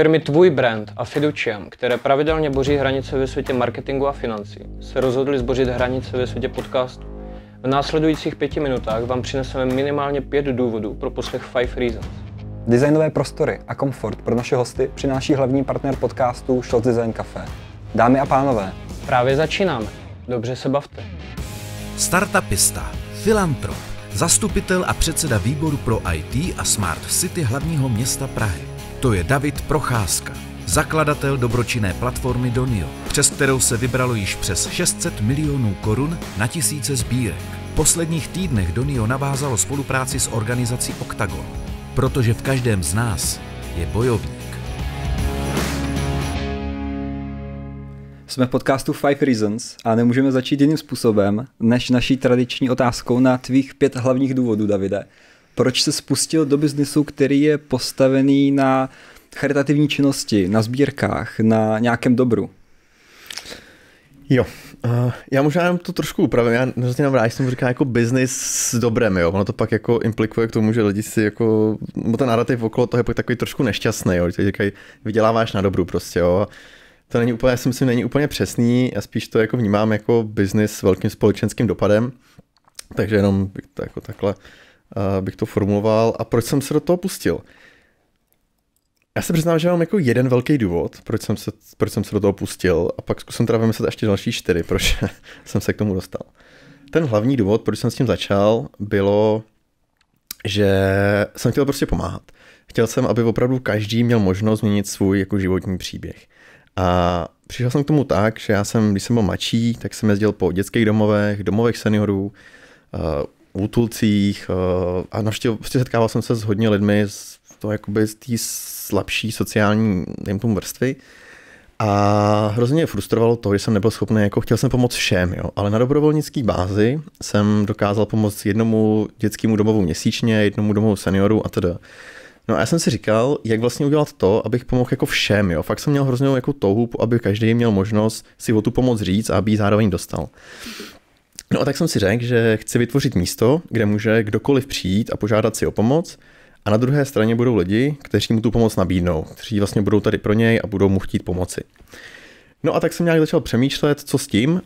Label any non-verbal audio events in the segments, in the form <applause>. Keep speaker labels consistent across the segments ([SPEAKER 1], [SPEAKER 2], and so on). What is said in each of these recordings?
[SPEAKER 1] Firmy Tvůj brand a Fiducium, které pravidelně boří hranice ve světě marketingu a financí, se rozhodly zbořit hranice ve světě podcastu. V následujících pěti minutách vám přineseme minimálně pět důvodů pro poslech Five Reasons. Designové prostory a komfort pro naše hosty přináší hlavní partner podcastu Shot Design Café. Dámy a pánové, právě začínáme. Dobře se bavte. Startupista, filantrop, zastupitel
[SPEAKER 2] a předseda výboru pro IT a Smart City hlavního města Prahy to je David Procházka, zakladatel dobročinné platformy Donio, přes kterou se vybralo již přes 600 milionů korun na tisíce sbírek. V posledních týdnech Donio navázalo spolupráci s organizací Octagon, protože v každém z nás je bojovník.
[SPEAKER 1] Jsme v podcastu Five Reasons a nemůžeme začít jiným způsobem než naší tradiční otázkou na tvých pět hlavních důvodů, Davide proč se spustil do biznisu, který je postavený na
[SPEAKER 2] charitativní činnosti, na sbírkách, na nějakém dobru? Jo, uh, já možná jenom to trošku upravím, já hrozně nám rád, jsem říká jako business s dobrem, jo, ono to pak jako implikuje k tomu, že lidi si jako, bo ten narrativ okolo toho je pak takový trošku nešťastný, jo, že říkají, vyděláváš na dobru prostě, jo, to není úplně, já si myslím, není úplně přesný, já spíš to jako vnímám jako business s velkým společenským dopadem, takže jenom to jako takhle Eh, bych to formuloval a proč jsem se do toho pustil. Já se přiznám, že mám jako jeden velký důvod, proč jsem se, proč jsem se do toho pustil a pak zkusím teda vymyslet ještě další čtyři, proč <laughs> jsem se k tomu dostal. Ten hlavní důvod, proč jsem s tím začal, bylo, že jsem chtěl prostě pomáhat. Chtěl jsem, aby opravdu každý měl možnost změnit svůj jako životní příběh. A přišel jsem k tomu tak, že já jsem, když jsem byl mladší, tak jsem jezdil po dětských domovech, domovech seniorů, eh, útulcích eh, a navštěv, prostě setkával jsem se s hodně lidmi z to jakoby z té slabší sociální, tomu vrstvy. A hrozně frustrovalo to, že jsem nebyl schopný, jako chtěl jsem pomoct všem, jo. ale na dobrovolnické bázi jsem dokázal pomoct jednomu dětskému domovu měsíčně, jednomu domovu seniorů a teda. No a já jsem si říkal, jak vlastně udělat to, abych pomohl jako všem, jo. Fakt jsem měl hroznou jako touhu, aby každý měl možnost si o tu pomoc říct a aby ji zároveň dostal. No a tak jsem si řekl, že chci vytvořit místo, kde může kdokoliv přijít a požádat si o pomoc, a na druhé straně budou lidi, kteří mu tu pomoc nabídnou, kteří vlastně budou tady pro něj a budou mu chtít pomoci. No a tak jsem nějak začal přemýšlet, co s tím.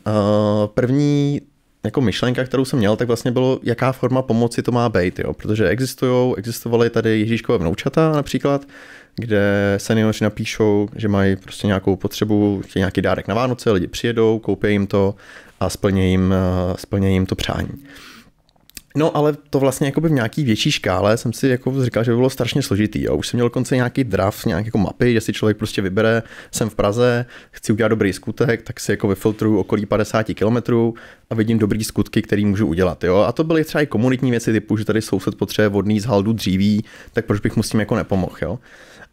[SPEAKER 2] První jako myšlenka, kterou jsem měl, tak vlastně bylo, jaká forma pomoci to má být, jo? protože existují, existovaly tady Ježíškové vnoučata například, kde seniori napíšou, že mají prostě nějakou potřebu, nějaký dárek na Vánoce, lidi přijedou, koupí jim to a splně jim, eh, jim to přání. No ale to vlastně jako by v nějaký větší škále jsem si jako říkal, že by bylo strašně složitý. Jo. Už jsem měl konce nějaký draft, nějaké jako mapy, že si člověk prostě vybere, jsem v Praze, chci udělat dobrý skutek, tak si jako vyfiltruju okolí 50 kilometrů a vidím dobrý skutky, který můžu udělat. Jo. A to byly třeba i komunitní věci typu, že tady soused potřebuje vodný z haldu dříví, tak proč bych mu s tím jako nepomohl. Jo.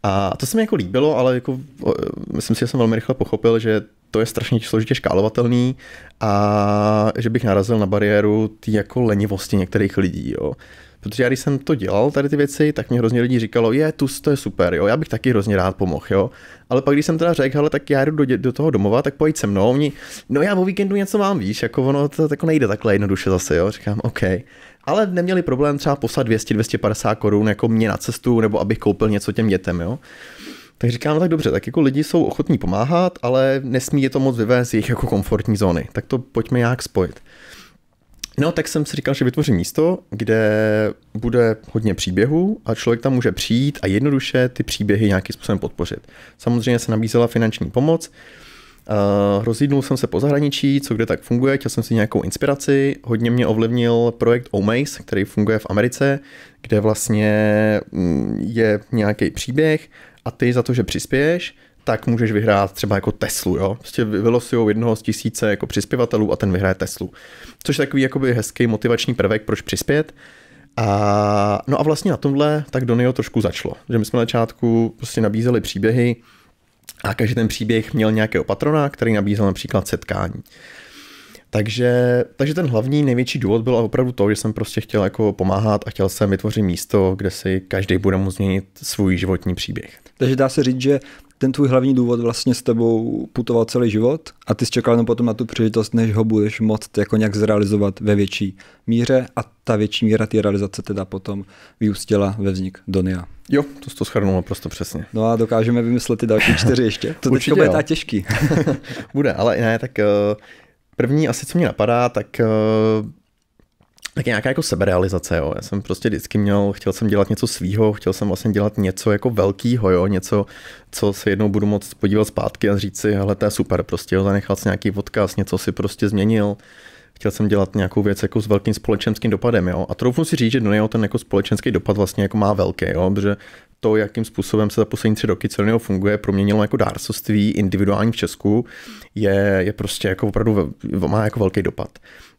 [SPEAKER 2] A to se mi jako líbilo, ale jako, myslím si, že jsem velmi rychle pochopil, že to je strašně složitě škálovatelný a že bych narazil na bariéru tý jako lenivosti některých lidí. Jo. Protože já když jsem to dělal, tady ty věci, tak mě hrozně lidí říkalo, je, tu to je super, jo, já bych taky hrozně rád pomohl, jo. Ale pak když jsem teda řekl, ale tak já jdu do, do toho domova, tak pojď se mnou, oni, no já o víkendu něco mám, víš, jako ono to jako nejde takhle jednoduše zase, jo, říkám, OK. Ale neměli problém třeba poslat 200-250 korun jako mě na cestu, nebo abych koupil něco těm dětem, jo. Tak říkám, no tak dobře, tak jako lidi jsou ochotní pomáhat, ale nesmí je to moc vyvést z jejich jako komfortní zóny. Tak to pojďme nějak spojit. No, tak jsem si říkal, že vytvořím místo, kde bude hodně příběhů a člověk tam může přijít a jednoduše ty příběhy nějakým způsobem podpořit. Samozřejmě se nabízela finanční pomoc, Uh, rozjídnul jsem se po zahraničí, co kde tak funguje, chtěl jsem si nějakou inspiraci. Hodně mě ovlivnil projekt Omaze, který funguje v Americe, kde vlastně mm, je nějaký příběh a ty za to, že přispěješ, tak můžeš vyhrát třeba jako Teslu, jo. Prostě vylosujou jednoho z tisíce jako přispěvatelů a ten vyhraje Teslu. Což je takový jakoby hezký motivační prvek, proč přispět. A, no a vlastně na tomhle tak Donio trošku začalo, že my jsme na začátku prostě nabízeli příběhy a každý ten příběh měl nějakého patrona, který nabízel například setkání. Takže, takže ten hlavní největší důvod byl opravdu to, že jsem prostě chtěl jako pomáhat a chtěl jsem vytvořit místo, kde si každý bude mu změnit svůj životní příběh.
[SPEAKER 1] Takže dá se říct, že ten tvůj hlavní důvod vlastně s tebou putoval celý život a ty jsi čekal jenom potom na tu příležitost, než ho budeš moct jako nějak zrealizovat ve větší míře a ta větší míra té realizace teda potom vyústila ve vznik Donia. Jo, to to schrnul naprosto přesně. No a dokážeme
[SPEAKER 2] vymyslet ty další čtyři ještě. To teď bude ta těžký. <laughs> bude, ale ne, tak uh, První asi, co mě napadá, tak eh, tak nějaká jako seberealizace, jo. Já jsem prostě vždycky měl, chtěl jsem dělat něco svýho, chtěl jsem vlastně dělat něco jako velkýho, jo, něco, co se jednou budu moc podívat zpátky a říct si, hele, to je super, prostě, jo, zanechal si nějaký odkaz, něco si prostě změnil, chtěl jsem dělat nějakou věc jako s velkým společenským dopadem, jo. A troufnu si říct, že no jo, ten jako společenský dopad vlastně jako má velký, jo, protože to, jakým způsobem se za poslední tři roky celého funguje, proměnilo jako dárcovství individuální v Česku, je, je prostě jako opravdu, má jako velký dopad.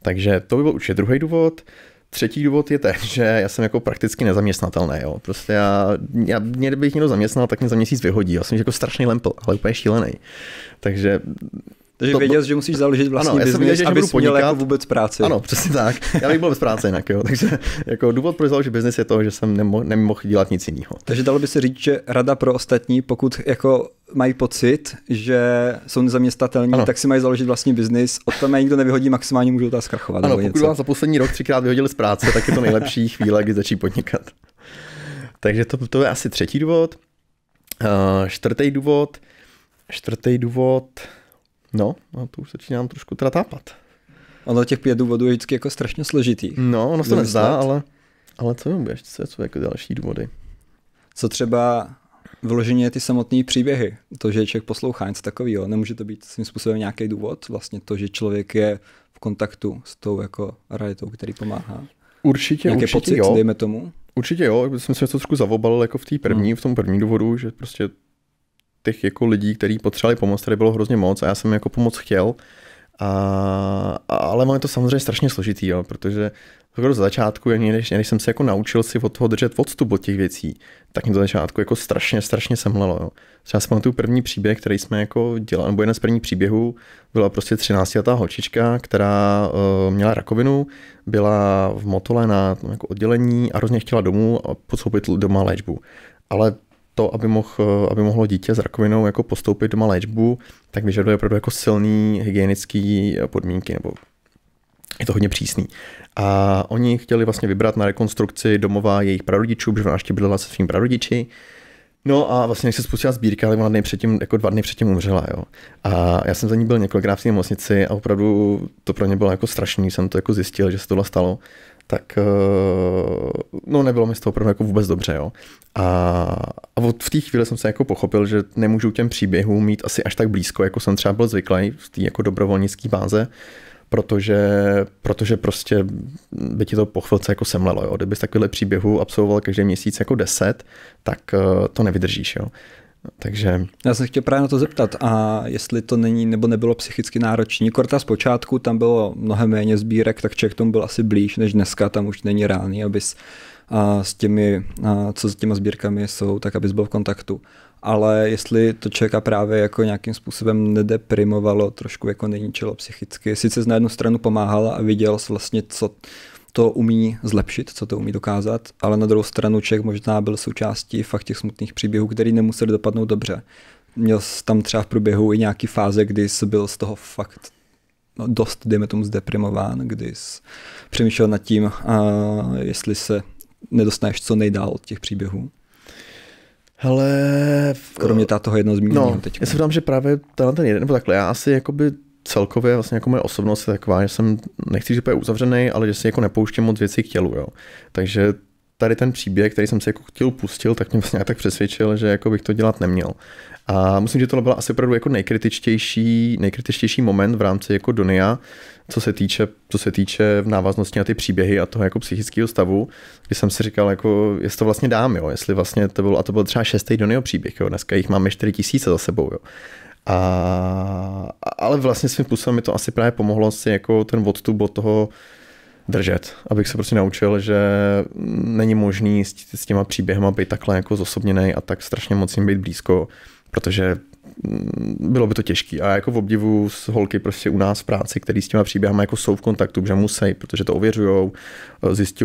[SPEAKER 2] Takže to by byl určitě druhý důvod. Třetí důvod je ten, že já jsem jako prakticky nezaměstnatelný. Jo. Prostě já, já mě kdybych někdo zaměstnal, tak mě za měsíc vyhodí. Já jsem jako strašný lempl, ale úplně šílený. Takže
[SPEAKER 1] takže to, věděl, že musíš založit vlastní ano, business, věděl, že abys podnikat. měl jako vůbec práci. Ano,
[SPEAKER 2] přesně tak. Já bych byl bez práce jinak. Jo. Takže jako důvod, proč založit business je to, že jsem nemohl, nemohl dělat nic jiného.
[SPEAKER 1] Takže dalo by se říct, že rada pro ostatní, pokud jako mají pocit, že jsou nezaměstnatelní, ano. tak si mají založit vlastní biznis. Od tam nikdo nevyhodí, maximálně můžou ta zkrachovat. Ano, pokud něco. vás za
[SPEAKER 2] poslední rok třikrát vyhodili z práce, tak je to nejlepší <laughs> chvíle, kdy začít podnikat. Takže to, to je asi třetí důvod. Uh, čtvrtý důvod. Čtvrtý důvod. No, a to už začínám trošku teda tápat.
[SPEAKER 1] Ono těch pět důvodů je vždycky jako strašně složitý. No, ono se nezdá, ale,
[SPEAKER 2] ale co vím, co jsou jako další důvody?
[SPEAKER 1] Co třeba vloženě ty samotné příběhy, to, že člověk poslouchá něco takového, nemůže to být svým způsobem nějaký důvod, vlastně to, že člověk je v kontaktu s tou jako realitou, který pomáhá.
[SPEAKER 2] Určitě, Nějaký určitě pocit, jo. dejme tomu. Určitě jo, jsme se to trošku zavobalil jako v té první, hmm. v tom první důvodu, že prostě těch jako lidí, kteří potřebovali pomoc, tady bylo hrozně moc a já jsem jako pomoc chtěl. A, a ale ono je to samozřejmě strašně složitý, jo, protože jako do začátku, než, než jsem se jako naučil si od toho držet odstup od těch věcí, tak mě to začátku jako strašně, strašně semlelo. Jo. Třeba si pamatuju první příběh, který jsme jako dělali, nebo jeden z prvních příběhů, byla prostě 13 letá holčička, která uh, měla rakovinu, byla v motole na jako oddělení a hrozně chtěla domů a podstoupit doma léčbu. Ale to, aby, moh, eh, aby mohlo dítě s rakovinou jako postoupit doma léčbu, tak vyžaduje opravdu jako silný hygienický eh, podmínky nebo je to hodně přísný. A oni chtěli vlastně vybrat na rekonstrukci domova jejich prarodičů, protože ona ještě bydlela se svým prarodiči. No a vlastně, když se spustila sbírka, ale ona nej předtím, jako dva dny předtím umřela, jo. A já jsem za ní byl několikrát v té nemocnici a opravdu to pro ně bylo jako strašný, jsem to jako zjistil, že se tohle stalo tak eh, no nebylo mi z toho opravdu jako vůbec dobře, jo. A, a od v té chvíli jsem se jako pochopil, že nemůžu těm příběhům mít asi až tak blízko, jako jsem třeba byl zvyklý v té jako dobrovolnické báze, protože, protože prostě by ti to po chvilce jako semlelo. Jo. Kdybys takovýhle příběhu absolvoval každý měsíc jako deset, tak eh, to nevydržíš. Jo. Takže...
[SPEAKER 1] Já jsem chtěl právě na to zeptat, a jestli to není nebo nebylo psychicky náročné. Korta zpočátku tam bylo mnohem méně sbírek, tak člověk tomu byl asi blíž než dneska, tam už není reálný, abys a s těmi, a co s těma sbírkami jsou, tak abys byl v kontaktu. Ale jestli to člověka právě jako nějakým způsobem nedeprimovalo, trošku jako neníčilo psychicky, sice na jednu stranu pomáhala a viděl vlastně, co to umí zlepšit, co to umí dokázat, ale na druhou stranu Čech možná byl součástí fakt těch smutných příběhů, který nemuseli dopadnout dobře. Měl tam třeba v průběhu i nějaký fáze, kdy jsi byl z toho fakt no, dost, dejme tomu, zdeprimován, kdy jsi přemýšlel nad tím, a jestli se
[SPEAKER 2] nedostaneš co nejdál od těch příběhů. Hele... V... Kromě toho jedno zmíněného no, teď. Já se vydám, že právě ten jeden, nebo takhle, já asi jakoby celkově vlastně jako moje osobnost je taková, že jsem, nechci že je uzavřený, ale že si jako nepouštím moc věcí k tělu, jo. Takže tady ten příběh, který jsem si jako chtěl pustil, tak mě vlastně tak přesvědčil, že jako bych to dělat neměl. A musím, že to byla asi opravdu jako nejkritičtější, nejkritičtější moment v rámci jako Donia, co se týče, co se týče v návaznosti na ty příběhy a toho jako psychického stavu, kdy jsem si říkal, jako, jestli to vlastně dám, jo, jestli vlastně to bylo, a to byl třeba šestý Donio příběh, jo, dneska jich máme 4 tisíce za sebou, jo. A, ale vlastně svým způsobem mi to asi právě pomohlo si jako ten odstup od toho držet, abych se prostě naučil, že není možný s, s těma příběhama být takhle jako zosobněný a tak strašně moc jim být blízko, protože mm, bylo by to těžké. A jako v obdivu s holky prostě u nás v práci, který s těma příběhama jako jsou v kontaktu, že musí, protože to ověřujou,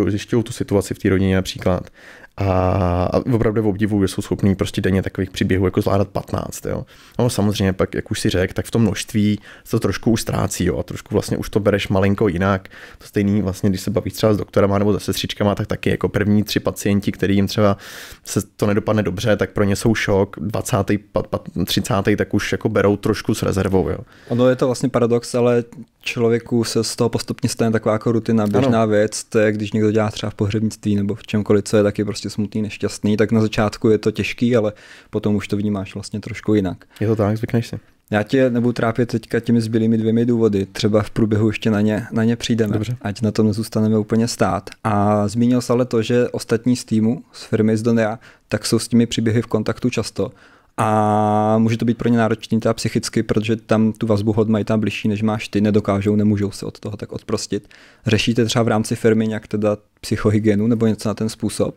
[SPEAKER 2] e, zjišťují tu situaci v té rodině například. A, a opravdu obdivu, že jsou schopní prostě denně takových příběhů jako zvládat 15. Jo. No samozřejmě pak, jak už si řekl, tak v tom množství se to trošku už ztrácí jo, a trošku vlastně už to bereš malinko jinak. To stejný vlastně, když se bavíš třeba s doktorama nebo se sestřičkama, tak taky jako první tři pacienti, který jim třeba se to nedopadne dobře, tak pro ně jsou šok, 20. 30. tak už jako berou trošku s rezervou. Jo.
[SPEAKER 1] Ono je to vlastně paradox, ale člověku se z toho postupně stane taková jako rutina, běžná ano. věc, to je, když někdo dělá třeba v pohřebnictví nebo v čemkoliv, co je taky prostě smutný, nešťastný, tak na začátku je to těžký, ale potom už to vnímáš vlastně trošku jinak. Je to tak, zvykneš si. Já tě nebudu trápit teďka těmi zbylými dvěmi důvody, třeba v průběhu ještě na ně, na ně přijdeme, Dobře. ať na tom nezůstaneme úplně stát. A zmínil se ale to, že ostatní z týmu, z firmy z Donia, tak jsou s těmi příběhy v kontaktu často a může to být pro ně náročný ta psychicky, protože tam tu vazbu hod mají tam blížší, než máš ty, nedokážou, nemůžou se od toho tak odprostit. Řešíte třeba v rámci firmy nějak teda psychohygienu nebo něco na ten způsob?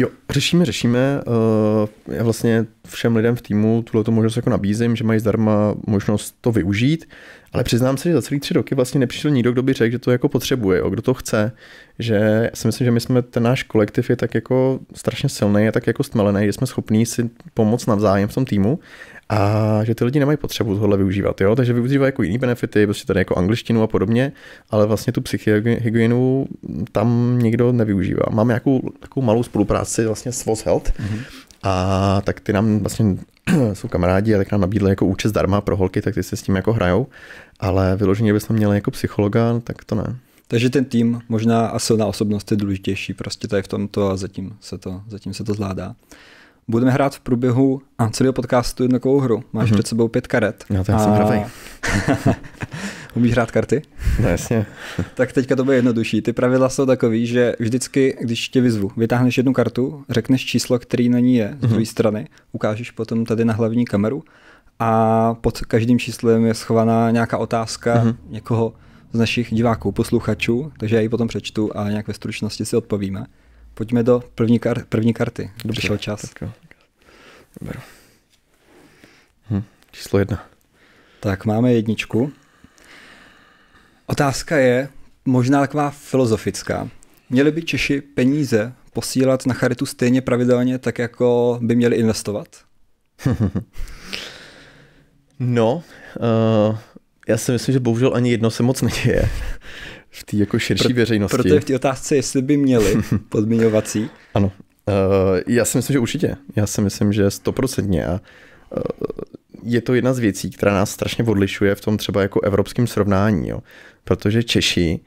[SPEAKER 2] Jo, řešíme, řešíme. Eh, já vlastně všem lidem v týmu tuhle to možnost jako nabízím, že mají zdarma možnost to využít, ale přiznám se, že za celý tři roky vlastně nepřišel nikdo, kdo by řekl, že to jako potřebuje, jo, kdo to chce, že já si myslím, že my jsme, ten náš kolektiv je tak jako strašně silný je tak jako stmelený, že jsme schopní si pomoct navzájem v tom týmu a že ty lidi nemají potřebu tohle využívat, jo? takže využívají jako jiný benefity, prostě tady jako angličtinu a podobně, ale vlastně tu psychohygienu tam nikdo nevyužívá. Mám nějakou takovou malou spolupráci vlastně s Voz Health mm-hmm. a tak ty nám vlastně <clears throat> jsou kamarádi a tak nám nabídli jako účest zdarma pro holky, tak ty se s tím jako hrajou, ale vyloženě bychom měli jako psychologa, tak to ne.
[SPEAKER 1] Takže ten tým možná a silná osobnost je důležitější prostě tady v tomto a zatím se to, zatím se to zvládá budeme hrát v průběhu a celého podcastu jednou hru. Máš mm-hmm. před sebou pět karet. No, to já jsem pravý. <laughs> Umíš hrát karty? No jasně. <laughs> tak teďka to bude jednodušší. Ty pravidla jsou takový, že vždycky, když tě vyzvu, vytáhneš jednu kartu, řekneš číslo, který na ní je z mhm. druhé mm-hmm. strany, ukážeš potom tady na hlavní kameru a pod každým číslem je schovaná nějaká otázka mm-hmm. někoho z našich diváků, posluchačů, takže já ji potom přečtu a nějak ve stručnosti si odpovíme. Pojďme do první, kar- první karty. Dobře, Přišel čas. Tak jo. Beru.
[SPEAKER 2] Hm, číslo jedna.
[SPEAKER 1] Tak máme jedničku. Otázka je možná taková filozofická. Měli by Češi peníze posílat na charitu stejně pravidelně, tak jako by měli investovat?
[SPEAKER 2] <laughs> no, uh, já si myslím, že bohužel ani jedno se moc neděje v té jako širší Pro, veřejnosti. Proto je v
[SPEAKER 1] té otázce, jestli by měli <laughs>
[SPEAKER 2] podmiňovací. ano, uh, já si myslím, že určitě. Já si myslím, že stoprocentně a uh, je to jedna z věcí, která nás strašně odlišuje v tom třeba jako evropském srovnání, jo. protože Češi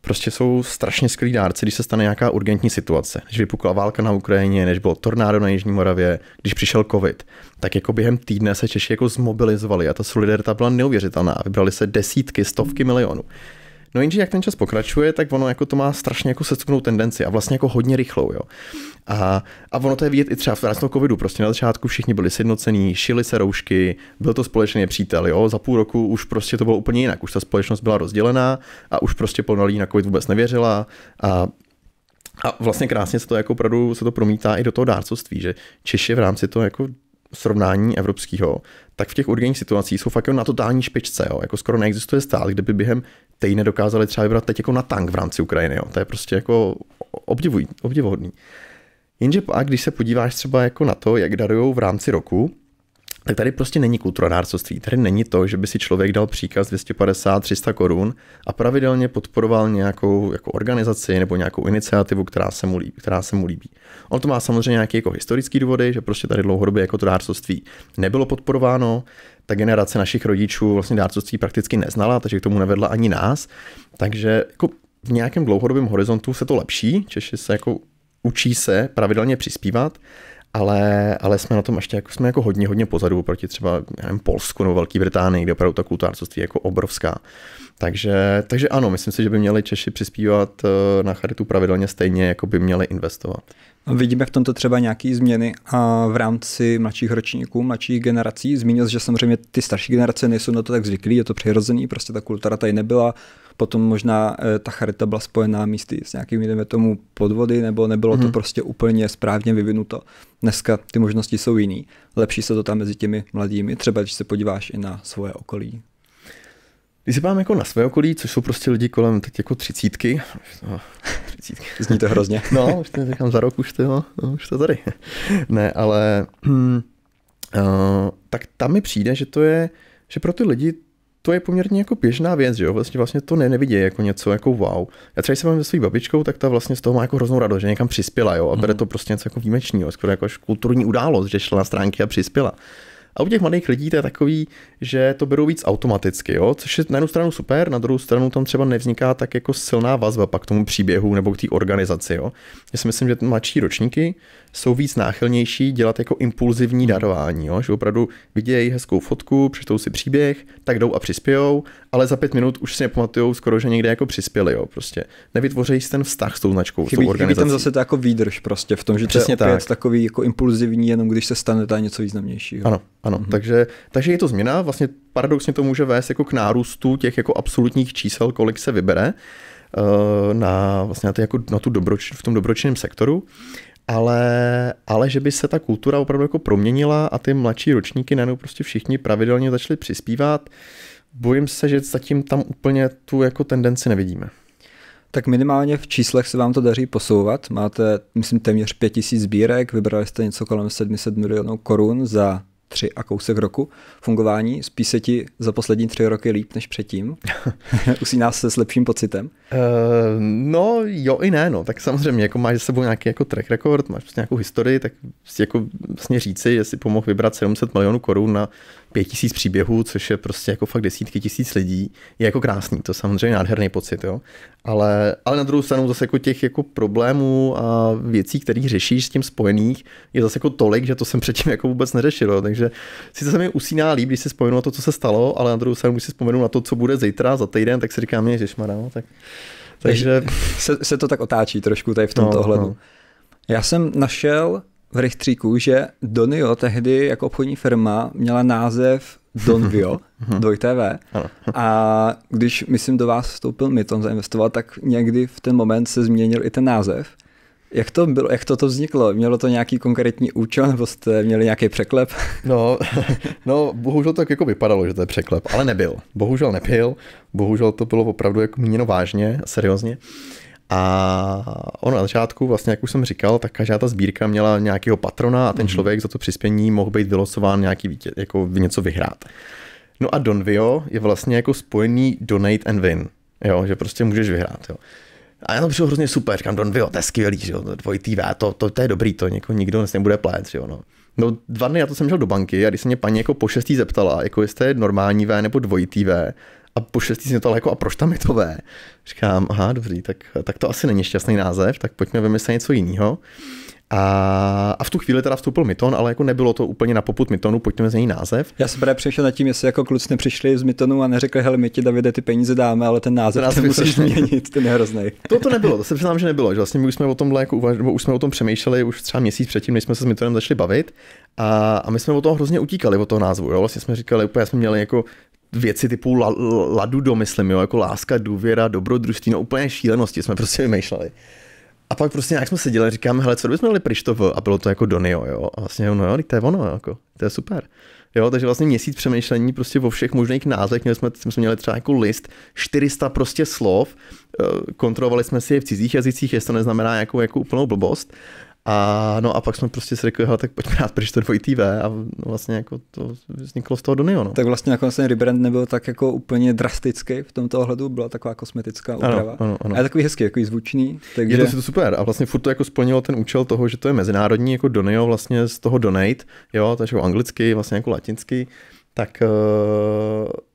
[SPEAKER 2] prostě jsou strašně skvělí dárci, když se stane nějaká urgentní situace. Když vypukla válka na Ukrajině, než bylo tornádo na Jižní Moravě, když přišel covid, tak jako během týdne se Češi jako zmobilizovali a ta solidarita byla neuvěřitelná. Vybrali se desítky, stovky milionů. No jenže jak ten čas pokračuje, tak ono jako to má strašně jako secuknou tendenci a vlastně jako hodně rychlou, jo. A, a ono to je vidět i třeba v rámci covidu, prostě na začátku všichni byli sjednocení, šili se roušky, byl to společný přítel, jo, za půl roku už prostě to bylo úplně jinak, už ta společnost byla rozdělená a už prostě lidí na covid vůbec nevěřila a a vlastně krásně se to jako opravdu se to promítá i do toho dárcovství, že Češi v rámci toho jako srovnání evropského, tak v těch urgentních situacích jsou fakt jako na totální špičce. Jo. Jako skoro neexistuje stát, kde by během týdne dokázali třeba vybrat teď jako na tank v rámci Ukrajiny. Jo. To je prostě jako obdivuj, obdivuhodný. Jenže pak, když se podíváš třeba jako na to, jak darujou v rámci roku, tak tady prostě není dárcovství. Tady není to, že by si člověk dal příkaz 250-300 korun a pravidelně podporoval nějakou jako organizaci nebo nějakou iniciativu, která se mu líbí. Která se mu líbí. On to má samozřejmě nějaké jako historické důvody, že prostě tady dlouhodobě jako to dárcovství nebylo podporováno, ta generace našich rodičů vlastně dárcovství prakticky neznala, takže k tomu nevedla ani nás. Takže jako v nějakém dlouhodobém horizontu se to lepší, Češi se jako učí se pravidelně přispívat, ale, ale jsme na tom ještě jako, jsme jako hodně, hodně pozadu proti třeba nevím, Polsku nebo Velké Británii, kde opravdu ta kultárcovství je jako obrovská. Takže, takže ano, myslím si, že by měli Češi přispívat eh, na charitu pravidelně stejně, jako by měli investovat.
[SPEAKER 1] No, vidíme v tomto třeba nějaké změny a v rámci mladších ročníků, mladších generací. Zmínil jsi, že samozřejmě ty starší generace nejsou na to tak zvyklí, je to přirozený, prostě ta kultura tady nebyla, Potom možná eh, ta charita byla spojená místy s nějakými, jdeme tomu, podvody, nebo nebylo hmm. to mhm. prostě úplně správně vyvinuto. Dneska ty možnosti jsou jiný. Lepší se to tam mezi těmi mladými, třeba když se podíváš i na svoje okolí. Když se mám jako na své
[SPEAKER 2] okolí, což jsou prostě lidi kolem teď jako třicítky. No, <laughs> třicítky. Zní to hrozně. <laughs> no, už to říkám za rok, už to, jo, no, už to tady. <laughs> Ne, ale uh, <clears throat> tak tam mi přijde, že to je, že pro ty lidi to je poměrně jako běžná věc, že jo, vlastně, vlastně to ne, nevidí jako něco jako wow. Já třeba, se mám se svou babičkou, tak ta vlastně z toho má jako hroznou radost, že někam přispěla, jo, a bere mhm. to prostě něco jako výjimečného, skoro jako kulturní událost, že šla na stránky a přispěla. A u těch mladých lidí to je takový, že to berou víc automaticky, jo? což je na jednu stranu super, na druhou stranu tam třeba nevzniká tak jako silná vazba pak k tomu příběhu nebo k té organizaci. Jo? Já si myslím, že mladší ročníky jsou víc náchylnější dělat jako impulzivní hmm. darování, jo? že opravdu vidějí hezkou fotku, přečtou si příběh, tak jdou a přispějou, ale za pět minut už si nepamatují skoro, že někde jako přispěli, jo? prostě nevytvoří si ten vztah s tou značkou, chybí, s tou organizací. Chybí tam zase to jako výdrž prostě v tom, že Přesně to je opět tak. takový jako impulzivní, jenom když se stane ta něco významnějšího. Ano, ano, mhm. takže, takže je to změna, vlastně paradoxně to může vést jako k nárůstu těch jako absolutních čísel, kolik se vybere eh, na, vlastně na, ty, jako, na tu dobroč, v tom dobročinném sektoru ale, ale že by se ta kultura opravdu jako proměnila a ty mladší ročníky najednou prostě všichni pravidelně začali přispívat, bojím se, že zatím tam úplně tu jako tendenci nevidíme. Tak minimálně v číslech se vám to daří posouvat. Máte,
[SPEAKER 1] myslím, téměř 5000 sbírek, vybrali jste něco kolem 700 milionů korun za tři a kousek roku fungování. Spí se ti za poslední tři roky líp než předtím? Usíná <laughs> se s lepším pocitem?
[SPEAKER 2] Uh, no jo i ne, no. Tak samozřejmě, jako máš za sebou nějaký jako track record, máš prostě nějakou historii, tak si jako vlastně říci, že si pomohl vybrat 700 milionů korun na pět tisíc příběhů, což je prostě jako fakt desítky tisíc lidí, je jako krásný, to samozřejmě nádherný pocit, jo. Ale, ale na druhou stranu zase jako těch jako problémů a věcí, které řešíš s tím spojených, je zase jako tolik, že to jsem předtím jako vůbec neřešil, jo. takže sice se mi usíná líp, když si vzpomenu na to, co se stalo, ale na druhou stranu, když si vzpomenu na to, co bude zítra, za týden, tak si říkám, ježišmarja, no, tak... Takže se, se to tak otáčí trošku tady v tomto no, ohledu. No.
[SPEAKER 1] Já jsem našel v rejstříku, že Donio tehdy jako obchodní firma měla název Donvio, <laughs> mhm. TV. <laughs> A když, myslím, do vás vstoupil Myton zainvestovat, tak někdy v ten moment se změnil i ten název. Jak to bylo, jak to, to vzniklo? Mělo to nějaký konkrétní účel, nebo jste měli nějaký překlep? <laughs> No,
[SPEAKER 2] no, bohužel to tak jako vypadalo, že to je překlep, ale nebyl. Bohužel nebyl, bohužel to bylo opravdu jako míněno vážně, seriózně. Uh, a ono na začátku, vlastně, jak už jsem říkal, tak každá ta sbírka měla nějakého patrona a ten mhm. člověk za to přispění mohl být vylosován nějaký vítě, jako něco vyhrát. No a Donvio je vlastně jako spojený donate and win, jo, že prostě můžeš vyhrát, jo. A já to přišlo hrozně super, říkám, Donvio, to je skvělý, že jo, dvojitý V, to, to, to, je dobrý, to někoho nikdo nebude plét, že jo, no. No dva dny já to jsem šel do banky a když se mě paní jako po šestý zeptala, jako jestli je normální V nebo dvojitý V, a po šestý jsem to jako, a proč tam je to V? Říkám, aha, dobrý, tak, tak to asi není šťastný název, tak pojďme vymyslet něco jiného. A, a v tu chvíli teda vstoupil Myton, ale jako nebylo to úplně na poput Mytonu, pojďme změnit název.
[SPEAKER 1] Já jsem právě přišel nad tím, jestli jako kluci nepřišli z Mytonu a neřekli, hele, my ti Davide ty peníze dáme, ale
[SPEAKER 2] ten název, ten název ten musíš změnit, ten je hrozný. <laughs> To to nebylo, to se přiznám, že nebylo, že vlastně my už jsme o tom, jako, nebo už jsme o tom přemýšleli už třeba měsíc předtím, než jsme se s Mytonem začali bavit a, a my jsme o toho hrozně utíkali, o toho názvu, jo? vlastně jsme říkali, úplně jsme měli jako věci typu la, ladu domyslím, jo? jako láska, důvěra, dobrodružství, no úplně šílenosti jsme prostě vymýšleli. A pak prostě nějak jsme seděli říkáme, hele, co bychom měli pryč to a bylo to jako Donio, jo. A vlastně, no jo, to je ono, jako, to je super. Jo, takže vlastně měsíc přemýšlení prostě o všech možných názvech, měli jsme, jsme měli třeba jako list 400 prostě slov, eh, kontrolovali jsme si je v cizích jazycích, jestli to neznamená jako, jako úplnou blbost a no a pak jsme prostě si řekli, tak pojďme rád, pryč to dvojitý V a vlastně jako to vzniklo z toho Donio.
[SPEAKER 1] No. Tak vlastně nakonec ten rebrand nebyl tak jako úplně drastický v tomto ohledu, byla taková kosmetická úprava. Ano, ano, ano. A je takový
[SPEAKER 2] hezký, takový zvučný. Takže... Je to si to super a vlastně furt to jako splnilo ten účel toho, že to je mezinárodní jako Donio vlastně z toho donate, jo, takže jako anglicky, vlastně jako latinsky, tak eh,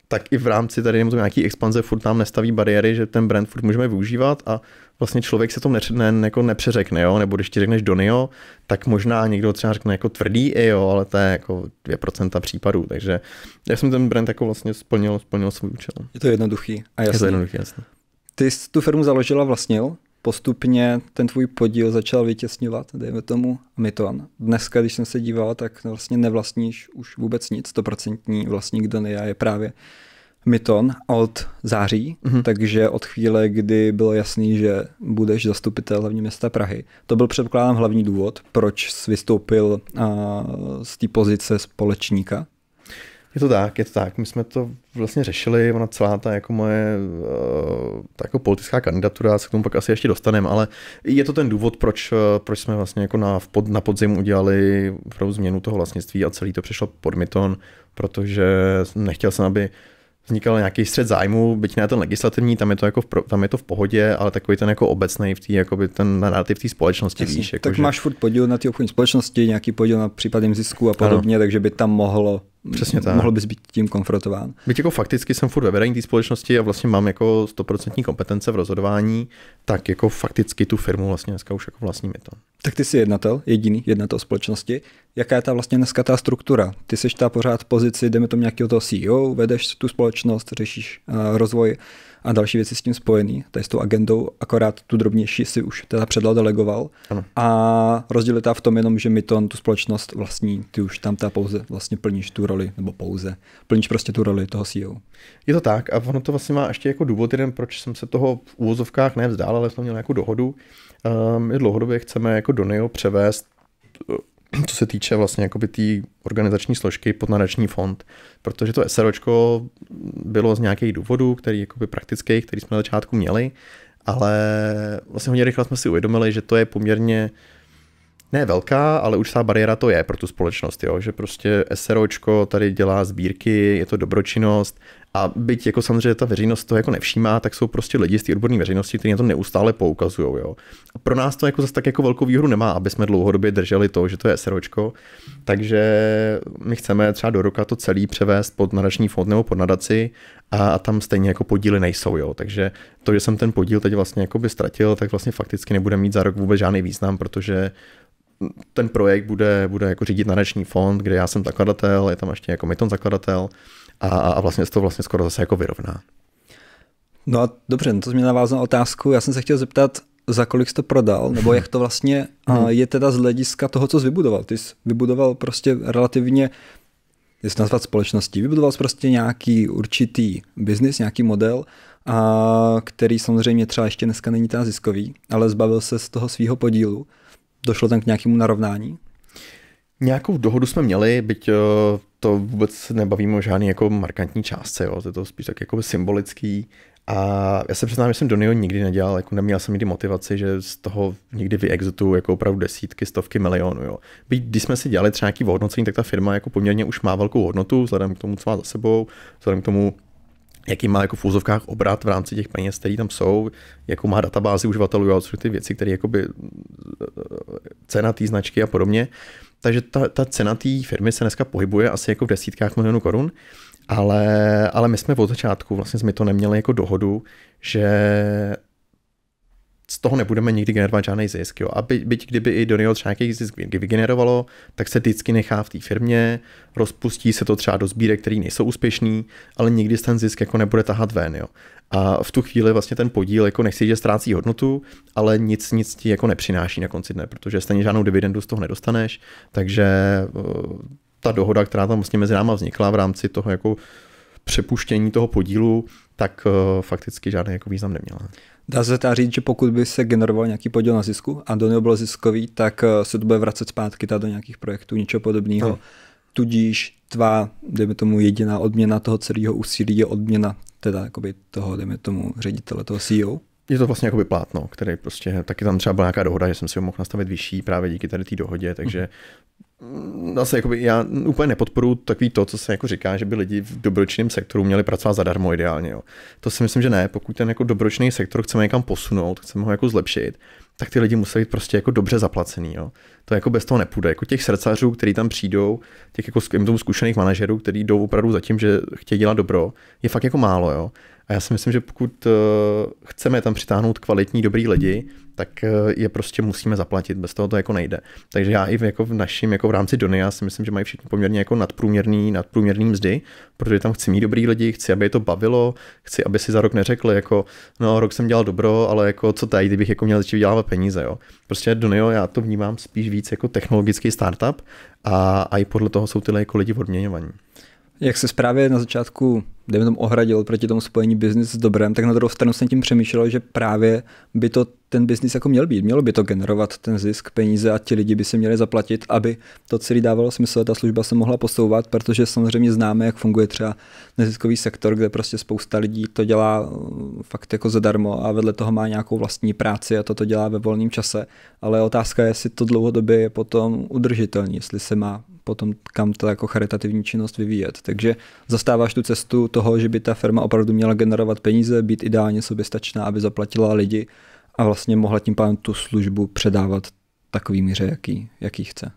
[SPEAKER 2] tak i v rámci tady nebo nějaký expanze furt nám nestaví bariéry, že ten brand furt můžeme využívat a vlastně člověk se to ne, ne, jako nepřeřekne, jo? nebo když ti řekneš Donio, tak možná někdo třeba řekne jako tvrdý jo, ale to je jako 2% případů, takže já jsem ten brand jako vlastně splnil, splnil svůj účel. Je
[SPEAKER 1] to jednoduchý
[SPEAKER 2] a jasný. Je to jednoduchý, jasný.
[SPEAKER 1] Ty jsi tu firmu založila vlastně, vlastnil? postupně ten tvůj podíl začal vytěsňovat, dejme tomu, Myton. Dneska, když jsem se díval, tak vlastně nevlastníš už vůbec nic, stoprocentní vlastník Donia je právě Myton od září, mm-hmm. takže od chvíle, kdy bylo jasný, že budeš zastupitel hlavní města Prahy. To byl předpokládám hlavní důvod, proč jsi vystoupil a, z té pozice společníka
[SPEAKER 2] je to tak, je to tak. My jsme to vlastně řešili, ona celá ta jako moje eh, ta jako politická kandidatura, se k tomu pak asi ještě dostaneme, ale je to ten důvod, proč, eh, proč jsme vlastně jako na, pod, na podzim udělali změnu toho vlastnictví a celý to přešlo pod Myton, protože nechtěl jsem, aby vznikal nějaký střed zájmu, byť ne ten legislativní, tam je to, jako v, pro, tam je to v pohodě, ale takový ten jako obecný v tý, jakoby ten narrativ té společnosti, Jasně. víš. Jako tak že... máš
[SPEAKER 1] furt podíl na té obchodní společnosti, nějaký podíl na případném zisku a podobně,
[SPEAKER 2] ano. takže by tam mohlo
[SPEAKER 1] Přesně tak. Mohl bys být tím konfrontován.
[SPEAKER 2] Byť jako fakticky jsem furt ve vedení té společnosti a vlastně mám jako stoprocentní kompetence v rozhodování, tak jako fakticky tu firmu vlastně dneska už jako vlastním je to.
[SPEAKER 1] Tak ty jsi jednatel, jediný jednatel společnosti. Jaká je ta vlastně dneska ta struktura? Ty jsi ta pořád pozici, jdeme tomu nějakého toho CEO, vedeš tu společnost, řešíš uh, rozvoj a další věci s tím spojený, tady s tou agendou, akorát tu drobnější si už teda předla delegoval. Ano. A rozdíl je v tom jenom, že my to tu společnost vlastní, ty už tam ta pouze vlastně plníš tu
[SPEAKER 2] roli, nebo pouze, plníš prostě tu roli toho CEO. Je to tak a ono to vlastně má ještě jako důvod jeden, proč jsem se toho v úvozovkách nevzdál, ale jsem měl nějakou dohodu. Um, ehm, my dlouhodobě chceme jako do e převést co se týče vlastně jakoby té tý organizační složky pod nadační fond, protože to SROčko bylo z nějakých důvodů, který jakoby praktický, který jsme na začátku měli, ale vlastně hodně rychle jsme si uvědomili, že to je poměrně ne velká, ale už ta bariéra to je pro tu společnost, jo? že prostě SROčko tady dělá sbírky, je to dobročinnost a byť jako samozřejmě ta veřejnost to jako nevšímá, tak jsou prostě lidi z té odborné veřejnosti, kteří na to neustále poukazují. Jo. A pro nás to jako zase tak jako velkou výhru nemá, aby jsme dlouhodobě drželi to, že to je SROčko. Takže my chceme třeba do roka to celý převést pod nadační fond nebo pod nadaci a, a tam stejně jako podíly nejsou. Jo. Takže to, že jsem ten podíl teď vlastně jako by ztratil, tak vlastně fakticky nebude mít za rok vůbec žádný význam, protože ten projekt bude, bude jako řídit nadační fond, kde já jsem zakladatel, je tam ještě jako Myton zakladatel a, a vlastně se to vlastně skoro zase jako vyrovná. No
[SPEAKER 1] a dobře, no to mě navázalo na otázku. Já jsem se chtěl zeptat, za kolik jsi to prodal, nebo jak to vlastně hmm. je teda z hlediska toho, co jsi vybudoval. Ty jsi vybudoval prostě relativně, jestli nazvat společností, vybudoval jsi prostě nějaký určitý biznis, nějaký model, a který samozřejmě třeba ještě dneska není ten ziskový, ale zbavil se z toho svého podílu. Došlo tam k nějakému narovnání?
[SPEAKER 2] Nějakou dohodu jsme měli, byť eh, to vůbec nebavíme o žádný jako markantní částce, jo. To je to spíš tak jako symbolický. A já se přiznám, že jsem do něho nikdy nedělal, jako neměl jsem nikdy motivaci, že z toho nikdy vyexituju jako opravdu desítky, stovky milionů. Jo. Byť když jsme si dělali třeba nějaký hodnocení, tak ta firma jako poměrně už má velkou hodnotu, vzhledem k tomu, co má za sebou, vzhledem k tomu, jaký má jako v úzovkách obrat v rámci těch peněz, které tam jsou, jakou má databázi uživatelů, a ty věci, které jakoby eh, cena té značky a podobně. Uh, takže ta, ta cena té firmy se dneska pohybuje asi jako v desítkách milionů korun, ale, ale my jsme od začátku, vlastně jsme to neměli jako dohodu, že z toho nebudeme nikdy generovat žádný zisk. Jo. A by, byť kdyby i Donio třeba nějaký zisk vygenerovalo, tak se vždycky nechá v té firmě, rozpustí se to třeba do sbírek, které nejsou úspěšný, ale nikdy ten zisk jako nebude tahat ven. Jo. A v tu chvíli vlastně ten podíl jako nechci, že ztrácí hodnotu, ale nic, nic ti jako nepřináší na konci dne, protože stejně žádnou dividendu z toho nedostaneš, takže ta dohoda, která tam vlastně mezi náma vznikla v rámci toho jako přepuštění toho podílu, tak fakticky žádný jako význam neměla.
[SPEAKER 1] Dá se teda říct, že pokud by se generoval nějaký podíl na zisku a do něho byl ziskový, tak eh, se to bude vracet zpátky teda do nějakých projektů, něčeho podobného. No. Tudíž tvá, dejme tomu, jediná odměna toho celého úsilí je odměna teda jakoby toho, dejme tomu,
[SPEAKER 2] ředitele, toho CEO. Je to vlastně jakoby plátno, který prostě, taky tam třeba byla nějaká dohoda, že jsem si ho mohl nastavit vyšší právě díky tady té dohodě, takže mhm zase mm, jakoby já úplně nepodporuji takový to, co se jako říká, že by lidi v dobročinném sektoru měli pracovat zadarmo ideálně. Jo. To si myslím, že ne. Pokud ten jako dobročný sektor chceme někam posunout, chceme ho jako zlepšit, tak ty lidi musí být prostě jako dobře zaplacený. Jo. To jako bez toho nepůjde. Jako těch srdcařů, kteří tam přijdou, těch jako zkušených manažerů, kteří jdou opravdu za tím, že chtějí dělat dobro, je fakt jako málo. Jo. A já si myslím, že pokud eh, chceme tam přitáhnout kvalitní, dobrý lidi, tak eh, je prostě musíme zaplatit, bez toho to jako nejde. Takže já i v, jako v našem, jako v rámci Donia já si myslím, že mají všichni poměrně jako nadprůměrný, nadprůměrný mzdy, protože tam chci mít dobrý lidi, chci, aby je to bavilo, chci, aby si za rok neřekli, jako no rok jsem dělal dobro, ale jako co tady, kdybych jako měl začít vydělávat peníze, jo. Prostě Donio, já to vnímám spíš víc jako technologický startup a, a i podle toho jsou tyhle jako lidi odměňovaní.
[SPEAKER 1] Jak se právě na začátku dejme tomu, ohradil proti tomu spojení biznis s dobrem, tak na druhou stranu jsem tím přemýšlel, že právě by to ten biznis jako měl být. Mělo by to generovat ten zisk, peníze a ti lidi by se měli zaplatit, aby to celý dávalo smysl, ta služba se mohla posouvat, protože samozřejmě známe, jak funguje třeba neziskový sektor, kde prostě spousta lidí to dělá uh, fakt jako zadarmo a vedle toho má nějakou vlastní práci a to to dělá ve volném čase. Ale otázka je, jestli to dlouhodobě je potom udržitelné, jestli se má potom kam ta jako charitativní činnost vyvíjet. Takže zastáváš tu cestu toho, že by ta firma opravdu měla generovat peníze, být ideálně soběstačná, aby zaplatila lidi a vlastně mohla tím pádem tu službu předávat takový míře, jaký, jaký chce.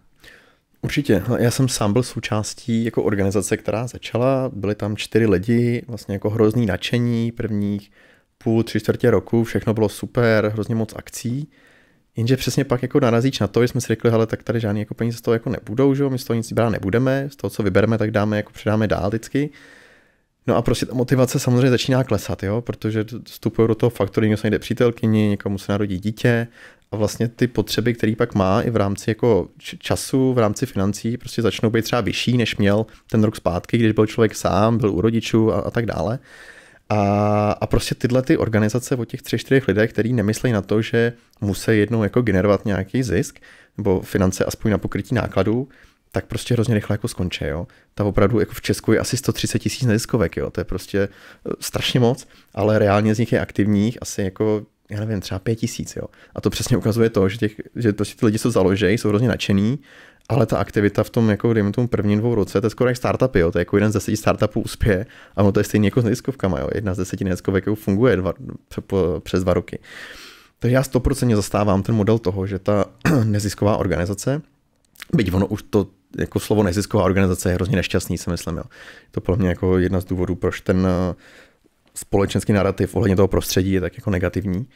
[SPEAKER 2] Určitě. No, já jsem sám byl součástí jako organizace, která začala. Byli tam čtyři lidi, vlastně jako hrozný nadšení prvních půl, tři čtvrtě roku, všechno bylo super, hrozně moc akcí. Jenže přesně pak jako narazíš na to, že jsme si řekli, ale tak tady žádný jako peníze z toho jako nebudou, že my z toho nic brát nebudeme, z toho, co vybereme, tak dáme, jako předáme dál vždycky. No a prostě ta motivace samozřejmě začíná klesat, jo, protože vstupuje do toho faktoru, někdo se najde přítelkyni, někomu se narodí dítě a vlastně ty potřeby, které pak má i v rámci jako času, v rámci financí, prostě začnou být třeba vyšší, než měl ten rok zpátky, když byl člověk sám, byl u rodičů a, a tak dále. A, a prostě tyhle ty organizace o těch třech, čtyřech lidech, který nemyslejí na to, že musí jednou jako generovat nějaký zisk nebo finance aspoň na pokrytí nákladů, tak prostě hrozně rychle jako skončí, jo. Ta opravdu jako v Česku je asi 130 tisíc neziskovek, jo, to je prostě eh, strašně moc, ale reálně z nich je aktivních asi jako já nevím, třeba pět tisíc, jo. A to přesně ukazuje to, že, těch, že prostě ty lidi jsou založejí, jsou hrozně nadšený, ale ta aktivita v tom, jako dejme tomu prvním dvou roce, to je skoro jak startupy, jo. to je jako jeden z deseti startupů uspěje a ono to je stejně jako s neziskovkama, jo. jedna z deseti neziskovek jako funguje dva, přes dva roky. Takže já stoprocentně zastávám ten model toho, že ta <clears throat> nezisková organizace, byť ono už to jako slovo nezisková organizace je hrozně nešťastný, si myslím. Jo. To pro mě jako jedna z důvodů, proč ten eh, společenský narrativ ohledně toho prostředí je tak jako negativní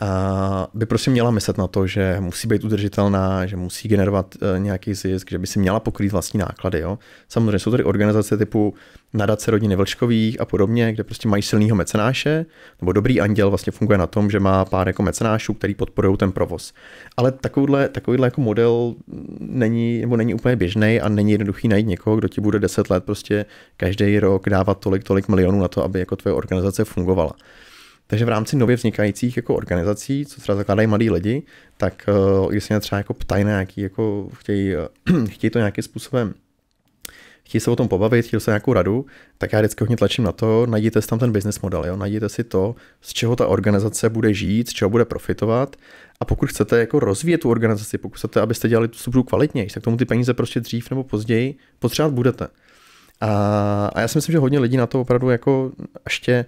[SPEAKER 2] a by prostě měla myslet na to, že musí být udržitelná, že musí generovat e, nějaký zisk, že by si měla pokrýt vlastní náklady. Jo? Samozřejmě jsou tady organizace typu nadace rodiny Vlčkových a podobně, kde prostě mají silného mecenáše, nebo dobrý anděl vlastně funguje na tom, že má pár jako mecenášů, který podporují ten provoz. Ale takovýhle, takovýhle jako model není, nebo není úplně běžný a není jednoduchý najít někoho, kdo ti bude 10 let prostě každý rok dávat tolik, tolik milionů na to, aby jako tvoje organizace fungovala. Takže v rámci nově vznikajících jako organizací, co třeba zakládají mladí lidi, tak když se mě třeba jako ptají na nějaký, jako chtějí, eh, <clears throat> chtějí to nějakým způsobem chtějí se o tom pobavit, chtějí se nějakou radu, tak já vždycky hodně tlačím na to, najděte si tam ten business model, jo? najděte si to, z čeho ta organizace bude žít, z čeho bude profitovat a pokud chcete jako rozvíjet tu organizaci, pokud chcete, abyste dělali tu službu kvalitněji, tak tomu ty peníze prostě dřív nebo později potřebovat budete. A, a já si myslím, že hodně lidí na to opravdu jako ještě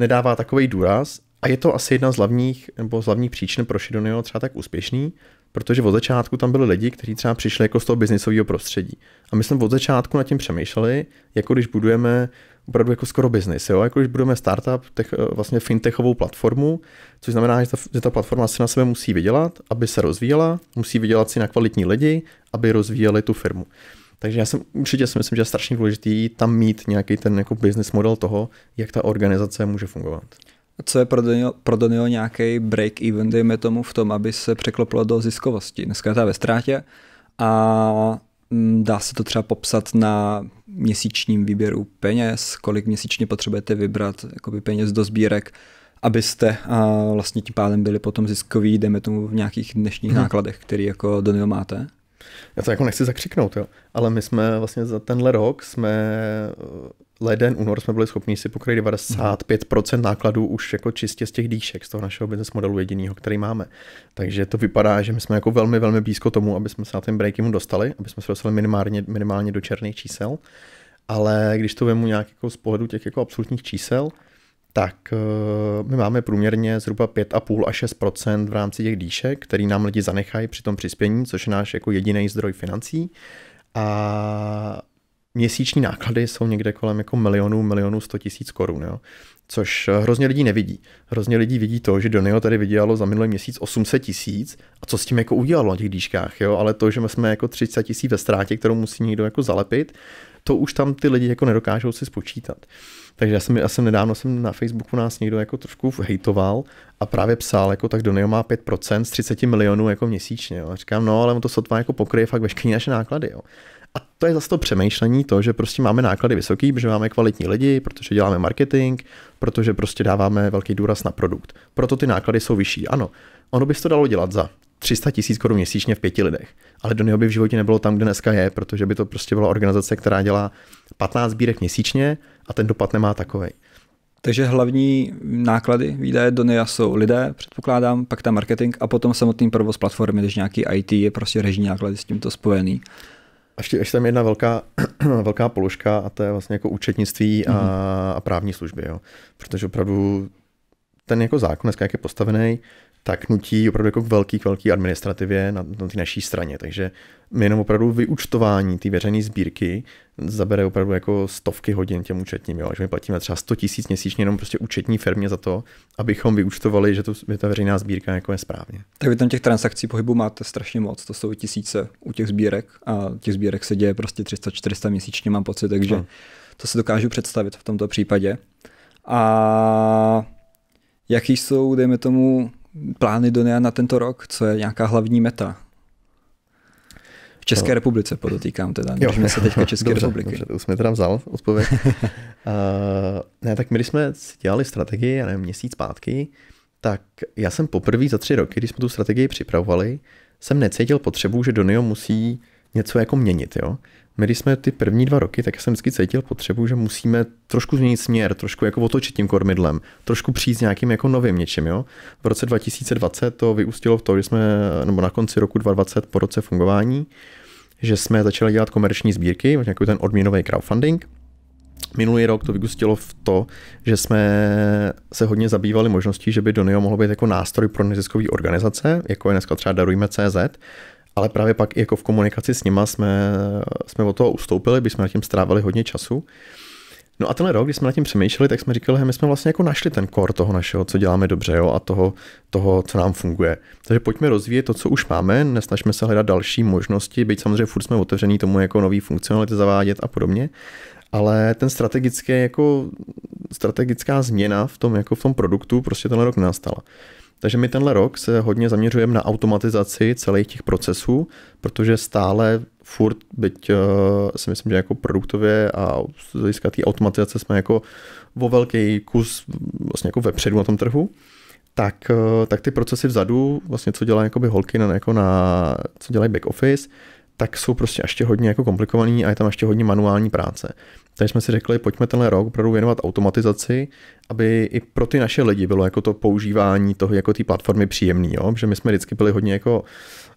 [SPEAKER 2] nedává takový důraz a je to asi jedna z hlavních, nebo z hlavních příčin, proč je do třeba tak úspěšný, protože od začátku tam byli lidi, kteří třeba přišli jako z toho biznisového prostředí. A my jsme od začátku nad tím přemýšleli, jako když budujeme opravdu jako skoro biznis, jo? jako když budeme startup, tech, eh, vlastně fintechovou platformu, což znamená, že ta, že ta platforma si na sebe musí vydělat, aby se rozvíjela, musí vydělat si na kvalitní lidi, aby rozvíjeli tu firmu. Takže já jsem určitě si myslím, že je strašně důležitý tam mít nějaký ten jako business model toho, jak ta organizace může fungovat.
[SPEAKER 1] Co je pro Daniel, pro Daniel nějaký break-even, dejme tomu, v tom, aby se překlopilo do ziskovosti? Dneska je ta ve ztrátě a mm, dá se to třeba popsat na měsíčním výběru peněz, kolik měsíčně potřebujete vybrat jakoby peněz do sbírek, abyste a vlastně tím pádem byli potom ziskoví, jdeme tomu v nějakých dnešních hmm. nákladech, který
[SPEAKER 2] jako Daniel máte? Já to jako nechci zakřiknout, jo. Ale my jsme vlastně za tenhle rok jsme eh, leden, únor jsme byli schopni si pokryt 95% nákladů už jako čistě z těch dýšek, z toho našeho business modelu jediného, který máme. Takže to vypadá, že my jsme jako velmi, velmi blízko tomu, aby jsme se na ten break dostali, aby jsme se dostali minimálně, minimálně do černých čísel. Ale když to vemu nějak jako z pohledu těch jako absolutních čísel, tak eh, my máme průměrně zhruba 5,5 až 6 v rámci těch dýšek, který nám lidi zanechají při tom přispění, což je náš jako jediný zdroj financí. A měsíční náklady jsou někde kolem jako milionů, milionů sto tisíc korun, jo? což eh, hrozně lidí nevidí. Hrozně lidí vidí to, že Donio tady vydělalo za minulý měsíc 800 tisíc a co s tím jako udělalo na těch dýškách, jo? ale to, že jsme jako 30 tisíc ve ztrátě, kterou musí někdo jako zalepit, to už tam ty lidi jako nedokážou si spočítat. Takže já jsem, já jsem nedávno jsem na Facebooku nás někdo jako trošku hejtoval a právě psal, jako tak Donio má 5% z 30 milionů jako měsíčně. Jo. A říkám, no ale on to sotva jako pokryje fakt veškeré naše náklady. Jo. A to je zase to přemýšlení, to, že prostě máme náklady vysoký, protože máme kvalitní lidi, protože děláme marketing, protože prostě dáváme velký důraz na produkt. Proto ty náklady jsou vyšší. Ano, ono by se to dalo dělat za 300 tisíc korun měsíčně v pěti lidech. Ale něho by v životě nebylo tam, kde dneska je, protože by to prostě byla organizace, která dělá 15 sbírek měsíčně a ten dopad nemá takový. Takže hlavní náklady
[SPEAKER 1] výdaje NIA jsou lidé, předpokládám, pak tam marketing a potom samotný provoz platformy, když nějaký
[SPEAKER 2] IT je prostě režijní náklady s tímto spojený ještě, ještě tam jedna velká, <clears throat> velká položka a to je vlastně jako účetnictví a, mm-hmm. a právní služby, jo. Protože opravdu ten jako zákon dneska, jak je postavený, tak nutí opravdu jako k velký, velký administrativě na, na té naší straně. Takže my jenom opravdu vyučtování té veřejné sbírky zabere opravdu jako stovky hodin těm účetním. Jo? Že my platíme třeba 100 tisíc měsíčně jenom prostě účetní firmě za to, abychom vyučtovali, že to, že ta veřejná sbírka jako je správně.
[SPEAKER 1] Tak vy tam těch transakcí pohybu máte strašně moc, to jsou tisíce u těch sbírek a těch sbírek se děje prostě 300-400 měsíčně, mám pocit, takže hmm. to se dokážu představit v tomto případě. A jaký jsou, dejme tomu, plány Donia na tento rok? Co je nějaká hlavní meta? V České no.
[SPEAKER 2] republice podotýkám teda, jo, jsme se teďka České dobře, republiky. Dobře, to už jsme teda vzal odpověď. uh, <laughs> ne, tak my když jsme dělali strategii, já nevím, měsíc zpátky, tak já jsem poprvé za tři roky, když jsme tu strategii připravovali, jsem necítil potřebu, že Donio musí něco jako měnit, jo. My, když jsme ty první dva roky, tak jsem vždycky cítil potřebu, že musíme trošku změnit směr, trošku jako otočit tím kormidlem, trošku přijít s nějakým jako novým něčím. Jo? V roce 2020 to vyústilo v to, že jsme, nebo na konci roku 2020 po roce fungování, že jsme začali dělat komerční sbírky, nějaký ten odměnový crowdfunding. Minulý rok to vyústilo v to, že jsme se hodně zabývali možností, že by Donio e mohlo být jako nástroj pro neziskové organizace, jako je dneska třeba Darujme.cz, ale právě pak jako v komunikaci s nima jsme, jsme od toho ustoupili, bychom na tím strávili hodně času. No a tenhle rok, když jsme nad tím přemýšleli, tak jsme říkali, že my jsme vlastně jako našli ten kor toho našeho, co děláme dobře jo, a toho, toho, co nám funguje. Takže pojďme rozvíjet to, co už máme, nesnažme se hledat další možnosti, byť samozřejmě furt jsme otevření tomu jako nový funkcionality zavádět a podobně, ale ten strategický jako strategická změna v tom, jako v tom produktu prostě tenhle rok nastala. Takže my tenhle rok se hodně zaměřujeme na automatizaci celých těch procesů, protože stále furt, byť eh, si myslím, že jako produktově a z hlediska té automatizace jsme jako o velký kus vlastně jako vepředu na tom trhu, tak, eh, tak ty procesy vzadu, vlastně co dělá jakoby na, jako na, co dělají back office, tak jsou prostě ještě hodně jako komplikovaný a je tam ještě hodně manuální práce. Tady jsme si řekli, pojďme tenhle rok opravdu věnovat automatizaci, aby i pro ty naše lidi bylo jako to používání toho jako té platformy příjemný, jo? že my jsme vždycky byli hodně jako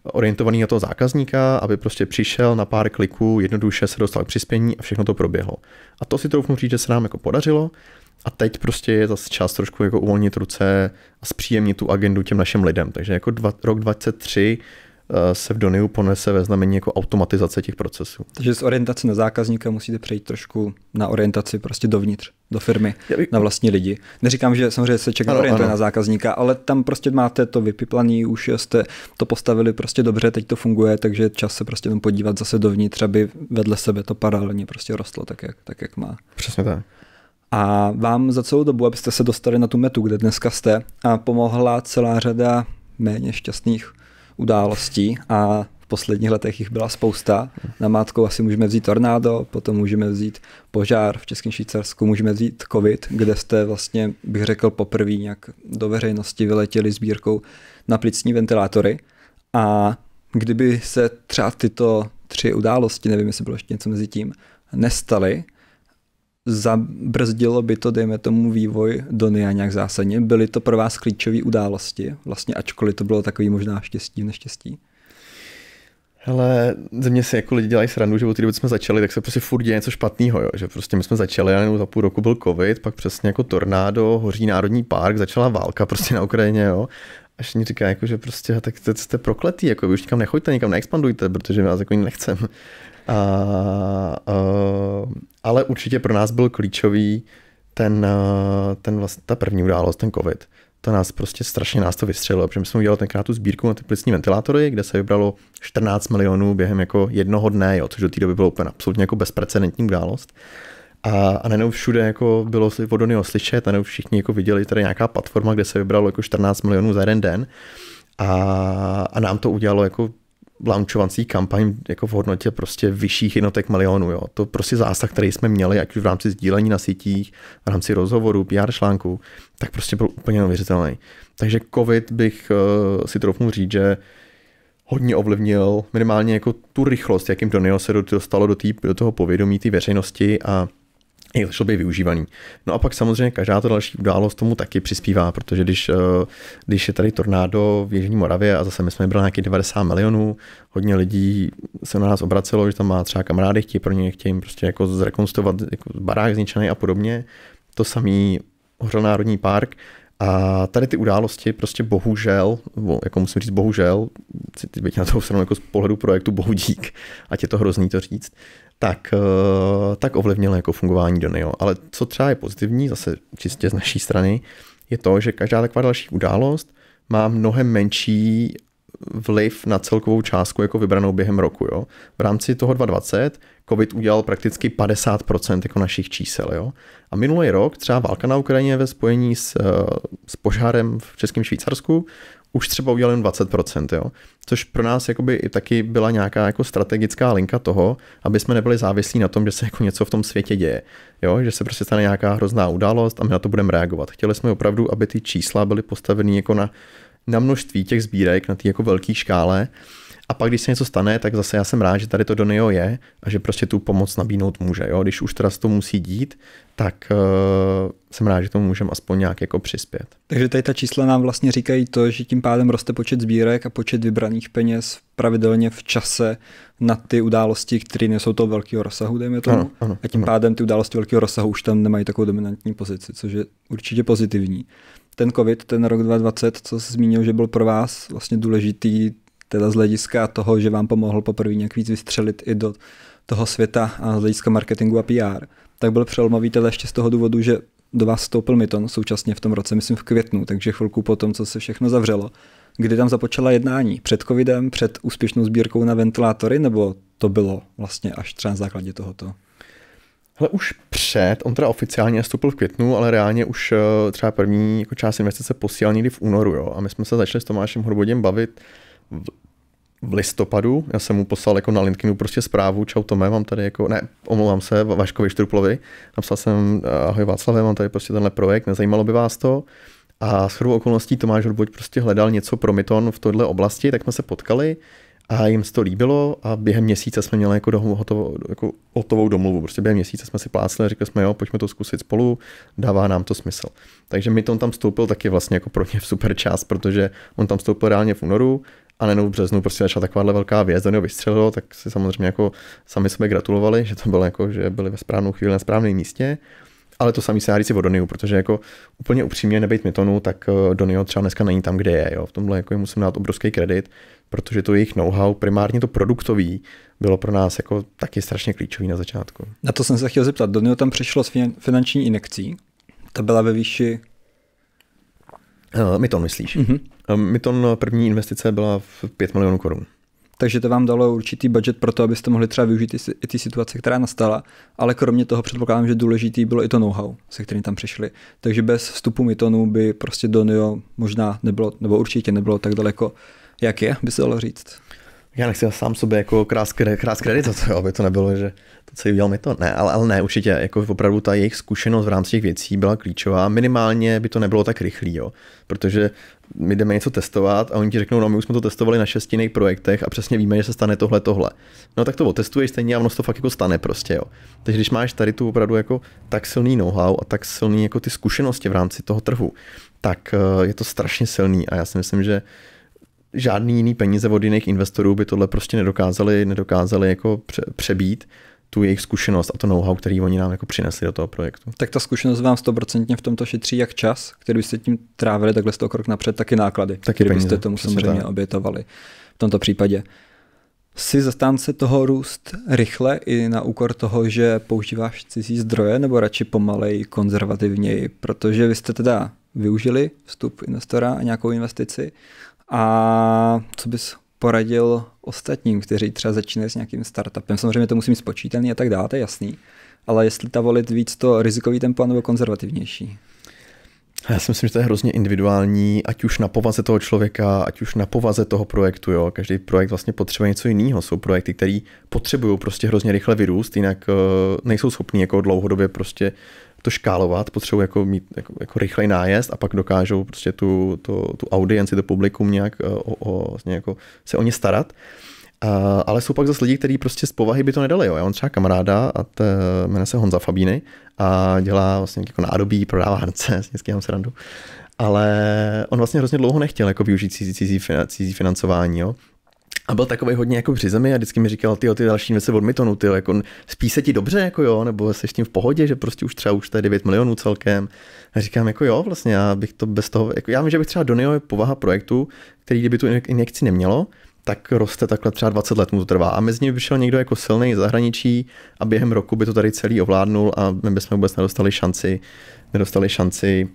[SPEAKER 2] orientovaný na toho zákazníka, aby prostě přišel na pár kliků, jednoduše se dostal k přispění a všechno to proběhlo. A to si troufnu říct, že se nám jako podařilo, a teď prostě je zase čas trošku jako uvolnit ruce a zpříjemnit tu agendu těm našim lidem. Takže jako dva, rok 23 Eh, se v Doniu ponese ve znamení jako automatizace těch procesů.
[SPEAKER 1] Takže z orientace na zákazníka musíte přejít trošku na orientaci prostě dovnitř, do firmy, by... na vlastní lidi. Neříkám, že samozřejmě se čeká orientuje na zákazníka, ale tam prostě máte to vypiplaný, už jste to postavili prostě dobře, teď to funguje, takže čas se prostě tam podívat zase dovnitř, aby vedle sebe to paralelně prostě rostlo tak, jak, tak, jak má. Přesně tak. A vám za celou dobu, abyste se dostali na tu metu, kde dneska jste, a pomohla celá řada méně šťastných událostí a v posledních letech jich byla spousta. Na mátkou asi můžeme vzít tornádo, potom můžeme vzít požár v Českém Švýcarsku, můžeme vzít covid, kde jste vlastně, bych řekl, poprvé nějak do veřejnosti vyletěli sbírkou na plicní ventilátory. A kdyby se třeba tyto tři události, nevím, jestli bylo ještě něco mezi tím, nestaly, zabrzdilo by to, dejme tomu, vývoj Donia nějak zásadně? Byly to pro vás klíčové události, vlastně ačkoliv to bylo takový možná štěstí, neštěstí?
[SPEAKER 2] Ale ze mě si jako lidi dělají srandu, že od té jsme začali, tak se prostě furt děje něco špatného, jo? že prostě my jsme začali, a za půl roku byl covid, pak přesně jako tornádo, hoří národní park, začala válka prostě na Ukrajině, jo. Až mi říká, jako, že prostě, tak jste, jste prokletý, jako vy už nikam nechoďte, nikam neexpandujte, protože my vás jako nechcem. A, a, ale určitě pro nás byl klíčový ten, ten vlastně, ta první událost, ten covid. To nás prostě strašně nás to vystřelilo, protože my jsme udělali tenkrát tu sbírku na ty plicní ventilátory, kde se vybralo 14 milionů během jako jednoho dne, jo, což do té doby bylo úplně absolutně jako bezprecedentní událost. A, a najednou všude jako bylo Vodonyho slyšet, najednou všichni jako viděli tady nějaká platforma, kde se vybralo jako 14 milionů za jeden den. A, a nám to udělalo jako launchovací kampaň jako v hodnotě prostě vyšších jednotek milionů. Jo. To prostě zásah, který jsme měli, ať už v rámci sdílení na sítích, v rámci rozhovoru, PR článku, tak prostě byl úplně neuvěřitelný. Takže covid bych uh, si troufnu říct, že hodně ovlivnil minimálně jako tu rychlost, jakým Donio se dostalo do, tý, do toho povědomí té veřejnosti a je by využívaný. No a pak samozřejmě každá to další událost tomu taky přispívá, protože když, eh, když je tady tornádo v Jižní Moravě a zase my jsme byli nějaký 90 milionů, hodně lidí se na nás obracelo, že tam má třeba kamarády, chtějí pro ně, chtějí jim prostě jako zrekonstruovat jako barák zničený a podobně. To samý hořel Národní park, a tady ty události prostě bohužel, jako musím říct bohužel, byť na to stranu jako z pohledu projektu bohudík, ať je to hrozný to říct, tak, eh, tak ovlivnilo jako fungování Donio. Ale co třeba je pozitivní, zase čistě z naší strany, je to, že každá taková další událost má mnohem menší vliv na celkovou částku jako vybranou během roku. Jo. V rámci toho 2020 COVID udělal prakticky 50% jako našich čísel. Jo. A minulý rok třeba válka na Ukrajině ve spojení s, eh, s požárem v Českém Švýcarsku už třeba udělal jen 20%, jo? což pro nás jakoby i taky byla nějaká jako strategická linka toho, aby jsme nebyli závislí na tom, že se jako něco v tom světě děje, jo? že se prostě stane nějaká hrozná událost a my na to budeme reagovat. Chtěli jsme opravdu, aby ty čísla byly postaveny jako na na množství těch sbírek na té jako velké škále. A pak, když se něco stane, tak zase já jsem rád, že tady to Donio je a že prostě tu pomoc nabídnout může. Jo? Když už teda to musí dít, tak uh, jsem rád, že tomu můžeme aspoň nějak jako přispět.
[SPEAKER 1] Takže tady ta čísla nám vlastně říkají to, že tím pádem roste počet sbírek a počet vybraných peněz pravidelně v čase na ty události, které nejsou toho velkého rozsahu, dejme tomu. Ano, ano, a tím ano. pádem ty události velkého rozsahu už tam nemají takovou dominantní pozici, což je určitě pozitivní ten covid, ten rok 2020, co se zmínil, že byl pro vás vlastně důležitý, teda z hlediska toho, že vám pomohl poprvé nějak víc vystřelit i do toho světa a z hlediska marketingu a PR, tak byl přelomový teda ještě z toho důvodu, že do vás vstoupil Myton současně v tom roce, myslím v květnu, takže chvilku po tom, co se všechno zavřelo, kdy tam započala jednání před covidem, před úspěšnou sbírkou na ventilátory, nebo to bylo vlastně až třeba na základě tohoto?
[SPEAKER 2] Ale už před, on teda oficiálně nastoupil v květnu, ale reálně už eh, třeba první jako část investice posílal někdy v únoru. Jo? A my jsme se začali s Tomášem Hrobodem bavit v, v listopadu. Já jsem mu poslal jako na LinkedInu prostě zprávu, čau Tome, mám tady jako, ne, omlouvám se, Vaškovi Štruplovi. Napsal jsem, eh, ahoj Václave, mám tady prostě tenhle projekt, nezajímalo by vás to. A s okolností Tomáš Hrboď prostě hledal něco pro Myton v této oblasti, tak jsme se potkali a jim se to líbilo a během měsíce jsme měli jako, domů, hotovo, jako hotovou domluvu. Prostě během měsíce jsme si plácli a řekli jsme, jo, pojďme to zkusit spolu, dává nám to smysl. Takže mi tam vstoupil taky vlastně jako pro ně v super čas, protože on tam vstoupil reálně v únoru, a nenou v březnu prostě začala takováhle velká věc, do něho vystřelilo, tak si samozřejmě jako sami jsme gratulovali, že to bylo jako, že byli ve správnou chvíli na správném místě. Ale to samý se dá říct o Doniu, protože jako úplně upřímně nebejt Mytonu, tak eh, Donio třeba dneska není tam, kde je. Jo. V tomhle jako musím dát obrovský kredit, protože to jejich know-how, primárně to produktový, bylo pro nás jako taky strašně klíčový na začátku.
[SPEAKER 1] Na to jsem se chtěl zeptat. Donio tam přišlo s finanční inekcí. ta byla ve výši
[SPEAKER 2] Uh, Myton, myslíš? Uh-huh. Myton první investice byla v 5 milionů korun
[SPEAKER 1] takže to vám dalo určitý budget pro to, abyste mohli třeba využít i ty situace, která nastala, ale kromě toho předpokládám, že důležitý bylo i to know-how, se kterým tam přišli. Takže bez vstupu Mytonu by prostě Donio možná nebylo, nebo určitě nebylo tak daleko, jak je, by se dalo říct já
[SPEAKER 2] nechci sám sobě jako krás, za to, aby to nebylo, že to celý udělal mi to. Ne, ale, ale ne, určitě, jako opravdu ta jejich zkušenost v rámci těch věcí byla klíčová. Minimálně by to nebylo tak rychlý, jo, protože my jdeme něco testovat a oni ti řeknou, no my už jsme to testovali na šesti jiných projektech a přesně víme, že se stane tohle, tohle. No tak to otestuješ stejně a ono to fakt jako stane prostě, jo. Takže když máš tady tu opravdu jako tak silný know-how a tak silný jako ty zkušenosti v rámci toho trhu, tak eh, je to strašně silný a já si myslím, že žádný jiný peníze od jiných investorů by tohle prostě nedokázali, nedokázali jako přebít tu jejich zkušenost a to know-how, který oni nám jako přinesli do toho projektu.
[SPEAKER 1] Tak ta zkušenost vám stoprocentně v tomto šetří jak čas, který byste tím trávili takhle z toho krok napřed, tak i náklady, taky které byste tomu samozřejmě tak. obětovali v tomto případě. Jsi zastánce toho růst rychle i na úkor toho, že používáš cizí zdroje nebo radši pomalej, konzervativněji, protože vy jste teda využili vstup investora a nějakou investici, a co bys poradil ostatním, kteří třeba začínají s nějakým startupem? Samozřejmě to musí být spočítaný a tak dále, to je jasný. Ale jestli ta volit víc to rizikový tempo nebo konzervativnější?
[SPEAKER 2] Já si myslím, že to je hrozně individuální, ať už na povaze toho člověka, ať už na povaze toho projektu. Jo. Každý projekt vlastně potřebuje něco jiného. Jsou projekty, které potřebují prostě hrozně rychle vyrůst, jinak eh, nejsou schopní jako dlouhodobě prostě to škálovat, potřebují jako mít jako, jako rychlej nájezd a pak dokážou prostě tu, tu, tu audienci, to publikum nějak eh, o, o, vlastně jako se o ně starat. A, eh, ale jsou pak zase lidi, kteří prostě z povahy by to nedali. Jo. Já mám třeba kamaráda a to jmenuje se Honza Fabíny a dělá vlastně jako nádobí, prodává hrnce, s mám srandu. Ale on vlastně hrozně dlouho nechtěl jako využít cizí, cizí, cizí financování. Jo a byl takový hodně jako při zemi a vždycky mi říkal, ty ty další věci od Mytonu, ty jako spí se ti dobře, jako jo, nebo se s tím v pohodě, že prostě už třeba už to je 9 milionů celkem. A říkám, jako jo, vlastně já bych to bez toho, jako já vím, že bych třeba Donio je povaha projektu, který kdyby tu injekci nemělo, tak roste takhle třeba 20 let mu to trvá. A mezi nimi vyšel někdo jako silný zahraničí a během roku by to tady celý ovládnul a my bychom vůbec nedostali šanci, nedostali šanci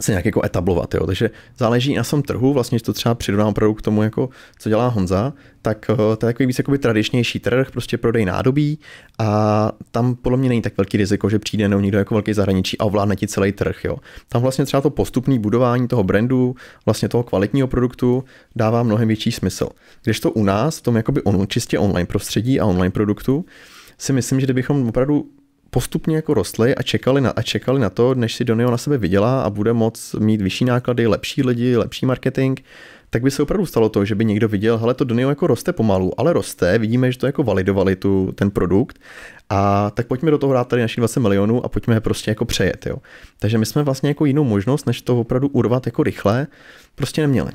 [SPEAKER 2] se nějak jako etablovat, jo. takže záleží na tom trhu, vlastně, že to třeba přidodám opravdu k tomu, jako, co dělá Honza, tak eh, to je takový víc jakoby tradičnější trh, prostě prodej nádobí a tam podle mě není tak velký riziko, že přijde jenom někdo jako velký zahraničí a ovládne ti celý trh. Jo. Tam vlastně třeba to postupné budování toho brandu, vlastně toho kvalitního produktu dává mnohem větší smysl. Když to u nás, v tom jakoby on, čistě online prostředí a online produktu, si myslím, že kdybychom opravdu postupně jako rostly a čekali na, a čekali na to, než si Donio na sebe vydělá a bude moc mít vyšší náklady, lepší lidi, lepší marketing, tak by se opravdu stalo to, že by někdo viděl, hele, to Donio jako roste pomalu, ale roste, vidíme, že to jako validovali tu, ten produkt a tak pojďme do toho dát tady našich 20 milionů a pojďme je prostě jako přejet, jo. Takže my jsme vlastně jako jinou možnost, než to opravdu urvat jako rychle, prostě neměli.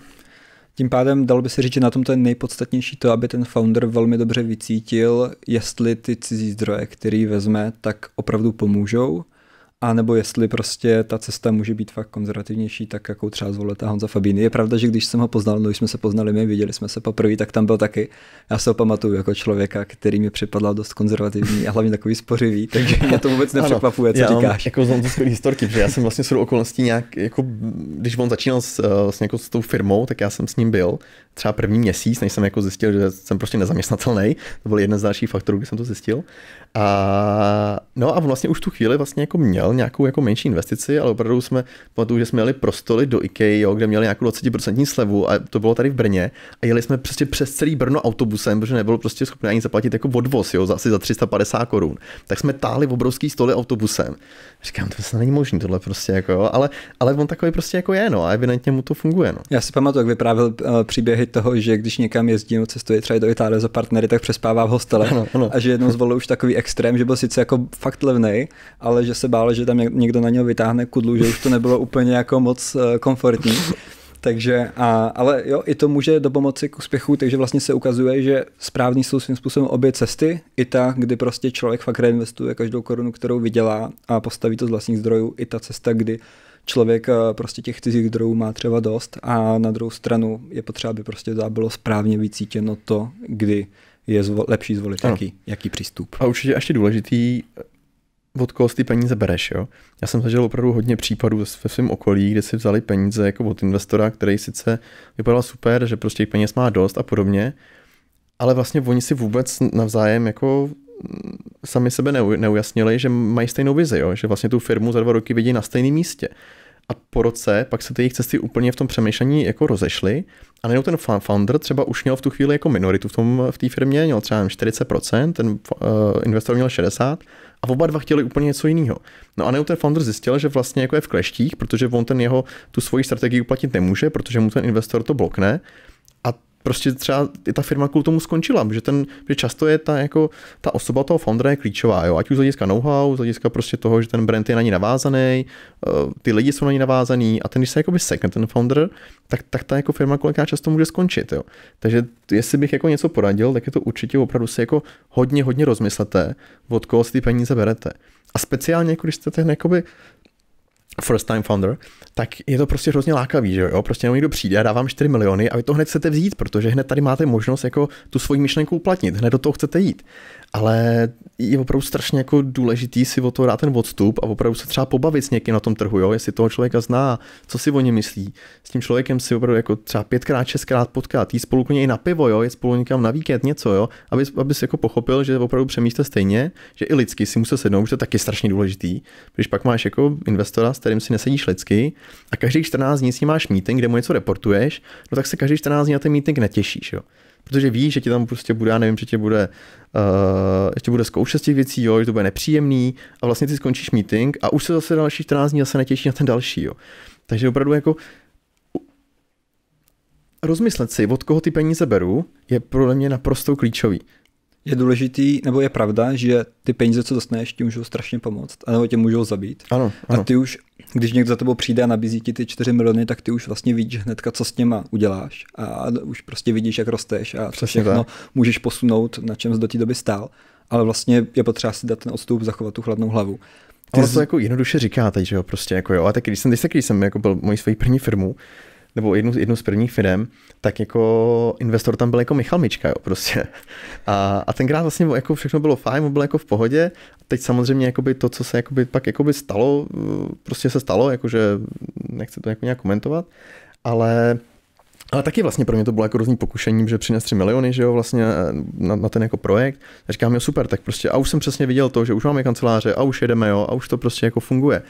[SPEAKER 2] Tím pádem dalo by se říct, že na tom to je nejpodstatnější to, aby
[SPEAKER 1] ten founder velmi dobře vycítil, jestli ty cizí zdroje, který vezme, tak opravdu pomůžou a nebo jestli prostě ta cesta může být fakt konzervativnější, tak jakou třeba zvolil ta Honza Fabíny. Je pravda, že když jsem ho poznal, no když jsme se poznali, my viděli jsme se poprvé, tak tam byl taky, já se ho pamatuju jako člověka, který mi připadal dost konzervativní a hlavně takový spořivý, takže <laughs> mě to vůbec nepřekvapuje, co já říkáš.
[SPEAKER 2] Jako znám to skvělé historky, protože já jsem vlastně s okolností nějak, jako když on začínal s, vlastně jako s tou firmou, tak já jsem s ním byl třeba první měsíc, než jsem jako zjistil, že jsem prostě nezaměstnatelný. To byl jeden z dalších faktorů, kdy jsem to zjistil. A, no a on vlastně už tu chvíli vlastně jako měl měl nějakou jako menší investici, ale opravdu jsme, pamatuju, že jsme jeli prostoly do IKEA, jo, kde měli nějakou 20% slevu a to bylo tady v Brně a jeli jsme prostě přes celý Brno autobusem, protože nebylo prostě schopné ani zaplatit jako odvoz, jo, za asi za 350 korun. Tak jsme táhli v obrovský stoly autobusem. Říkám, to se není možné, tohle prostě jako, jo, ale, ale on takový prostě jako je, no a evidentně mu to funguje, no.
[SPEAKER 1] Já si pamatuju, jak vyprávěl uh, příběhy toho, že když někam jezdí, cestuje třeba do Itálie za partnery, tak přespává v hostele ano, ano. a že jednou zvolil už takový extrém, že byl sice jako fakt levný, ale že se bál, že tam někdo na něho vytáhne kudlu, že už to nebylo úplně jako moc eh, komfortní. Takže, a, ale jo, i to může dopomoci k úspěchu, takže vlastně se ukazuje, že správný jsou svým způsobem obě cesty, i ta, kdy prostě člověk fakt reinvestuje každou korunu, kterou vydělá a postaví to z vlastních zdrojů, i ta cesta, kdy člověk eh, prostě těch cizích zdrojů má třeba dost a na druhou stranu je potřeba, aby prostě bylo správně vycítěno to,
[SPEAKER 2] kdy je zvo- lepší zvolit jaký, jaký přístup. A určitě ještě důležitý od koho ty peníze bereš. Jo? Já jsem zažil opravdu hodně případů ve svém okolí, kde si vzali peníze jako od investora, který sice vypadal super, že prostě těch peněz má dost a podobně, ale vlastně oni si vůbec navzájem jako mm, sami sebe neujasnili, že mají stejnou vizi, jo? že vlastně tu firmu za dva roky vidí na stejném místě. A po roce pak se ty jejich cesty úplně v tom přemýšlení jako rozešly a najednou ten founder třeba už měl v tu chvíli jako minoritu v té v firmě, měl třeba 40%, ten uh, investor měl 60% a oba dva chtěli úplně něco jiného. No a Neo ten founder zjistil, že vlastně jako je v kleštích, protože on ten jeho tu svoji strategii uplatit nemůže, protože mu ten investor to blokne prostě třeba i ta firma kvůli tomu skončila, že, ten, že často je ta, jako, ta osoba toho foundera je klíčová, jo? ať už z hlediska know-how, z hlediska prostě toho, že ten brand je na ní navázaný, eh, ty lidi jsou na ní navázaný a ten, když se jakoby sekne ten founder, tak, tak ta jako firma kolikrát často může skončit. Jo? Takže jestli bych jako něco poradil, tak je to určitě opravdu si jako hodně, hodně rozmyslete, od koho si ty peníze berete. A speciálně, jako když jste ten jakoby first time founder, tak je to prostě hrozně lákavý, že jo? Prostě někdo přijde a dávám 4 miliony a vy to hned chcete vzít, protože hned tady máte možnost jako tu svoji myšlenku uplatnit, hned do toho chcete jít ale je opravdu strašně jako důležitý si o to dát ten odstup a opravdu se třeba pobavit s někým na tom trhu, jo? jestli toho člověka zná, co si o něm myslí. S tím člověkem si opravdu jako třeba pětkrát, šestkrát potkat, jít spolu k něj na pivo, jo? jít spolu někam na víkend, něco, jo? Aby, aby si jako pochopil, že opravdu přemýšlíte stejně, že i lidsky si musíte sednout, že to je taky strašně důležitý. Když pak máš jako investora, s kterým si nesedíš lidsky a každý 14 dní s ním máš meeting, kde mu něco reportuješ, no tak se každý 14 dní na ten meeting netěšíš. Jo? protože víš, že ti tam prostě bude, já nevím, že tě bude uh, ještě bude zkoušet těch věcí, jo, že to bude nepříjemný a vlastně ty skončíš meeting a už se zase další 14 dní zase netěší na ten další, jo. Takže opravdu jako rozmyslet si, od koho ty peníze beru, je pro mě naprosto klíčový.
[SPEAKER 1] Je důležitý, nebo je pravda, že ty peníze, co dostaneš, ti můžou strašně pomoct, anebo tě můžou zabít. Ano, ano. A ty už když někdo za tebou přijde a nabízí ti ty 4 miliony, tak ty už vlastně vidíš hnedka, co s těma uděláš a už prostě vidíš, jak rosteš a Přesně všechno tak. můžeš posunout, na čem jsi do té doby stál. Ale vlastně je potřeba si dát ten odstup, zachovat tu chladnou hlavu.
[SPEAKER 2] Ty ono to jako jednoduše říkáte, že jo, prostě jako jo, a tak když jsem, když, jsem, když jsem jako byl mojí svojí první firmu, nebo jednu, jednu z prvních firm, tak jako investor tam byl jako Michal Mička, jo, prostě. A, a tenkrát vlastně jako všechno bylo fajn, bylo jako v pohodě. A teď samozřejmě jakoby to, co se jakoby pak jakoby stalo, prostě se stalo, jakože nechci to jako nějak komentovat, ale ale taky vlastně pro mě to bylo jako různý pokušení, že přines 3 miliony, že jo, vlastně eh, na, na ten jako projekt. A říkám, jo super, tak prostě a už jsem přesně viděl to, že už máme kanceláře a už jedeme, jo, a už to prostě jako funguje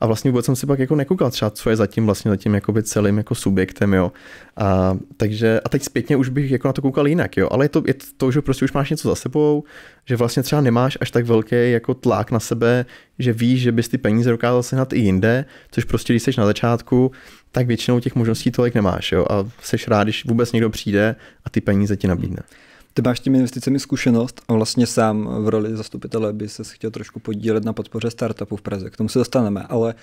[SPEAKER 2] a vlastně vůbec jsem si pak jako nekoukal třeba, co je zatím vlastně zatím jakoby celým jako subjektem, jo. A, takže, a teď zpětně už bych jako na to koukal jinak, jo, ale je to, je to, že prostě už máš něco za sebou, že vlastně třeba nemáš až tak velký jako tlak na sebe, že víš, že bys ty peníze dokázal sehnat i jinde, což prostě když jsi na začátku, tak většinou těch možností tolik nemáš, jo, a jsi rád, když vůbec někdo přijde a ty peníze ti nabídne. Hmm. Ty
[SPEAKER 1] máš těmi investicemi zkušenost a vlastně sám v roli zastupitele by se chtěl trošku podílet na podpoře startupů v Praze. K tomu se dostaneme, ale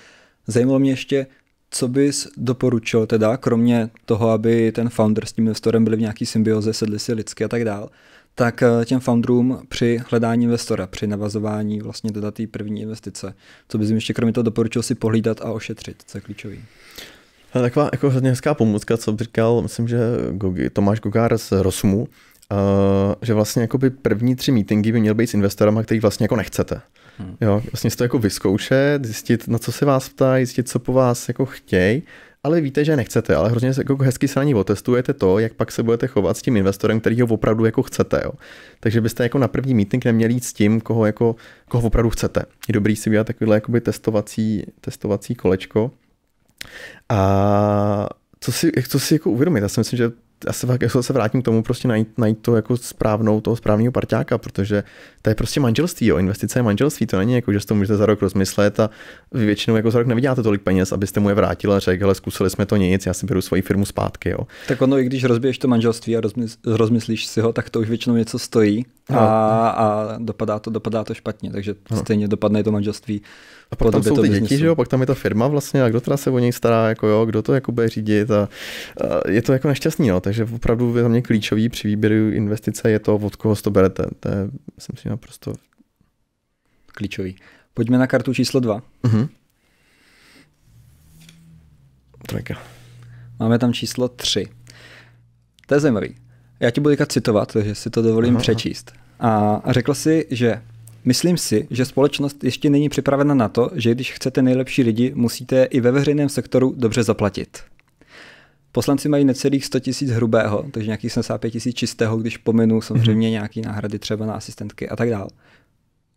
[SPEAKER 1] zajímalo mě ještě, co bys doporučil teda, kromě toho, aby ten founder s tím investorem byli v nějaký symbioze, sedli si lidsky a tak dál, tak eh, těm founderům při hledání investora, při navazování vlastně teda té první investice, co bys jim ještě kromě toho doporučil si pohlídat a ošetřit, co je klíčový?
[SPEAKER 2] Taková jako hodně hezká pomůcka, co říkal, myslím, že Tomáš Gogár z Rosmu, Eh, že vlastně jakoby první tři meetingy by měl být s investorama, který vlastně jako nechcete. Hmm. Jo, vlastně si to jako vyzkoušet, zjistit, na co se vás ptá, zjistit, co po vás jako chtějí, ale víte, že nechcete, ale hrozně jako hezky se na ní otestujete to, jak pak se budete chovat s tím investorem, který ho opravdu jako chcete. Jo. Takže byste jako na první meeting neměli jít s tím, koho, jako, koho opravdu chcete. Je dobrý si udělat takovýhle jakoby testovací, testovací kolečko. A co si, co si jako uvědomit? Já si myslím, že asi se, já jako se vrátím k tomu prostě najít, najít to jako správnou, toho správného parťáka, protože to je prostě manželství, jo. investice je manželství, to není jako, že si to můžete za rok rozmyslet a vy většinou jako za rok nevyděláte tolik peněz, abyste mu je vrátil a řekl, hele, zkusili jsme to nic, já si beru svoji firmu zpátky, jo.
[SPEAKER 1] Tak ono, i když rozbiješ to manželství a rozmys, rozmyslíš si ho, tak to už většinou něco stojí a, no. a dopadá, to, dopadá to špatně, takže no. stejně dopadne to manželství
[SPEAKER 2] a pak tam jsou ty děti, že jo, pak tam je ta firma vlastně a kdo teda se o něj stará, jako jo, kdo to jako bude řídit a, a je to jako nešťastný, no, takže opravdu je za mě klíčový při výběru investice je to, od koho to berete, to je, myslím si, naprosto klíčový. Pojďme
[SPEAKER 1] na kartu číslo dva.
[SPEAKER 2] Uh-huh. Trojka.
[SPEAKER 1] Máme tam číslo tři. To je zajímavý. Já ti budu citovat, takže si to dovolím aha, přečíst. A, a řekl si, že Myslím si, že společnost ještě není připravena na to, že když chcete nejlepší lidi, musíte i ve veřejném sektoru dobře zaplatit. Poslanci mají necelých 100 tisíc hrubého, takže nějakých 75 tisíc čistého, když pominu samozřejmě mm-hmm. nějaké náhrady třeba na asistentky a tak dále.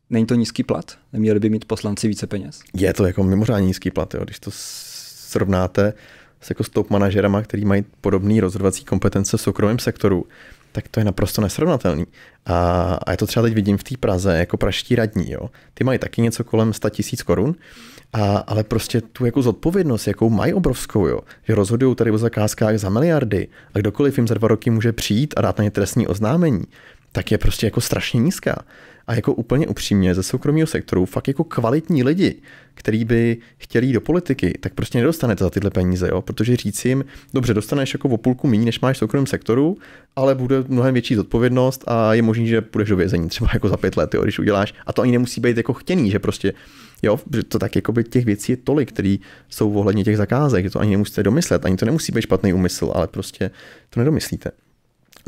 [SPEAKER 1] Není to nízký plat? Neměli by mít poslanci více peněz?
[SPEAKER 2] Je to jako mimořádně nízký plat, jo. když to srovnáte s jako top manažerama, který mají podobné rozhodovací kompetence v soukromém sektoru, tak to je naprosto nesrovnatelný. A, a já to třeba teď vidím v té Praze jako praští radní, jo. Ty mají taky něco kolem 100 tisíc korun, a, ale prostě tu jako zodpovědnost, jakou mají obrovskou, jo, že rozhodují tady o zakázkách za miliardy a kdokoliv jim za dva roky může přijít a dát na ně trestní oznámení, tak je prostě jako strašně nízká a jako úplně upřímně ze soukromého sektoru fakt jako kvalitní lidi, který by chtěli jít do politiky, tak prostě nedostanete za tyhle peníze, jo? protože říct jim, dobře, dostaneš jako o půlku méně, než máš v soukromém sektoru, ale bude mnohem větší zodpovědnost a je možný, že půjdeš do vězení třeba jako za pět let, jo, když uděláš. A to ani nemusí být jako chtěný, že prostě Jo, to tak jako by těch věcí je tolik, které jsou ohledně těch zakázek, že to ani nemusíte domyslet, ani to nemusí být špatný úmysl, ale prostě to nedomyslíte.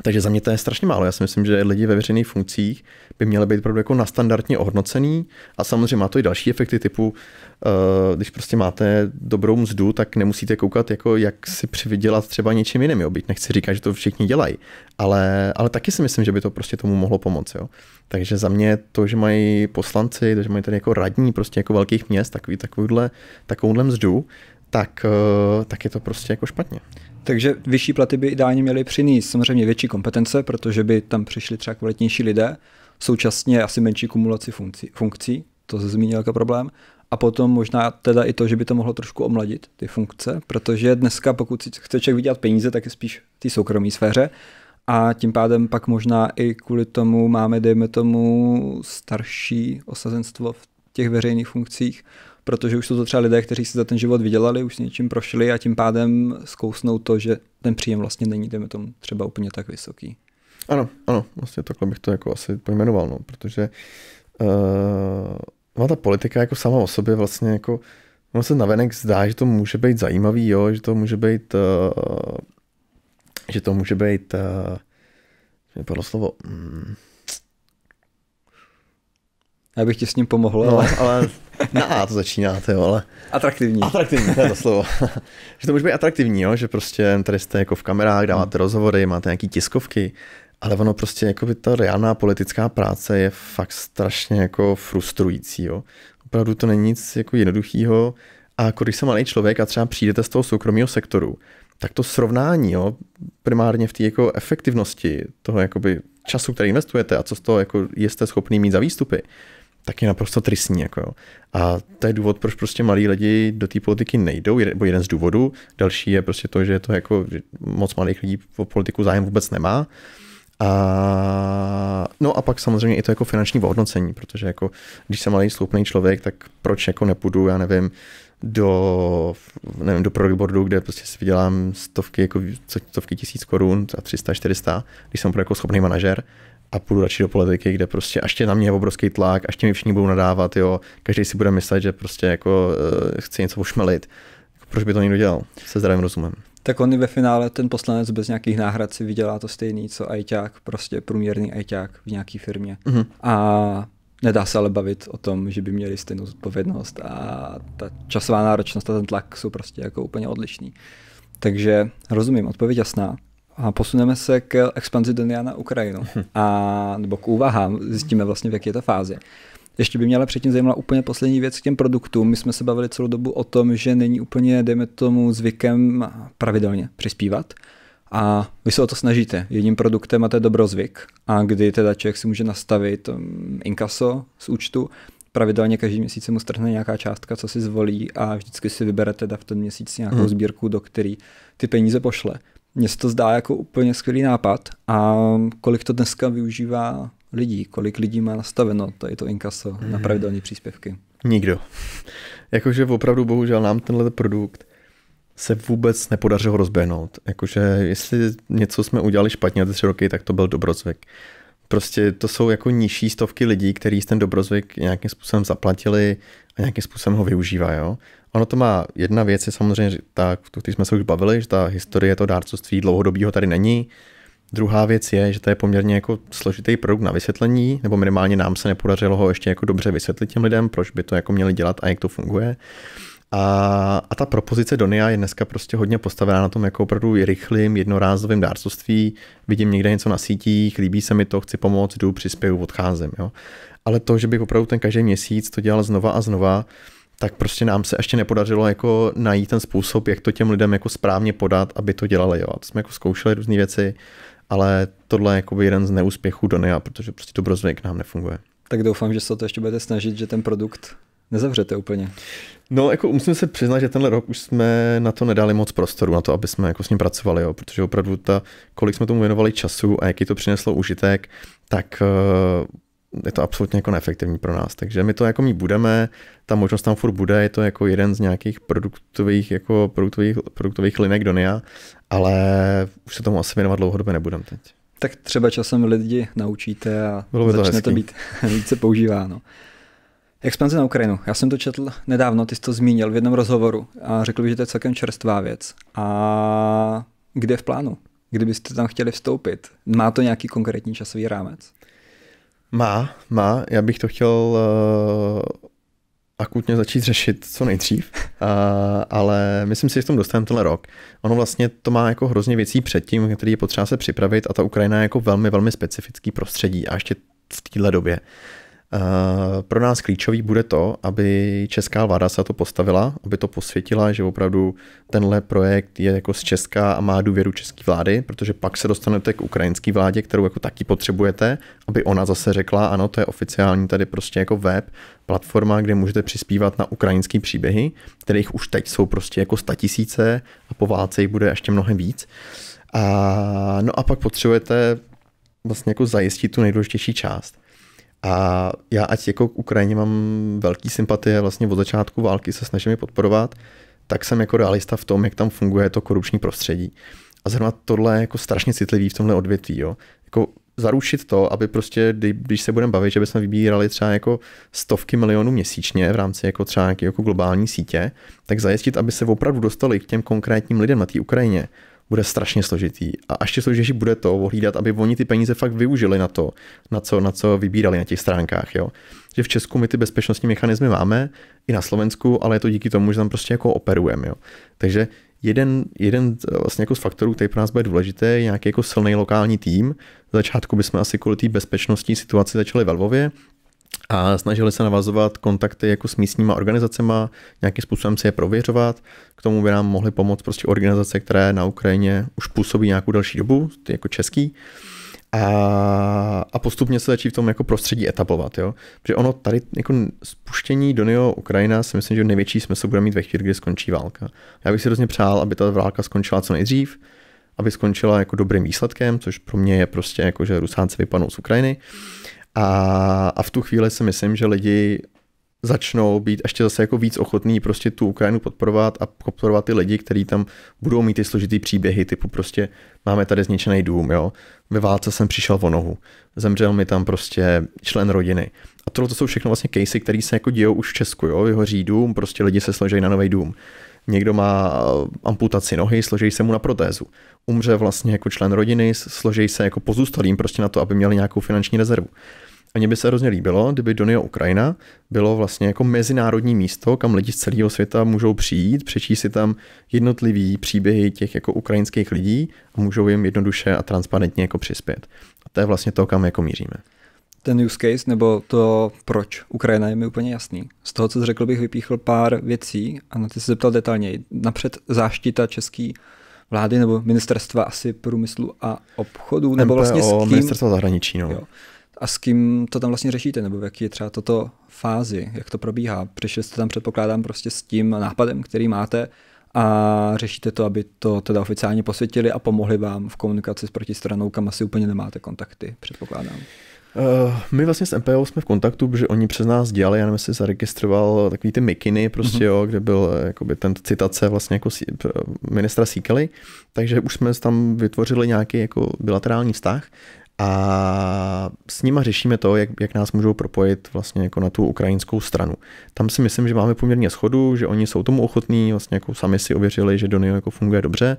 [SPEAKER 2] Takže za mě to je strašně málo. Já si myslím, že lidi ve veřejných funkcích by měli být opravdu jako nastandardně ohodnocený a samozřejmě má to i další efekty typu, eh, když prostě máte dobrou mzdu, tak nemusíte koukat, jako jak si přivydělat třeba něčím jiným. Jo? Byť nechci říkat, že to všichni dělají, ale, ale taky si myslím, že by to prostě tomu mohlo pomoci. Jo? Takže za mě to, že mají poslanci, to, že mají tady jako radní prostě jako velkých měst, takový, takovouhle, takovouhle mzdu, tak, eh, tak je to prostě jako
[SPEAKER 1] špatně. Takže vyšší platy by ideálně měly přinést samozřejmě větší kompetence, protože by tam přišli třeba kvalitnější lidé, současně asi menší kumulaci funkcí, funkcí to se zmínil jako problém, a potom možná teda i to, že by to mohlo trošku omladit ty funkce, protože dneska, pokud si chce člověk vydělat peníze, tak je spíš v té soukromé sféře a tím pádem pak možná i kvůli tomu máme, dejme tomu, starší osazenstvo v těch veřejných funkcích, protože už jsou to třeba lidé, kteří si za ten život vydělali, už s něčím prošli a tím pádem zkousnou to, že ten příjem vlastně není, dejme tomu, třeba úplně tak vysoký. Ano,
[SPEAKER 2] ano, vlastně takhle bych to jako asi pojmenoval, no, protože uh, ta politika jako sama o sobě vlastně jako, ono se navenek zdá, že to může být zajímavý, jo, že to může být, uh, že to může být, uh, eh, mě slovo, mm, já bych ti s ním pomohl, no, ale... ale <laughs> na A to začíná, ty ale...
[SPEAKER 1] Atraktivní. Atraktivní, to je to
[SPEAKER 2] slovo. <laughs> že to může být atraktivní, jo? že prostě tady jste jako v kamerách, dáváte mm. rozhovory, máte nějaký tiskovky, ale ono prostě, jako by ta reálná politická práce je fakt strašně jako frustrující, jo? Opravdu to není nic jako jednoduchého. A jako když jsem malý člověk a třeba přijdete z toho soukromého sektoru, tak to srovnání, jo, primárně v té jako efektivnosti toho jakoby času, který investujete a co z toho jako jste schopný mít za výstupy, taky naprosto tristní. Jako jo. A to je důvod, proč prostě malí lidi do té politiky nejdou, nebo jeden z důvodů. Další je prostě to, že to jako že moc malých lidí po politiku zájem vůbec nemá. A, no a pak samozřejmě i to jako finanční ohodnocení, protože jako, když jsem malý sloupný člověk, tak proč jako nepůjdu, já nevím, do, nevím, do productboardu, kde prostě si vydělám stovky, jako, stovky tisíc korun a 300, 400, když jsem opravdu jako schopný manažer, a půjdu radši do politiky, kde prostě až tě na mě je obrovský tlak, až mi všichni budou nadávat, jo, každý si bude myslet, že prostě jako uh, eh, chci něco ušmelit. Jako proč by to někdo dělal? Se zdravým rozumem.
[SPEAKER 1] Tak on i ve finále, ten poslanec bez nějakých náhrad si vydělá to stejný, co ajťák, prostě průměrný ajťák v nějaké firmě. Mm-hmm. A nedá se ale bavit o tom, že by měli stejnou zodpovědnost a ta časová náročnost a ten tlak jsou prostě jako úplně odlišný. Takže rozumím, odpověď jasná. A posuneme se k expanzi Denia na Ukrajinu. Mhm. A, nebo k úvahám, zjistíme vlastně, v jaké je to fázi. Ještě by mě ale předtím zajímala úplně poslední věc k těm produktům. My jsme se bavili celou dobu o tom, že není úplně, dejme tomu, zvykem pravidelně přispívat. A vy se o to snažíte. Jedním produktem máte dobrozvyk, a kdy teda člověk si může nastavit um, inkaso z účtu, pravidelně každý měsíc se mu strhne nějaká částka, co si zvolí a vždycky si vybere teda v ten měsíc nějakou mhm. sbírku, do který ty peníze pošle. Mně se to zdá jako úplně skvělý nápad a kolik to dneska využívá lidí, kolik lidí má nastaveno tady to inkaso mm. na hmm. pravidelné příspěvky.
[SPEAKER 2] Nikdo. <laughs> Jakože opravdu bohužel nám tenhle produkt se vůbec nepodařilo rozběhnout. Jakože jestli něco jsme udělali špatně za tři roky, tak to byl dobrozvyk. Prostě to jsou jako nižší stovky lidí, kteří ten dobrozvyk nějakým způsobem zaplatili a nějakým způsobem ho využívají. Ono to má jedna věc, je samozřejmě tak, tu jsme se už bavili, že ta historie to dárcovství dlouhodobého tady není. Druhá věc je, že to je poměrně jako složitý produkt na vysvětlení, nebo minimálně nám se nepodařilo ho ještě jako dobře vysvětlit těm lidem, proč by to jako měli dělat a jak to funguje. A, a ta propozice Donia je dneska prostě hodně postavená na tom jako opravdu rychlým, jednorázovým dárcovství. Vidím někde něco na sítích, líbí se mi to, chci pomoct, jdu, přispěju, odcházím. Jo? Ale to, že bych opravdu ten každý měsíc to dělal znova a znova, tak prostě nám se ještě nepodařilo jako najít ten způsob, jak to těm lidem jako správně podat, aby to dělali. Jo. A to jsme jako zkoušeli různé věci, ale tohle je jako jeden z neúspěchů Donia, protože prostě to k nám nefunguje.
[SPEAKER 1] Tak doufám, že se to ještě budete snažit, že ten produkt nezavřete úplně.
[SPEAKER 2] No, jako musím se přiznat, že tenhle rok už jsme na to nedali moc prostoru, na to, aby jsme jako s ním pracovali, jo, protože opravdu ta, kolik jsme tomu věnovali času a jaký to přineslo užitek, tak eh, je to absolutně jako neefektivní pro nás, takže my to jako mít budeme, ta možnost tam furt bude, je to jako jeden z nějakých produktových, jako produktových, produktových linek Donia, ale už se tomu asi věnovat dlouhodobě nebudeme teď.
[SPEAKER 1] Tak třeba časem lidi naučíte a Bylo by začne hezký. to být <laughs> více používáno. Expanze na Ukrajinu. Já jsem to četl nedávno, ty jsi to zmínil v jednom rozhovoru a řekl bych, že to je celkem čerstvá věc. A kde je v plánu? Kdybyste tam chtěli vstoupit? Má to nějaký konkrétní časový rámec?
[SPEAKER 2] Má, má. Já bych to chtěl uh, akutně začít řešit co nejdřív, uh, ale myslím si, že v tom dostaneme tenhle rok. Ono vlastně to má jako hrozně věcí předtím, který je potřeba se připravit a ta Ukrajina je jako velmi, velmi specifický prostředí a ještě v téhle době. Uh, Eh, pro nás klíčový bude to, aby česká vláda se to postavila, aby to posvětila, že opravdu tenhle projekt je jako z Česka a má důvěru české vlády, protože pak se dostanete k ukrajinské vládě, kterou jako taky potřebujete, aby ona zase řekla, ano, to je oficiální tady prostě jako web, platforma, kde můžete přispívat na ukrajinský příběhy, kterých už teď jsou prostě jako tisíce a po válce jich bude ještě mnohem víc. A, no a pak potřebujete vlastně jako zajistit tu nejdůležitější část. A já ať jako k Ukrajině mám velký sympatie, vlastně od začátku války se snažím je podporovat, tak jsem jako realista v tom, jak tam funguje to korupční prostředí. A zrovna tohle je jako strašně citlivý v tomhle odvětví. Jo. Jako zaručit to, aby prostě, když se budeme bavit, že bychom vybírali třeba jako stovky milionů měsíčně v rámci jako třeba jako globální sítě, tak zajistit, aby se opravdu dostali k těm konkrétním lidem na té Ukrajině bude strašně složitý. A až ještě složitější bude to ohlídat, aby oni ty peníze fakt využili na to, na co, na co vybírali na těch stránkách. Jo? Že v Česku my ty bezpečnostní mechanismy máme, i na Slovensku, ale je to díky tomu, že tam prostě jako operujeme. Takže jeden, jeden vlastně jako z faktorů, který pro nás bude důležité, je nějaký jako silný lokální tým. V začátku bychom asi kvůli té bezpečnostní situaci začali ve Lvově, a snažili se navazovat kontakty jako s místníma organizacemi, nějakým způsobem si je prověřovat. K tomu by nám mohly pomoct prostě organizace, které na Ukrajině už působí nějakou další dobu, ty jako český. A, a postupně se začít v tom jako prostředí etablovat. Jo? Protože ono tady jako spuštění do Donio Ukrajina si myslím, že největší smysl bude mít ve chvíli, kdy skončí válka. Já bych si hrozně přál, aby ta válka skončila co nejdřív, aby skončila jako dobrým výsledkem, což pro mě je prostě jako, že Rusánci vypadnou z Ukrajiny. Mm a, a v tu chvíli si myslím, že lidi začnou být ještě zase jako víc ochotní prostě tu Ukrajinu podporovat a podporovat ty lidi, kteří tam budou mít ty složitý příběhy, typu prostě máme tady zničený dům, jo, ve válce jsem přišel o nohu, zemřel mi tam prostě člen rodiny. A tohle to jsou všechno vlastně casey, které se jako dějou už v Česku, jo, Vyhoří dům, prostě lidi se složí na nový dům někdo má eh, amputaci nohy, složí se mu na protézu. Umře vlastně jako člen rodiny, složí se jako pozůstalým prostě na to, aby měli nějakou finanční rezervu. A mně by se hrozně líbilo, kdyby Donio Ukrajina bylo vlastně jako mezinárodní místo, kam lidi z celého světa můžou přijít, přečíst si tam jednotlivý příběhy těch jako ukrajinských lidí a můžou jim jednoduše a transparentně jako přispět. A to je vlastně to, kam jako míříme
[SPEAKER 1] ten use case nebo to, proč Ukrajina je mi úplně jasný. Z toho, co jsi řekl, bych vypíchl pár věcí a na ty se zeptal detailněji. Napřed záštita český vlády nebo ministerstva asi průmyslu a obchodu, nebo MPO, vlastně s kým... ministerstva
[SPEAKER 2] zahraničí, no. jo.
[SPEAKER 1] A s kým to tam vlastně řešíte, nebo v jaký je třeba toto fázi, jak to probíhá? Přišli jste tam, předpokládám, prostě s tím nápadem, který máte a řešíte to, aby to teda oficiálně posvětili a pomohli vám v komunikaci s protistranou, kam asi úplně nemáte kontakty, předpokládám.
[SPEAKER 2] Uh, my vlastně s MPO jsme v kontaktu, protože oni přes nás dělali, já nevím, jestli zaregistroval takový ty mikiny prostě, mm-hmm. jo, kde byl eh, jakoby ten citace vlastně jako si, eh, ministra Síkely, takže už jsme tam vytvořili nějaký jako bilaterální vztah a s nima řešíme to, jak, jak nás můžou propojit vlastně jako na tu ukrajinskou stranu. Tam si myslím, že máme poměrně schodu, že oni jsou tomu ochotní, vlastně jako sami si ověřili, že Donio jako funguje dobře.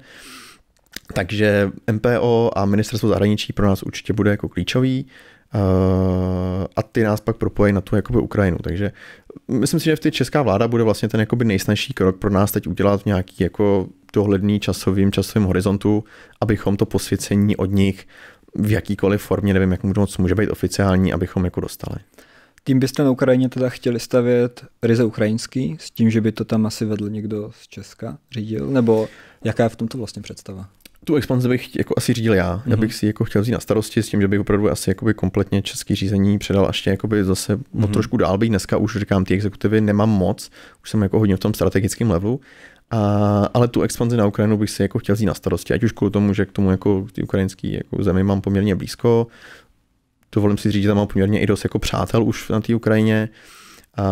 [SPEAKER 2] Takže MPO a ministerstvo zahraničí pro nás určitě bude jako klíčový. Eh, a ty nás pak propojí na tu jakoby Ukrajinu. Takže myslím si, že v té česká vláda bude vlastně ten jakoby nejsnažší krok pro nás teď udělat v nějaký jako dohledný časovým, časovým horizontu, abychom to posvěcení od nich v jakýkoliv formě, nevím, jak moc může být oficiální, abychom jako dostali. Tím byste
[SPEAKER 1] na Ukrajině teda chtěli stavět ryze ukrajinský, s tím, že by to tam asi vedl někdo z Česka, řídil, nebo jaká je v tomto vlastně představa?
[SPEAKER 2] tu expanzi bych jako asi řídil já. Já mhm. bych si jako chtěl vzít na starosti s tím, že bych opravdu asi jakoby kompletně český řízení předal až jakoby zase mm-hmm. o mhm. trošku dál. být. dneska už říkám, ty exekutivy nemám moc, už jsem jako hodně v tom strategickém levelu, a, ale tu expanzi na Ukrajinu bych si jako chtěl vzít na starosti, ať už kvůli tomu, že k tomu jako ty ukrajinský jako zemi mám poměrně blízko, dovolím si říct, že tam mám poměrně i dost jako přátel už na té Ukrajině, a,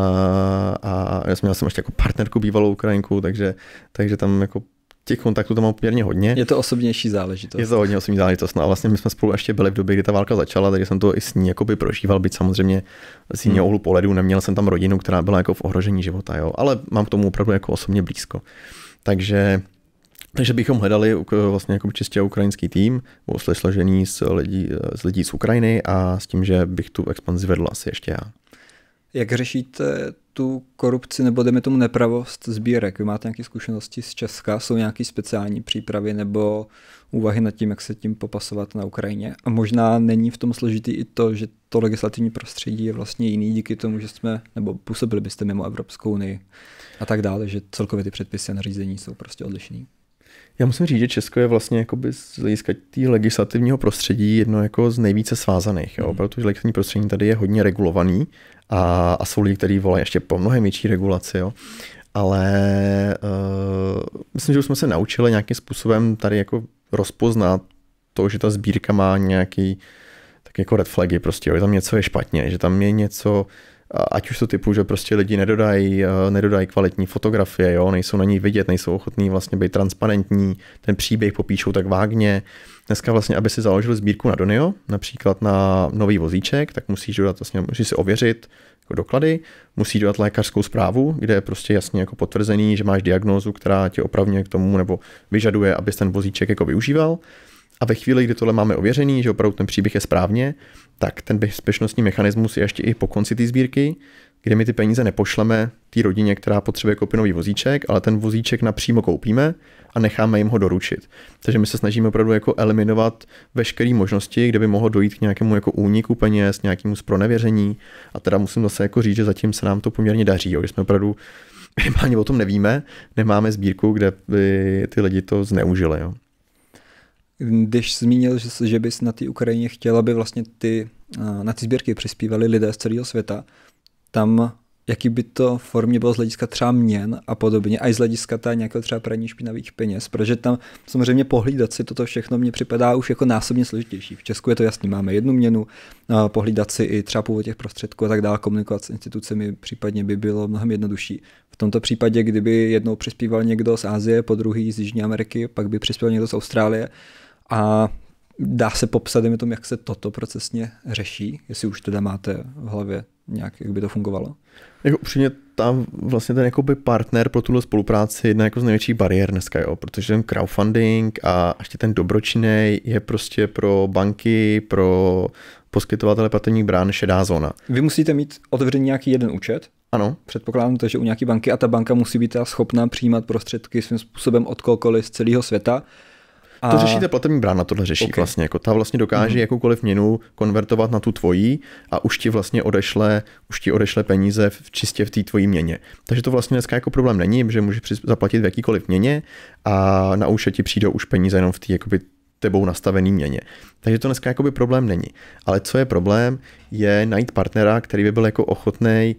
[SPEAKER 2] a já jsem měl jsem ještě jako partnerku bývalou Ukrajinku, takže, takže tam jako těch kontaktů tam mám poměrně hodně. Je to osobnější záležitost. Je to hodně osobní záležitost. No a vlastně my jsme spolu ještě byli v době, kdy ta válka začala, takže jsem to i s ní jakoby prožíval, byť samozřejmě z jiného hmm. pohledu neměl jsem tam rodinu, která byla jako v ohrožení života, jo. Ale mám k tomu opravdu jako osobně blízko. Takže takže bychom hledali vlastně jako čistě ukrajinský tým, vlastně složený z lidí, z lidí z Ukrajiny a s tím, že bych tu expanzi vedl asi ještě já.
[SPEAKER 1] Jak řešíte tu korupci nebo jdeme tomu nepravost sbírek? Vy máte nějaké zkušenosti z Česka? Jsou nějaké speciální přípravy nebo úvahy nad tím, jak se tím popasovat na Ukrajině? A možná není v tom složitý i to, že to legislativní prostředí je vlastně jiný díky tomu, že jsme, nebo působili byste mimo Evropskou unii a tak dále, že celkově ty předpisy a nařízení jsou prostě odlišný.
[SPEAKER 2] Já musím říct, že Česko je vlastně z hlediska legislativního prostředí jedno jako z nejvíce svázaných, jo? Mm. protože legislativní prostředí tady je hodně regulovaný a, a jsou lidi, kteří volají ještě po mnohem větší regulaci. Jo. Ale uh, myslím, že už jsme se naučili nějakým způsobem tady jako rozpoznat to, že ta sbírka má nějaký tak jako red flagy prostě, jo, že tam něco je špatně, že tam je něco, ať už to typu, že prostě lidi nedodají, eh, nedodají kvalitní fotografie, jo, nejsou na ní vidět, nejsou ochotní vlastně být transparentní, ten příběh popíšou tak vágně, uh, Dneska vlastně, aby si založil sbírku na Donio, například na nový vozíček, tak musíš dodat vlastně, musíš si ověřit jako doklady, musí dodat lékařskou zprávu, kde je prostě jasně jako potvrzený, že máš diagnózu, která tě opravňuje k tomu nebo vyžaduje, abys ten vozíček jako využíval. A ve chvíli, kdy tohle máme ověřený, že opravdu ten příběh je správně, tak ten bezpečnostní mechanismus je ještě i po konci té sbírky, kdy my ty peníze nepošleme té rodině, která potřebuje koupit nový vozíček, ale ten vozíček napřímo koupíme a necháme jim ho doručit. Takže my se snažíme opravdu jako eliminovat veškeré možnosti, kde by mohlo dojít k nějakému jako úniku peněz, nějakému zpronevěření. A teda musím zase jako říct, že zatím se nám to poměrně daří, jo, že jsme opravdu <laughs> minimálně o tom nevíme, nemáme sbírku, kde by ty lidi to zneužili. Jo.
[SPEAKER 1] Když zmínil, že, že bys na té Ukrajině chtěla, aby vlastně ty, eh, na ty sbírky přispívali lidé z celého světa, tam jaký by to formě bylo z hlediska třeba měn a podobně, a i z hlediska ta nějakého třeba praní špinavých peněz, protože tam samozřejmě pohlídat si toto všechno mně připadá už jako násobně složitější. V Česku je to jasný, máme jednu měnu, pohlídat si i třeba původ těch prostředků a tak dále, komunikovat s institucemi případně by bylo mnohem jednodušší. V tomto případě, kdyby jednou přispíval někdo z Asie, po druhý z Jižní Ameriky, pak by přispěl někdo z Austrálie, a Dá se popsat, jim tom, jak se toto procesně řeší, jestli už teda máte v hlavě nějak, jak by to fungovalo?
[SPEAKER 2] Jako upřímně, tam vlastně ten jakoby partner pro tuhle spolupráci je jedna jako z největších bariér dneska, jo, protože ten crowdfunding a ještě ten dobročinný je prostě pro banky, pro poskytovatele platebních brán šedá zóna.
[SPEAKER 1] Vy musíte mít otevřený nějaký jeden účet, ano. Předpokládám to, že u nějaké banky a ta banka musí být schopná přijímat prostředky svým způsobem od kohokoliv z celého světa a... To řeší ta
[SPEAKER 2] platební brána, tohle řeší okay. vlastně. Jako ta vlastně dokáže mm. jakoukoliv měnu konvertovat na tu tvojí a už ti vlastně odešle, už ti odešle peníze v, čistě v té tvojí měně. Takže to vlastně dneska jako problém není, že můžeš zaplatit v jakýkoliv měně a na účet ti přijdou už peníze jenom v té jakoby tebou nastavený měně. Takže to dneska jakoby problém není. Ale co je problém, je najít partnera, který by byl jako ochotnej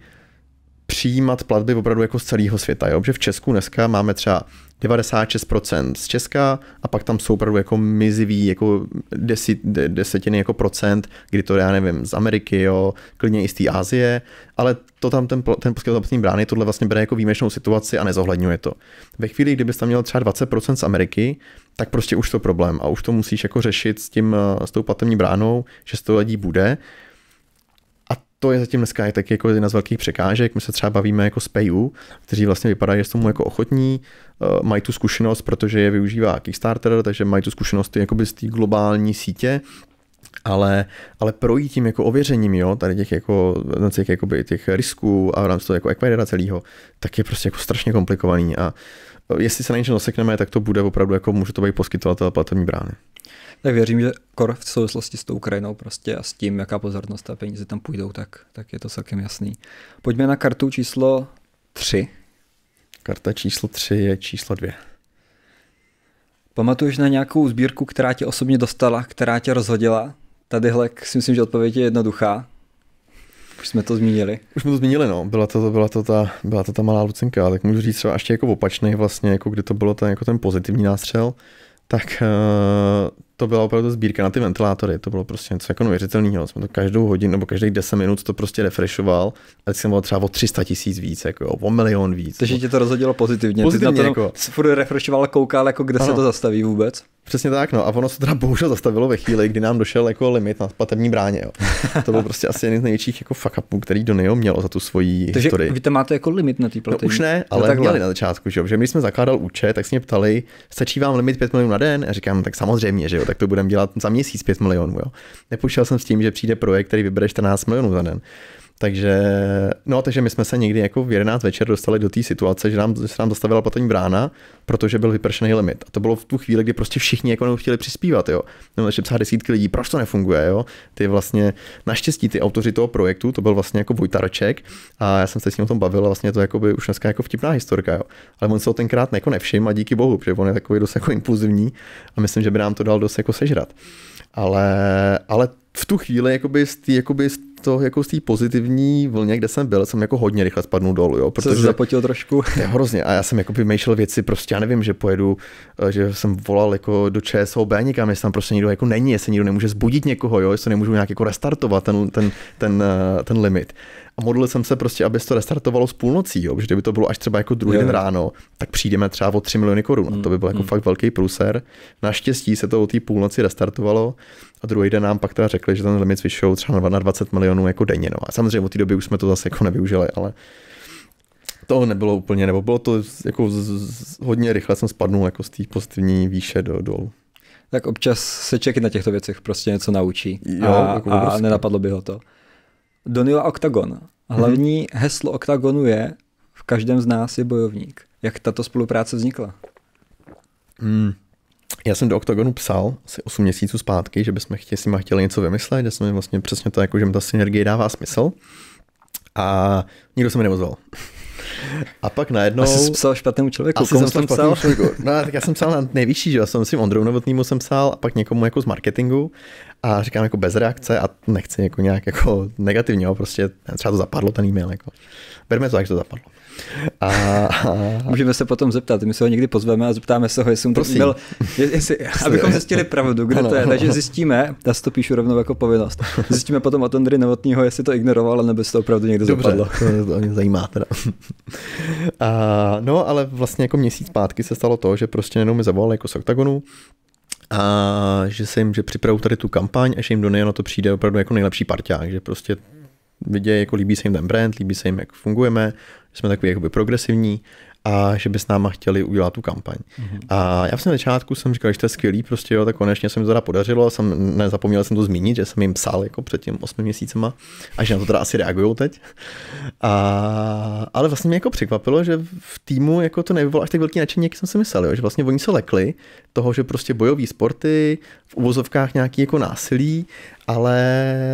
[SPEAKER 2] přijímat platby opravdu jako z celého světa, jo? že v Česku dneska máme třeba 96% z Česka a pak tam jsou opravdu jako mizivý jako desit, desetiny jako procent, kdy to já nevím, z Ameriky, jo, klidně i z té Asie, ale to tam ten, ten poskytovatel brány tohle vlastně bere jako výjimečnou situaci a nezohledňuje to. Ve chvíli, kdybys tam měl třeba 20% z Ameriky, tak prostě už to problém a už to musíš jako řešit s tím, s tou platební bránou, že z toho lidí bude to je zatím dneska je taky jako jedna z velkých překážek. My se třeba bavíme jako s Payu, kteří vlastně vypadají, že jsou mu jako ochotní, eh, mají tu zkušenost, protože je využívá Kickstarter, takže mají tu zkušenost jakoby z té globální sítě, ale, ale projít tím jako ověřením, jo, tady těch, jako, těch, jakoby, těch risků a v rámci toho jako celého, tak je prostě jako strašně komplikovaný a uh, jestli se na něčem zasekneme, tak to bude opravdu jako může to být poskytovatel platební brány.
[SPEAKER 1] Tak věřím, že kor v souvislosti s tou Ukrajinou prostě a s tím, jaká pozornost a peníze tam půjdou, tak, tak je to celkem jasný. Pojďme na kartu číslo
[SPEAKER 2] 3. Karta číslo 3 je číslo 2.
[SPEAKER 1] Pamatuješ na nějakou sbírku, která tě osobně dostala, která tě rozhodila? Tadyhle si myslím, že odpověď je jednoduchá.
[SPEAKER 2] Už jsme to zmínili. Už jsme to zmínili, no. Byla to, byla to, ta, byla to ta malá lucinka, tak můžu říct třeba ještě jako opačný vlastně, jako kdy to bylo ten, jako ten pozitivní nástřel, tak eh, to byla opravdu sbírka na ty ventilátory, to bylo prostě něco jako neuvěřitelného. Jsme to každou hodinu nebo každých 10 minut to prostě refreshoval, ale jsem bylo třeba o 300 tisíc víc, jako jo, o milion víc. Takže tě to rozhodilo
[SPEAKER 1] pozitivně. pozitivně ty na to jako... furt refreshoval, koukal, jako kde ano. se to
[SPEAKER 2] zastaví vůbec. Přesně tak, no a ono se teda bohužel zastavilo ve chvíli, kdy nám došel jako limit na platební bráně. Jo. <laughs> To byl prostě asi jeden z největších jako fuck upů, který do Neo mělo za tu svoji Takže historii. Vy tam máte jako limit na té no, platební.
[SPEAKER 1] No, už ne, no, ale no, tak měli na
[SPEAKER 2] začátku, že jo. Že my jsme zakládal účet, tak jsme ptali, stačí vám limit 5 milionů na den? A říkám, no, tak samozřejmě, že jo, tak to budeme dělat za měsíc 5 milionů. Jo. Nepočítal jsem s tím, že přijde projekt, který vybere 14 milionů za den. Takže, no, takže my jsme se někdy jako v 11 večer dostali do té situace, že, nám, že se nám dostavila platení brána, protože byl vypršený limit. A to bylo v tu chvíli, kdy prostě všichni jako chtěli přispívat, jo. Nebo ještě psát desítky lidí, proč to nefunguje, jo. Ty vlastně, naštěstí ty autoři toho projektu, to byl vlastně jako Vojtarček a já jsem se s ním o tom bavil a vlastně to jako by už dneska jako vtipná historka, jo. Ale on se o tenkrát jako nevšiml a díky bohu, protože on je takový dost jako impulzivní a myslím, že by nám to dal dost jako sežrat. Ale, ale v tu chvíli jakoby z tý, jakoby z to jako z té pozitivní vlně, kde jsem byl, jsem jako hodně rychle spadnul dolů, jo. Protože se zapotil trošku. <laughs> je hrozně. A já jsem jako vymýšlel věci, prostě já nevím, že pojedu, eh, že jsem volal jako do ČSOB někam, jestli tam prostě nikdo jako není, jestli nikdo nemůže zbudit někoho, jo, jestli nemůžu nějak jako restartovat ten, ten, ten, eh, ten limit. A modlil jsem se prostě, aby se to restartovalo s půlnocí, jo, že kdyby to bylo až třeba jako druhý jo. den ráno, tak přijdeme třeba o 3 miliony korun. A to mm, by byl jako hmm. fakt velký průser. Naštěstí se to o té půlnoci restartovalo a druhý den nám pak teda řekli, že ten limit zvyšují třeba na 20 milionů jako denně. No. A samozřejmě od té doby už jsme to zase jako nevyužili, ale to nebylo úplně, nebo bylo to jako z, z, hodně rychle jsem spadnul jako z té pozitivní výše do dolů.
[SPEAKER 1] Tak občas se čeky na těchto věcech prostě něco naučí jo, a, jako a nenapadlo by ho to. Donila Octagon. Hlavní mm-hmm. heslo Octagonu je v každém z nás je bojovník. Jak tato spolupráce vznikla?
[SPEAKER 2] Mm já jsem do OKTAGONu psal asi 8 měsíců zpátky, že bychom chtěli, si nima chtěli něco vymyslet, že jsme vlastně přesně to, jako, že mi ta synergie dává smysl. A nikdo se mi neozval. A pak najednou... Asi jsi psal špatnému člověku. Asi jsem psal? Člověku. No, <laughs> tak já jsem psal na nejvyšší, že já jsem si Ondrou Novotnýmu jsem psal a pak někomu jako z marketingu a říkám jako bez reakce a nechci jako nějak jako negativně, prostě třeba to zapadlo ten e-mail. Jako. Berme to, jak to zapadlo. A, a... <laughs> Můžeme se potom zeptat, my se ho někdy pozveme a zeptáme se ho, jestli Prosím. byl, jestli,
[SPEAKER 1] <laughs> abychom zjistili pravdu, kde ano. to je. Takže zjistíme, já si to píšu rovnou jako povinnost, zjistíme potom od Ondry Novotního, jestli to ignoroval, nebo jestli to opravdu někdo Dobře, zapadlo.
[SPEAKER 2] to mě zajímá teda. <laughs> A, no, ale vlastně jako měsíc zpátky se stalo to, že prostě jenom mi zavolal jako z Octagonu, a že se jim, že připravu tady tu kampaň a že jim do na to přijde opravdu jako nejlepší parťák, že prostě vidějí, jako líbí se jim ten brand, líbí se jim, jak fungujeme, že jsme takový jakoby progresivní a že by s náma chtěli udělat tu kampaň. Mm-hmm. A já v na začátku jsem říkal, že to je skvělý, prostě jo, tak konečně se mi to teda podařilo, jsem, nezapomněl jsem to zmínit, že jsem jim psal jako před tím 8 měsícema a že na to teda asi reagují teď. A, ale vlastně mě jako překvapilo, že v týmu jako to nevyvolalo až tak velký nadšení, jak jsem si myslel, jo, že vlastně oni se lekli, toho, že prostě bojový sporty, v uvozovkách nějaký jako násilí, ale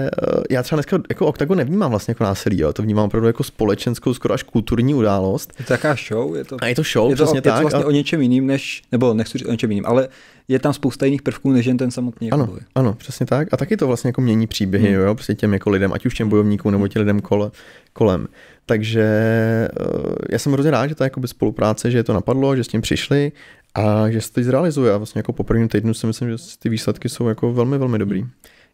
[SPEAKER 2] eh, já třeba dneska jako OKTAGON nevnímám vlastně jako násilí, jo. to vnímám opravdu jako společenskou, skoro až kulturní událost. Je to
[SPEAKER 1] taká show? Je to, a je to show, je to, přesně je to tak. Je to vlastně a... o
[SPEAKER 2] něčem jiným, než, nebo nechci říct o něčem jiným, ale je tam
[SPEAKER 1] spousta jiných prvků, než jen ten samotný ano, boj.
[SPEAKER 2] Ano, přesně tak. A taky to vlastně jako mění příběhy, hmm. jo, prostě těm jako lidem, ať už těm bojovníkům nebo těm lidem kole, kolem. Takže eh, já jsem hrozně rád, že ta by spolupráce, že je to napadlo, že s tím přišli a že se to zrealizuje. A vlastně jako po prvním týdnu si myslím, že ty výsledky jsou jako velmi, velmi dobrý.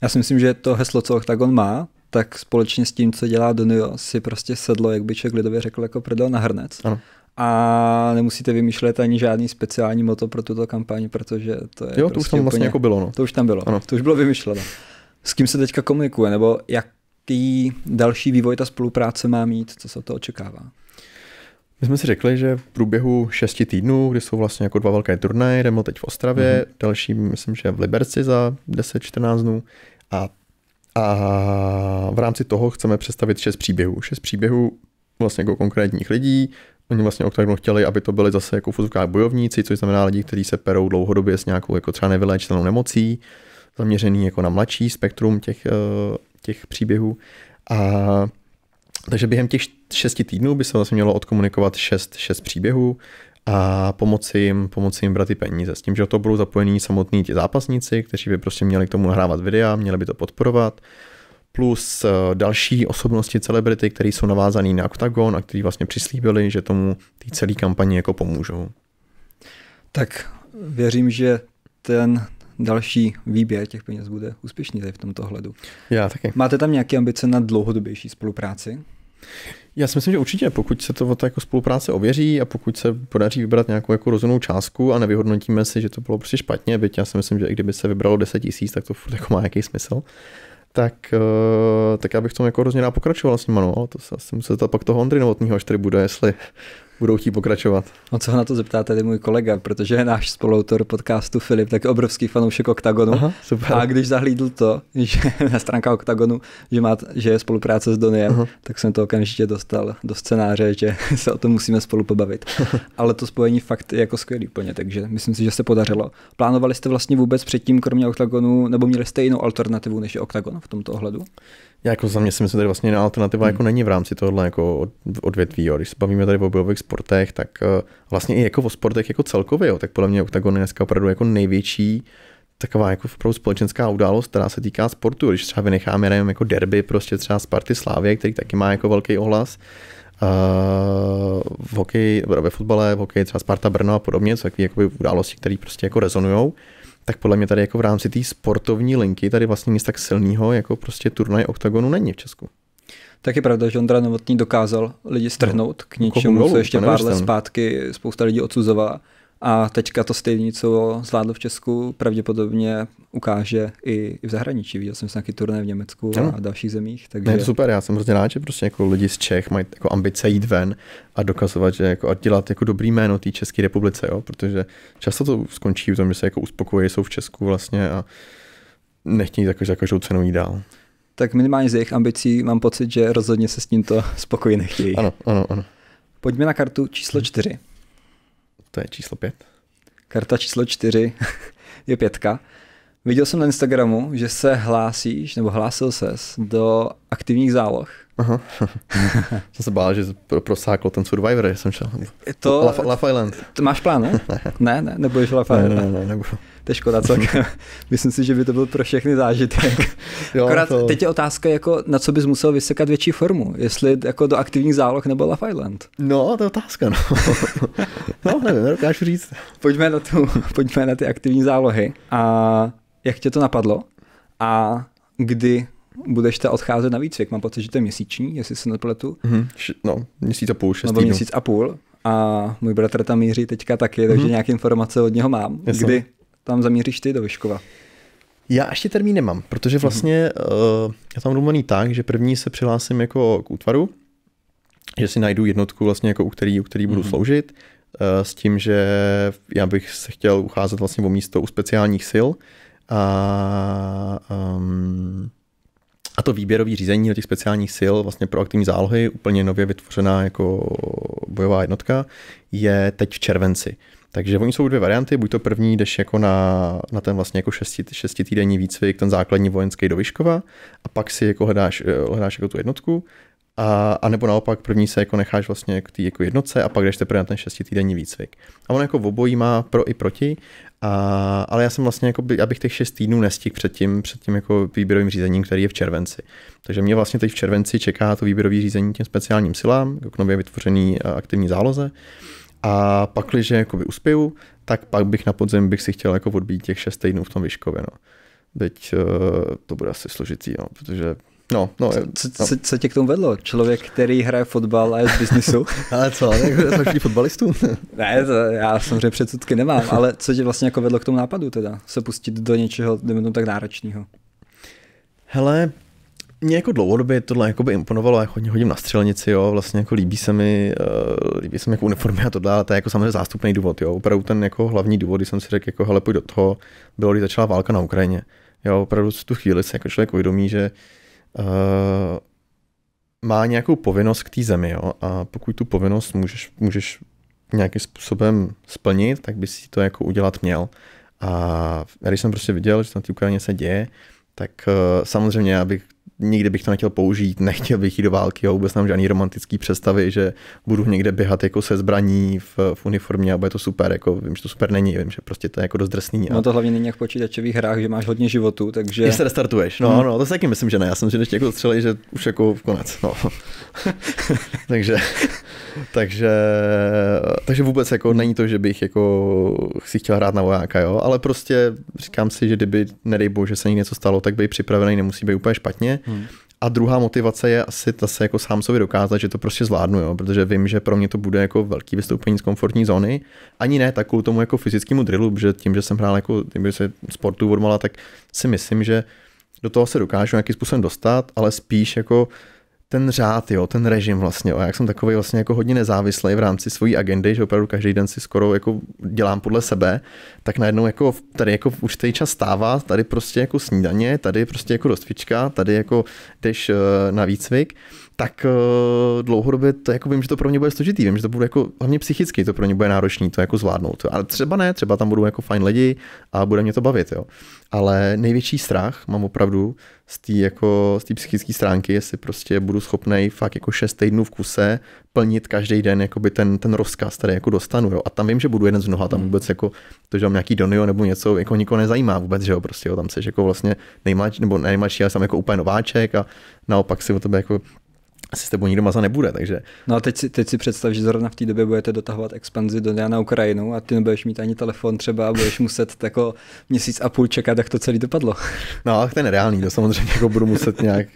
[SPEAKER 2] Já si myslím, že to heslo, co Octagon má,
[SPEAKER 1] tak společně s tím, co dělá Donio, si prostě sedlo, jak by člověk lidově řekl, jako prdel na hrnec. Ano a nemusíte vymýšlet ani žádný speciální moto pro tuto kampaň, protože to je Jo, prostě to už prostě tam vlastně úplně, vlastně jako bylo, no. To už tam bylo, ano. to už bylo vymyšleno. S kým se teďka komunikuje, nebo jaký další vývoj ta spolupráce má mít, co se od toho očekává?
[SPEAKER 2] My jsme si řekli, že v průběhu šesti týdnů, kdy jsou vlastně jako dva velké turnaje, jdeme teď v Ostravě, mm-hmm. další myslím, že v Liberci za 10-14 dnů a, a v rámci toho chceme představit šest příběhů. Šest příběhů vlastně jako konkrétních lidí, Oni vlastně Octagonu chtěli, aby to byli zase jako fuzovká bojovníci, což znamená lidi, kteří se perou dlouhodobě s nějakou jako třeba nevyléčitelnou nemocí, zaměřený jako na mladší spektrum těch, eh, těch příběhů. A takže během těch šesti týdnů by se vlastně mělo odkomunikovat šest, šest příběhů a pomoci jim, pomoci jim brát ty peníze. S tím, že to budou zapojení samotní ti zápasníci, kteří by prostě měli k tomu nahrávat videa, měli by to podporovat, plus eh, další osobnosti celebrity, které jsou navázané na Octagon a kteří vlastně přislíbili, že tomu té celé kampani jako pomůžou.
[SPEAKER 1] Tak věřím, že ten další výběr těch peněz bude úspěšný tady v tomto hledu. Já taky. Máte tam nějaké ambice na dlouhodobější spolupráci?
[SPEAKER 2] Já si myslím, že určitě, pokud se to to jako spolupráce ověří a pokud se podaří vybrat nějakou jako rozumnou částku a nevyhodnotíme si, že to bylo prostě špatně, byť já si myslím, že i kdyby se vybralo 10 tisíc, tak to furt jako má nějaký smysl, tak, eh, tak já bych v tom jako hrozně rád pokračoval s ním, no, ale to se asi musel pak toho Ondry Novotního, až tady bude, jestli budou chtít pokračovat.
[SPEAKER 1] No co na to zeptá tady můj kolega, protože je náš spoluautor podcastu Filip, tak obrovský fanoušek OKTAGONu. Aha, super. A když zahlídl to, že <laughs> na stránka OKTAGONu, že, má, že je spolupráce s Doniem, Aha. tak jsem to okamžitě dostal do scénáře, že <laughs> se o tom musíme spolu pobavit. <laughs> Ale to spojení fakt je jako skvělý úplně, takže myslím si, že se podařilo. Plánovali jste vlastně vůbec předtím, kromě OKTAGONu, nebo měli jste jinou alternativu než je OKTAGON v tomto ohledu?
[SPEAKER 2] Já jako za mě si myslím, že vlastně jiná alternativa jako hmm. jako není v rámci tohohle jako odvětví. Jo. Když se bavíme tady o bojových sportech, tak eh, vlastně i jako o sportech jako celkově, jo, tak podle mě OKTAGON je dneska opravdu jako největší taková jako opravdu společenská událost, která se týká sportu. Když třeba vynecháme, nevím, jako derby prostě třeba Sparty Slávě, který taky má jako velký ohlas, Uh, v hokeji, ve fotbale, v hokeji třeba Sparta Brno a podobně, co takové události, které prostě jako rezonujou tak podle mě tady jako v rámci té sportovní linky tady vlastně nic tak silného jako prostě turnaj oktagonu není v Česku.
[SPEAKER 1] Tak je pravda, že Ondra Novotný dokázal lidi no, strhnout no, k jako něčemu, co ještě pár let zpátky spousta lidí odsuzovala. A teďka to stejné, co zvládlo v Česku, pravděpodobně ukáže i, i v zahraničí. Viděl jsem se nějaký turné v Německu no. a dalších zemích.
[SPEAKER 2] Takže... Ne, to super, já jsem hrozně rád, že prostě jako lidi z Čech mají jako ambice jít ven a dokazovat, že jako, a dělat jako dobrý jméno té České republice, jo? protože často to skončí v tom, že se jako uspokojí, jsou v Česku vlastně a nechtějí za, za každou cenu jít dál. Tak
[SPEAKER 1] minimálně z jejich ambicí mám pocit, že rozhodně se s tímto <laughs> spokojí nechtějí. Ano, ano, ano. Pojďme na kartu číslo čtyři. To je číslo pět. Karta číslo čtyři <laughs> je pětka. Viděl jsem na Instagramu, že se hlásíš, nebo hlásil ses do aktivních záloh.
[SPEAKER 2] Aha. <laughs> jsem se bál, že pro, prosáklo ten Survivor, že jsem šel.
[SPEAKER 1] To, Love, Love Island. To máš plán, ne? <laughs> ne, ne, nebudeš Love Island. Ne, ne, ne, ne to je škoda celkem. <laughs> Myslím si, že by to byl pro všechny zážitek. <laughs> Jo, Akorát to... teď je otázka, jako, na co bys musel vysekat větší formu, jestli jako do aktivních záloh nebo Love Island.
[SPEAKER 2] No, to je otázka, no.
[SPEAKER 1] <laughs> no, nevím, nedokážu říct. Pojďme na, tu, pojďme na ty aktivní zálohy. A jak tě to napadlo? A kdy budeš ta odcházet na výcvik. Mám pocit, že to je měsíční, jestli se nepletu.
[SPEAKER 2] Mm, no, měsíc a půl, šest Nebo měsíc
[SPEAKER 1] a půl. A můj bratr tam míří teďka taky, takže mm. nějaké informace od něho mám. Jasne. Kdy tam zamíříš ty do Vyškova?
[SPEAKER 2] Já ještě termín nemám, protože mhm. vlastně mm-hmm. uh, já tam domluvený tak, že první se přihlásím jako k útvaru, že si najdu jednotku vlastně jako u který, u který mm-hmm. budu mhm. sloužit, uh, s tím, že já bych se chtěl ucházet vlastně o místo u speciálních sil a um, a to výběrové řízení do těch speciálních sil vlastně pro aktivní zálohy, úplně nově vytvořená jako bojová jednotka, je teď v červenci. Takže oni jsou dvě varianty, buď to první jdeš jako na, na ten vlastně jako šesti, týdenní výcvik, ten základní vojenský do Vyškova a pak si jako hledáš, eh, hledáš jako tu jednotku, a, a nebo naopak první se jako necháš vlastně k té jako jednotce a pak jdeš teprve na ten týdenní výcvik. A ono jako v obojí má pro i proti, a, ale já jsem vlastně, jako by, abych těch šest týdnů nestihl před tím, před tím jako výběrovým řízením, který je v červenci. Takže mě vlastně teď v červenci čeká to výběrové řízení těm speciálním silám, jako k nově vytvořený eh, aktivní záloze. A pak, když jakoby uspěju, tak pak bych na podzim bych si chtěl jako odbít těch 6 týdnů v tom Vyškově. No. teď uh, to bude asi složitý, no, protože No, no, co, no. Co,
[SPEAKER 1] co tě k tomu vedlo? Člověk, který hraje fotbal a je z biznisu? <laughs> ale co, jako fotbalistů? <laughs> ne, to, já samozřejmě předsudky nemám, ale co tě vlastně jako vedlo k tomu nápadu teda? Se pustit do něčeho, nevím, tak náročného?
[SPEAKER 2] Hele, mě jako dlouhodobě tohle jako by imponovalo, já hodně chodím na střelnici, jo, vlastně jako líbí se mi, uh, líbí se mi jako uniformy a to dá, to je jako samozřejmě zástupný důvod, jo, opravdu ten jako hlavní důvod, když jsem si řekl, jako hele, pojď do toho, bylo, když začala válka na Ukrajině, jo, opravdu v tu chvíli se jako člověk uvědomí, že uh, má nějakou povinnost k té zemi, jo, a pokud tu povinnost můžeš, můžeš nějakým způsobem splnit, tak bys si to jako udělat měl. A když jsem prostě viděl, že na té Ukrajině se děje, tak uh, samozřejmě já bych nikdy bych to nechtěl použít, nechtěl bych jít do války, jo, vůbec nemám žádný romantický představy, že budu někde běhat jako se zbraní v, v uniformě a bude to super, jako vím, že to super není, vím, že prostě to je jako dost drsný. A... No to
[SPEAKER 1] hlavně není jak v počítačových hrách, že máš hodně životu, takže... Když se restartuješ, no, hmm.
[SPEAKER 2] no, to se taky myslím, že ne, já jsem že ještě jako střelej, že už jako v konec, no. <laughs> takže, takže, takže vůbec jako není to, že bych jako si chtěl hrát na vojáka, jo, ale prostě říkám si, že kdyby, nedej bože, se něco stalo, tak by připravený nemusí být úplně špatně. Hmm. A druhá motivace je asi ta se jako sám sobě dokázat, že to prostě zvládnu, jo? protože vím, že pro mě to bude jako velký vystoupení z komfortní zóny. Ani ne takovou tomu jako fyzickému drillu, že tím, že jsem hrál jako tím, že se sportu odmala, tak si myslím, že do toho se dokážu nějakým způsobem dostat, ale spíš jako ten řád, jo, ten režim vlastně. jo, jak jsem takový vlastně jako hodně nezávislý v rámci své agendy, že opravdu každý den si skoro jako dělám podle sebe, tak najednou jako tady jako už ten čas stává, tady prostě jako snídaně, tady prostě jako rozcvička, tady jako jdeš eh, na výcvik tak uh, dlouhodobě to jako vím, že to pro mě bude složitý, vím, že to bude jako hlavně psychicky, to pro mě bude náročný to jako zvládnout. Jo. Ale třeba ne, třeba tam budou jako fajn lidi a bude mě to bavit, jo. Ale největší strach mám opravdu z té jako, z psychické stránky, jestli prostě budu schopný fakt jako 6 týdnů v kuse plnit každý den jakoby ten, ten rozkaz, který jako dostanu. Jo. A tam vím, že budu jeden z mnoha, tam hmm. vůbec jako to, že mám nějaký donio nebo něco, jako nikoho nezajímá vůbec, že jo, prostě jo, tam jsi jako vlastně nejmladší, nebo nejmladší, ale jsem jako úplně nováček a naopak si o tebe jako asi s tebou nikdo maza nebude, takže...
[SPEAKER 1] No a teď si, teď si představ, že zrovna v té době budete dotahovat expanzi do na Ukrajinu a ty nebudeš mít ani telefon třeba a budeš muset jako měsíc a půl čekat, jak to celé
[SPEAKER 2] dopadlo. <laughs> No, to je nereálný, to samozřejmě jako budu muset nějak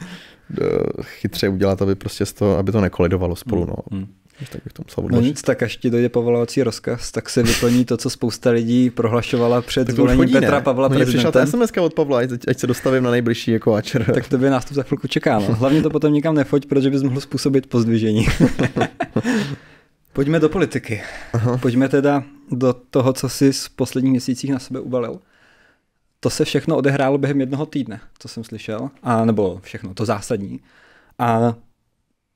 [SPEAKER 2] eh, chytře udělat, aby prostě z toho, aby to nekolidovalo spolu. Hmm, no. Hmm. Tak bych tam No nic,
[SPEAKER 1] tak až ti dojde povolovací rozkaz, tak se vyplní to, co spousta lidí prohlašovala před zvolením Petra ne? Pavla Mně no, prezidentem. Přišla
[SPEAKER 2] ta SMS od Pavla, ať,
[SPEAKER 1] ať, se dostavím na nejbližší jako ačer. Tak nás nástup za chvilku čeká. No. Hlavně to potom nikam nefoť, protože bys mohl způsobit pozdvižení. <laughs> Pojďme do politiky. Aha. Pojďme teda do toho, co jsi z posledních měsících na sebe ubalil. To se všechno odehrálo během jednoho týdne, co jsem slyšel, a nebo všechno, to zásadní. A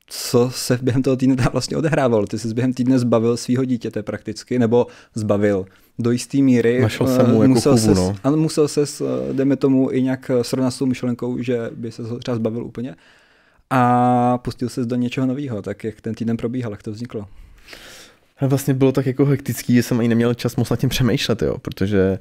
[SPEAKER 1] co se během toho týdne tam vlastně odehrávalo. Ty jsi během týdne zbavil svého dítěte prakticky, nebo zbavil do jisté míry. Našel jsem eh, mu jako musel chubu, ses, no. A musel se, jdeme eh, tomu, i nějak srovnat s tou myšlenkou, že by se třeba zbavil úplně. A pustil se do něčeho nového, tak jak ten týden probíhal, jak to vzniklo?
[SPEAKER 2] vlastně bylo tak jako hektický, že jsem ani neměl čas moc nad tím přemýšlet, jo, protože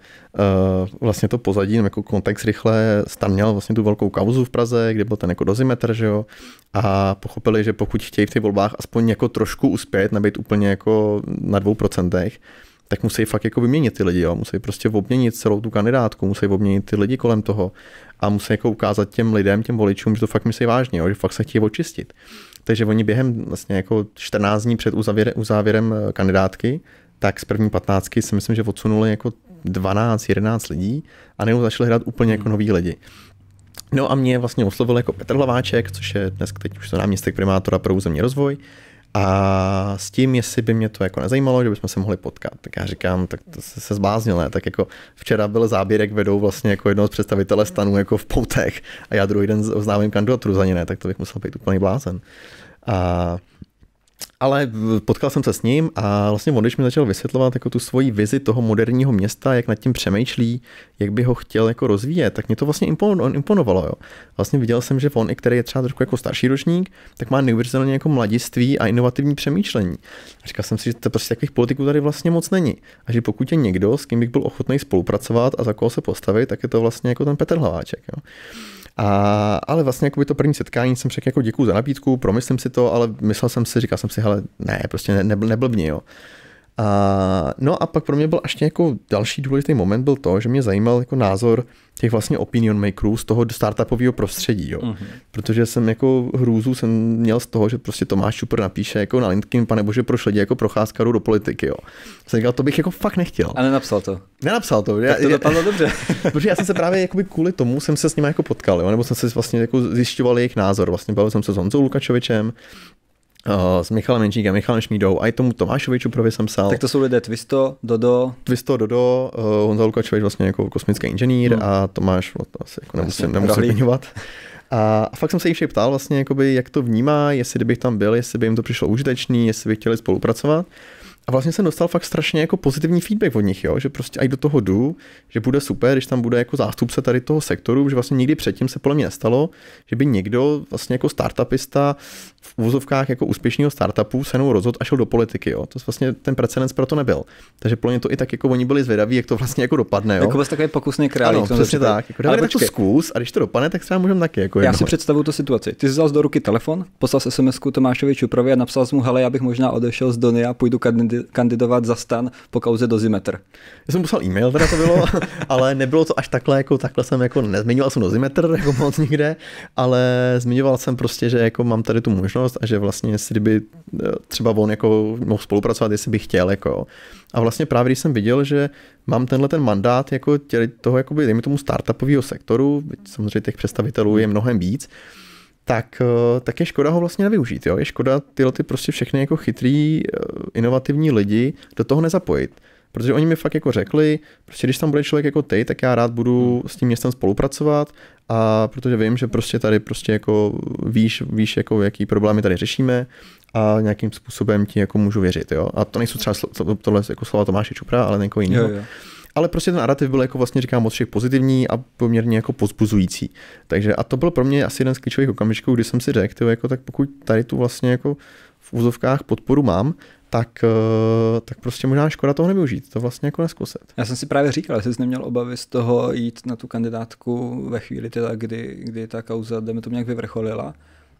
[SPEAKER 2] uh, vlastně to pozadí, jako kontext rychle, tam měl vlastně tu velkou kauzu v Praze, kde byl ten jako dozimetr, že jo, a pochopili, že pokud chtějí v těch volbách aspoň jako trošku uspět, nebýt úplně jako na dvou procentech, tak musí fakt jako vyměnit ty lidi, jo. musí prostě obměnit celou tu kandidátku, musí obměnit ty lidi kolem toho a musí jako ukázat těm lidem, těm voličům, že to fakt myslí vážně, jo. že fakt se chtějí očistit. Takže oni během vlastně jako 14 dní před uzavěre, uzávěrem eh, kandidátky, tak z první patnáctky si myslím, že odsunuli jako 12, 11 lidí a nebo začali hrát úplně jako hmm. noví lidi. No a mě vlastně oslovil jako Petr Hlaváček, což je dnes teď už to náměstek primátora pro územní rozvoj, a s tím, jestli by mě to jako nezajímalo, že bychom se mohli potkat. Tak já říkám, tak to se, se zbáznil, Tak jako včera byl záběr, jak vedou vlastně jako jednoho z představitele stanu jako v poutech a já druhý den oznámím kandidaturu za ně, ne? Tak to bych musel být úplný blázen. A ale potkal jsem se s ním a vlastně on, když mi začal vysvětlovat jako tu svoji vizi toho moderního města, jak nad tím přemýšlí, jak by ho chtěl jako rozvíjet, tak mě to vlastně imponovalo. Jo. Vlastně viděl jsem, že on, i který je třeba trošku jako starší ročník, tak má neuvěřitelně jako mladiství a inovativní přemýšlení. A říkal jsem si, že to prostě takových politiků tady vlastně moc není. A že pokud je někdo, s kým bych byl ochotný spolupracovat a za koho se postavit, tak je to vlastně jako ten Petr Hlaváček. Jo. A, ale vlastně jako by to první setkání jsem řekl jako děkuji za nabídku, promyslím si to, ale myslel jsem si, říkal jsem si, hele, ne, prostě ne, neblbni, jo. A, no a pak pro mě byl ještě jako další důležitý moment byl to, že mě zajímal jako názor těch vlastně opinion makerů z toho startupového prostředí, jo. Mm-hmm. Protože jsem jako hrůzu jsem měl z toho, že prostě Tomáš Čupr napíše jako na LinkedIn, nebo že prošel jako procházka do politiky, jo. Jsem říkal, to bych jako fakt nechtěl.
[SPEAKER 1] A nenapsal to.
[SPEAKER 2] Nenapsal to. Já, tak to dopadlo dobře. <laughs> protože já jsem se právě jakoby kvůli tomu jsem se s nimi jako potkal, jo, nebo jsem se vlastně jako zjišťoval jejich názor. Vlastně bavil jsem se s Honzou Lukačovičem, Eh, s Michalem Jenčíkem, Michalem Šmídou, a i tomu Tomášovi Čuprovi jsem psal. Tak to
[SPEAKER 1] jsou lidé Twisto, Dodo.
[SPEAKER 2] Twisto, Dodo, uh, Honza Lukačovič vlastně jako kosmický inženýr hmm. a Tomáš, no, to asi jako nemusím, nemusím zmiňovat. A, a fakt jsem se jich ptal vlastně, jakoby, jak to vnímá, jestli kdybych tam byl, jestli by jim to přišlo užitečný, jestli by chtěli spolupracovat. A vlastně jsem dostal fakt strašně jako pozitivní feedback od nich, jo? že prostě i do toho jdu, že bude super, když tam bude jako zástupce tady toho sektoru, že vlastně nikdy předtím se podle mě nestalo, že by někdo vlastně jako startupista v úzovkách jako úspěšného startupu se jenom rozhodl a šel do politiky. Jo? To vlastně ten precedens pro to nebyl. Takže podle mě to i tak jako oni byli zvědaví, jak to vlastně jako dopadne. Jo? Jako vlastně takový pokusný král. Ano, přesně tak. Jako, ale tak to zkus a když to dopadne, tak třeba můžeme taky. Jako já si představuju tu situaci. Ty jsi vzal do
[SPEAKER 1] ruky telefon, poslal SMS Tomášovi Čuprovi a napsal mu, hele, já bych možná odešel z Dony a půjdu kandidovat
[SPEAKER 2] kandidovat za stan po kauze dozimetr. Já jsem musel e-mail, teda to bylo, <laughs> ale nebylo to až takhle, jako takhle jsem jako nezmiňoval jsem dozimetr jako moc nikde, ale zmiňoval jsem prostě, že jako mám tady tu možnost a že vlastně, jestli by eh, třeba on jako mohl spolupracovat, jestli by chtěl, jako. A vlastně právě když jsem viděl, že mám tenhle ten mandát jako toho, jakoby, dejme tomu, startupového sektoru, samozřejmě těch představitelů je mnohem víc, tak, eh, tak je škoda ho vlastně nevyužít. Jo? Je škoda tyhle ty prostě všechny jako chytrý, eh, inovativní lidi do toho nezapojit. Protože oni mi fakt jako řekli, prostě když tam bude člověk jako ty, tak já rád budu hmm. s tím městem spolupracovat a protože vím, že prostě tady prostě jako víš, víš jako jaký problémy tady řešíme a nějakým způsobem ti jako můžu věřit, jo. A to nejsou třeba slo- tohle jako slova Tomáše Čupra, ale někoho jiného. Jo, jo ale prostě ten narrativ byl jako vlastně říkám moc všech pozitivní a poměrně jako pozbuzující. Takže a to byl pro mě asi jeden z klíčových okamžiků, kdy jsem si řekl, jako tak pokud tady tu vlastně jako v úzovkách podporu mám, tak, eh, tak prostě možná škoda toho nevyužít, to vlastně jako neskusit.
[SPEAKER 1] Já jsem si právě říkal, že jsi neměl obavy z toho jít na tu kandidátku ve chvíli, teda, kdy, kdy ta kauza, jdeme to nějak vyvrcholila,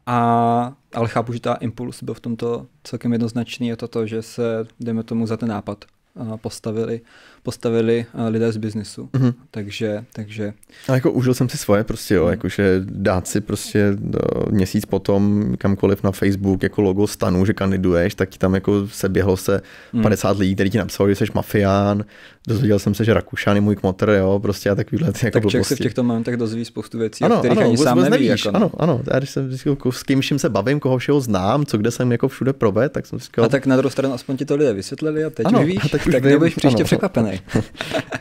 [SPEAKER 1] a, ale chápu, že ta impuls byl v tomto celkem jednoznačný, je to to, že se, jdeme tomu, za ten nápad eh, postavili postavili eh, lidé z biznisu. Mm-hmm. Takže, takže...
[SPEAKER 2] A jako užil jsem si svoje prostě, jo, mm. jakože dát si prostě eh, měsíc potom kamkoliv na Facebook jako logo stanu, že kandiduješ, tak ti tam jako se běhlo se 50 mm. lidí, kteří ti napsali, že jsi mafián, dozvěděl jsem se, že Rakušan je můj kmotr, jo, prostě a takovýhle ty jako Tak člověk se v těchto
[SPEAKER 1] momentech dozví spoustu věcí, ano, kterých ano, ani sám neví. Nevíš, jako, no. Ano,
[SPEAKER 2] ano, já když jsem vždycky, s kým vším se bavím, koho všeho znám, co kde jsem jako všude proved, tak jsem říkal. A
[SPEAKER 1] tak na druhou stranu aspoň ti to lidé vysvětlili
[SPEAKER 2] a teď ano, víš, a teď tak nebudeš příště překvapený otřený.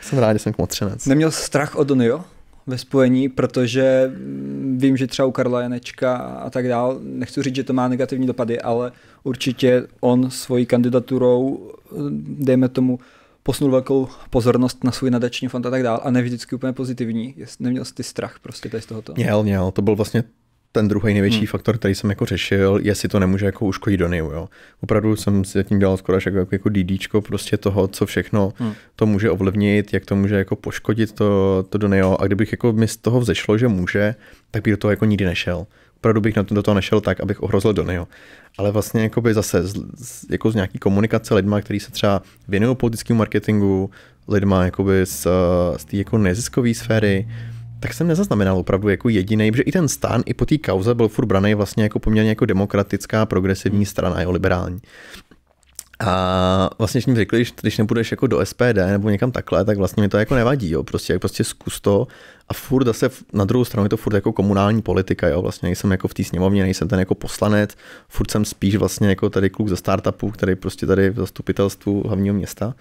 [SPEAKER 2] <laughs> jsem rád, že jsem kmotřenec.
[SPEAKER 1] Neměl strach o Donio ve spojení, protože vím, že třeba u Karla Janečka a tak dál, nechci říct, že to má negativní dopady, ale určitě on svojí kandidaturou, eh, dejme tomu, posunul velkou pozornost na svůj nadační fond a tak dál a ne vždycky úplně pozitivní. Neměl jsi ty strach prostě tady z tohoto? Měl,
[SPEAKER 2] měl. To byl vlastně ten druhý největší hmm. faktor, který jsem jako řešil, jestli to nemůže jako uškodit Doniu. Jo. Opravdu jsem si zatím dělal skoro až jako, jako DDčko prostě toho, co všechno hmm. to může ovlivnit, jak to může jako poškodit to, to Donio. A kdybych jako mi z toho vzešlo, že může, tak bych do toho jako nikdy nešel. Opravdu bych na to, do toho nešel tak, abych ohrozil Donio. Ale vlastně jako by zase z, z, jako z nějaký komunikace lidma, který se třeba věnují politickému marketingu, lidma jakoby z, z té jako neziskové sféry, hmm tak jsem nezaznamenal opravdu jako jediný, že i ten stán i po té kauze byl furt braný vlastně jako poměrně jako demokratická, progresivní strana, jo, liberální. A vlastně když mi řekli, že když nepůjdeš jako do SPD nebo někam takhle, tak vlastně mi to jako nevadí, jo. Prostě, prostě zkus to a furt zase na druhou stranu je to furt jako komunální politika, jo. Vlastně nejsem jako v té sněmovně, nejsem ten jako poslanec, furt jsem spíš vlastně jako tady kluk ze startupu, který prostě tady v zastupitelstvu hlavního města.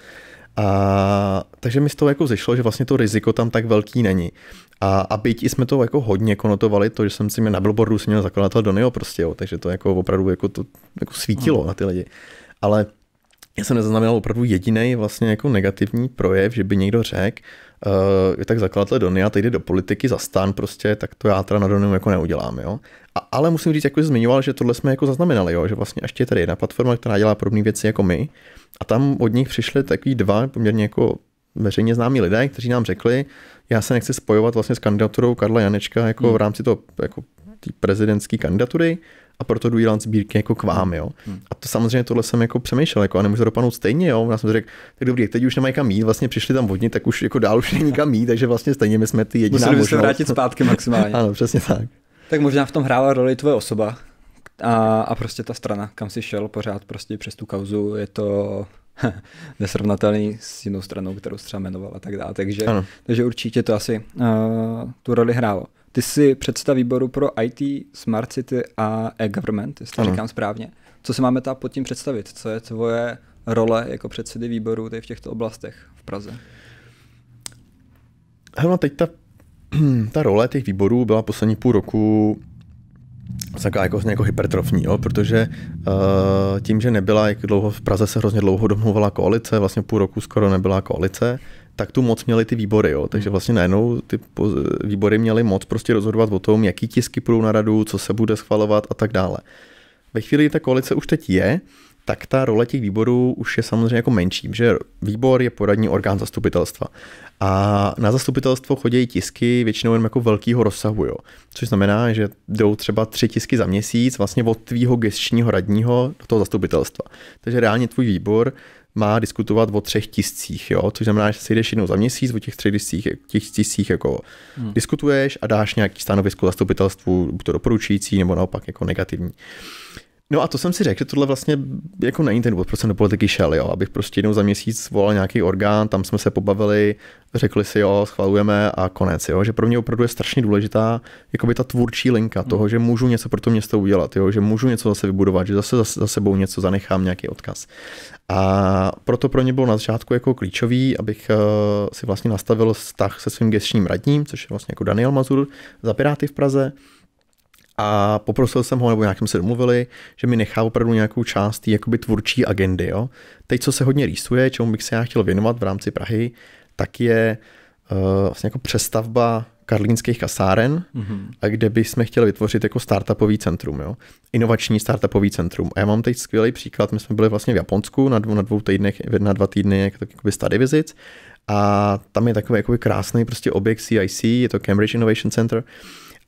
[SPEAKER 2] A takže mi z toho jako zešlo, že vlastně to riziko tam tak velký není. A, a byť jsme to jako hodně konotovali, to, že jsem si mě na billboardu si měl zakladatel Donio prostě, jo, takže to jako opravdu jako to jako svítilo hmm. na ty lidi. Ale já jsem nezaznamenal opravdu jediný vlastně jako negativní projev, že by někdo řekl, uh, tak zakladatel Donia teď jde do politiky za stan prostě, tak to já teda na Doniu jako neudělám, jo. A, ale musím říct, jako zmiňoval, že tohle jsme jako zaznamenali, jo, že vlastně ještě je tady jedna platforma, která dělá podobné věci jako my a tam od nich přišly takový dva poměrně jako veřejně známí lidé, kteří nám řekli, já se nechci spojovat vlastně s kandidaturou Karla Janečka jako hmm. v rámci toho jako prezidentské kandidatury a proto jdu dělat sbírky jako k vám, jo. Hmm. A to samozřejmě tohle jsem jako přemýšlel, jako a nemůžu dopadnout stejně, jo. Já jsem řekl, tak dobrý, teď už nemají kam jít, vlastně přišli tam vodní, tak už jako dál už není kam jít, takže vlastně stejně my jsme ty jediná Museli možnost. se vrátit zpátky maximálně. <laughs> ano, přesně tak.
[SPEAKER 1] Tak možná v tom hrála roli tvoje osoba a, a prostě ta strana, kam si šel pořád prostě přes tu kauzu, je to <laughs> nesrovnatelný s jinou stranou, kterou třeba jmenoval a tak dále. Takže, ano. takže určitě to asi uh, tu roli hrálo. Ty jsi předseda výboru pro IT, Smart City a e-government, jestli ano. říkám správně. Co se máme tam pod tím představit? Co je tvoje role jako předsedy výboru tady v těchto oblastech v Praze?
[SPEAKER 2] Hele, no, teď ta, <clears throat> ta role těch výborů byla poslední půl roku taková jako, jako hypertrofní, jo, protože uh, tím, že nebyla, jak dlouho v Praze se hrozně dlouho domluvala koalice, vlastně půl roku skoro nebyla koalice, tak tu moc měly ty výbory, jo. takže hmm. vlastně najednou ty výbory měly moc prostě rozhodovat o tom, jaký tisky půjdou na radu, co se bude schvalovat a tak dále. Ve chvíli, kdy ta koalice už teď je, uh, tak ta role těch výborů už je samozřejmě jako menší, že výbor je poradní orgán zastupitelstva. A na zastupitelstvo chodí tisky většinou jen jako velkého rozsahu, jo. což znamená, že jdou třeba tři tisky za měsíc vlastně od tvýho gestčního radního do toho zastupitelstva. Takže reálně tvůj výbor má diskutovat o třech tiscích, jo? což znamená, že si jdeš jednou za měsíc, o těch třech tiscích, těch tiscích jako hmm. diskutuješ a dáš nějaký stanovisko zastupitelstvu, buď to doporučující nebo naopak jako negativní. No a to jsem si řekl, že tohle vlastně jako není ten důvod, proč jsem do politiky šel, jo. Abych prostě jednou za měsíc volal nějaký orgán, tam jsme se pobavili, řekli si jo, schvalujeme a konec, jo. Že pro mě opravdu je strašně důležitá jakoby ta tvůrčí linka toho, hmm. že můžu něco pro to město udělat, jo. Že můžu něco zase vybudovat, že zase za sebou něco zanechám, nějaký odkaz. A proto pro ně bylo na začátku jako klíčový, abych eh, si vlastně nastavil vztah se svým gestčním radním, což je vlastně jako Daniel Mazur za Piráty v Praze, a poprosil jsem ho, nebo nějakým se domluvili, že mi nechá opravdu nějakou část té jakoby tvůrčí agendy. Jo. Teď, co se hodně rýsuje, čemu bych se já chtěl věnovat v rámci Prahy, tak je uh, vlastně jako přestavba karlínských kasáren, mm-hmm. a kde bychom chtěli vytvořit jako startupový centrum, jo? inovační startupový centrum. A já mám teď skvělý příklad, my jsme byli vlastně v Japonsku na dvou, na dvou týdnech, na dva týdny, jak tak jakoby study visits, a tam je takový krásný prostě objekt CIC, je to Cambridge Innovation Center,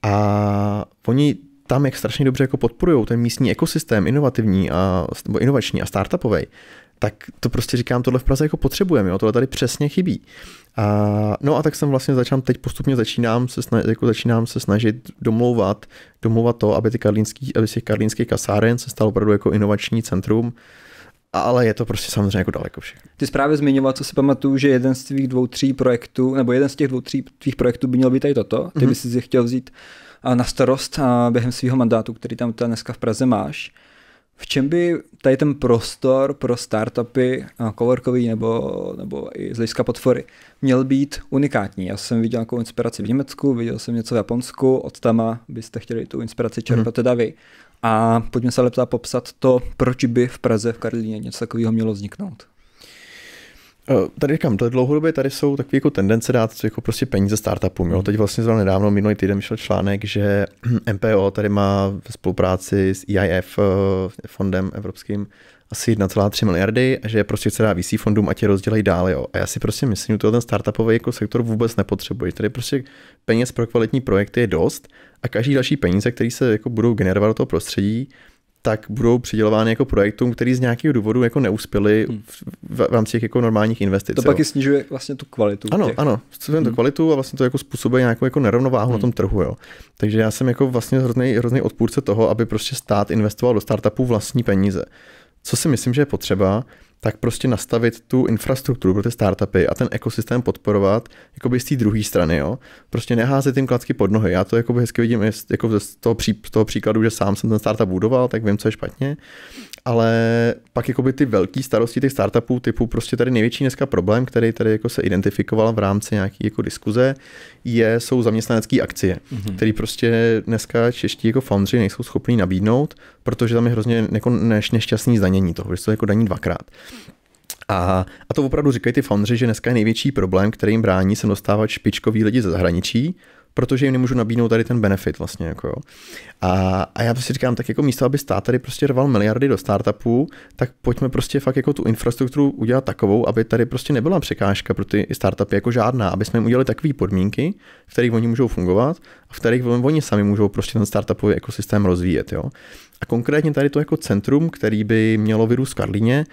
[SPEAKER 2] a oni tam, jak strašně dobře jako podporují ten místní ekosystém, inovativní a, nebo inovační a startupový, tak to prostě říkám, tohle v Praze jako potřebujeme, jo, tohle tady přesně chybí. A, no a tak jsem vlastně začal, teď postupně začínám se, snažit, jako začínám se snažit domlouvat, domlouvat to, aby, ty karlínský, aby si karlínský kasáren se stal opravdu jako inovační centrum, ale je to prostě samozřejmě jako daleko všechno.
[SPEAKER 1] Ty zprávy zmiňoval, co si pamatuju, že jeden z těch dvou, tří projektů, nebo jeden z těch dvou, tří tvých projektů by měl být tady toto. Ty mm-hmm. bys si je chtěl vzít eh, na starost a eh, během svého mandátu, který tam dneska v Praze máš. V čem by tady ten prostor pro startupy eh, coworkový nebo, nebo i z hlediska potvory, měl být unikátní? Já jsem viděl nějakou inspiraci v Německu, viděl jsem něco v Japonsku, od tama byste chtěli tu inspiraci čerpat mm-hmm. teda vy.
[SPEAKER 2] A pojďme se lepta popsat to, proč by v Praze, v Karlíně něco takového mělo vzniknout. Eh, tady říkám, to je dlouhodobě, tady jsou takové jako tendence dát jako prostě peníze startupům. Jo? Mhm. Teď vlastně zrovna nedávno, minulý týden vyšel článek, že <clears throat> MPO tady má ve spolupráci s EIF, eh, fondem evropským, asi 1,3 miliardy a že prostě chce dát VC fondům, a je rozdělají dál, Jo. A já si prostě myslím, že ten startupový jako sektor vůbec nepotřebuje. Tady prostě peněz pro kvalitní projekty je dost a každý další peníze, které se jako budou generovat do toho prostředí, tak budou přidělovány jako projektům, který z nějakého důvodu jako neuspěli hmm. v, v, v rámci těch jako normálních investic. To jo. pak i
[SPEAKER 1] snižuje vlastně tu kvalitu. Ano, těch. ano, snižuje hmm. tu
[SPEAKER 2] kvalitu a vlastně to jako způsobuje nějakou jako nerovnováhu hmm. na tom trhu. Jo. Takže já jsem jako vlastně hrozný, hrozný odpůrce toho, aby prostě stát investoval do startupů vlastní peníze. Co si myslím, že je potřeba, tak prostě nastavit tu infrastrukturu pro ty startupy a ten ekosystém podporovat jakoby z té druhé strany, jo. Prostě neházet jim klacky pod nohy. Já to jakoby hezky vidím jako z toho, pří, z toho příkladu, že sám jsem ten startup budoval, tak vím, co je špatně. Ale pak jakoby ty velké starosti těch startupů typu prostě tady největší dneska problém, který tady jako se identifikoval v rámci nějaké jako diskuze, je, jsou zaměstnanecké akcie, mm-hmm. které prostě dneska čeští jako foundři nejsou schopní nabídnout, protože tam je hrozně jako nešťastný zdanění toho, že se to jako daní dvakrát. A, a to opravdu říkají ty foundři, že dneska je největší problém, který jim brání se dostávat špičkový lidi ze zahraničí, protože jim nemůžu nabídnout tady ten benefit vlastně. Jako jo. A, a já prostě říkám, tak jako místo, aby stát tady prostě rval miliardy do startupů, tak pojďme prostě fakt jako tu infrastrukturu udělat takovou, aby tady prostě nebyla překážka pro ty startupy jako žádná, aby jsme jim udělali takové podmínky, v kterých oni můžou fungovat a v kterých oni sami můžou prostě ten startupový ekosystém rozvíjet. Jo. A konkrétně tady to jako centrum, který by mělo vyrůst v Karlíně,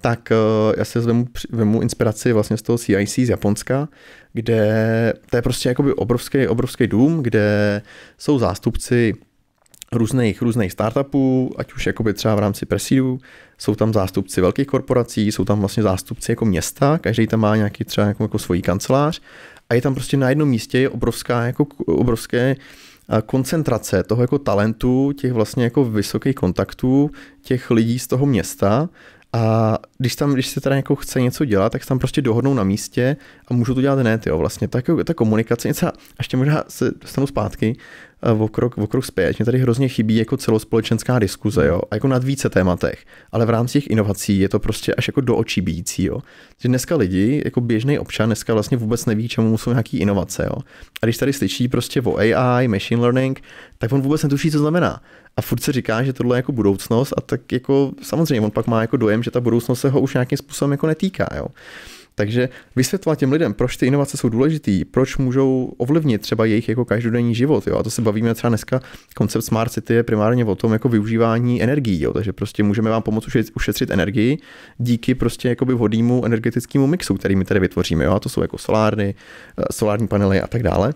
[SPEAKER 2] tak eh, já se vemu, vemu inspiraci vlastně z toho CIC z Japonska, kde to je prostě jakoby obrovský, obrovský dům, kde jsou zástupci různých, různých startupů, ať už jakoby třeba v rámci Presidu, jsou tam zástupci velkých korporací, jsou tam vlastně zástupci jako města, každý tam má nějaký třeba jako, jako svoji kancelář a je tam prostě na jednom místě je obrovská, jako, obrovské koncentrace toho jako talentu, těch vlastně jako vysokých kontaktů, těch lidí z toho města a když tam, když se teda jako chce něco dělat, tak se tam prostě dohodnou na místě a můžou to dělat hned, jo, vlastně. Tak, ta komunikace, něco, a ještě možná se dostanu zpátky Eh, o krok, o krok zpět. Mě tady hrozně chybí jako celospolečenská diskuze, jo, a jako nad více tématech, ale v rámci těch inovací je to prostě až jako do očí bíjící, jo. Že dneska lidi, jako běžný občan, dneska vlastně vůbec neví, čemu jsou nějaký inovace, jo. A když tady slyší prostě o AI, machine learning, tak on vůbec netuší, co znamená. A furt se říká, že tohle je jako budoucnost a tak jako samozřejmě on pak má jako dojem, že ta budoucnost se ho už nějakým způsobem jako netýká, jo. Takže vysvětlovat těm lidem, proč ty inovace jsou důležitý, proč můžou ovlivnit třeba jejich jako každodenní život. Jo? A to se bavíme třeba dneska, koncept Smart City je primárně o tom jako využívání energií, jo? takže prostě můžeme vám pomoct ušetřit, ušetřit energii díky prostě jakoby vhodnému energetickému mixu, který my tady vytvoříme. Jo? A to jsou jako solárny, eh, solární panely a tak dále.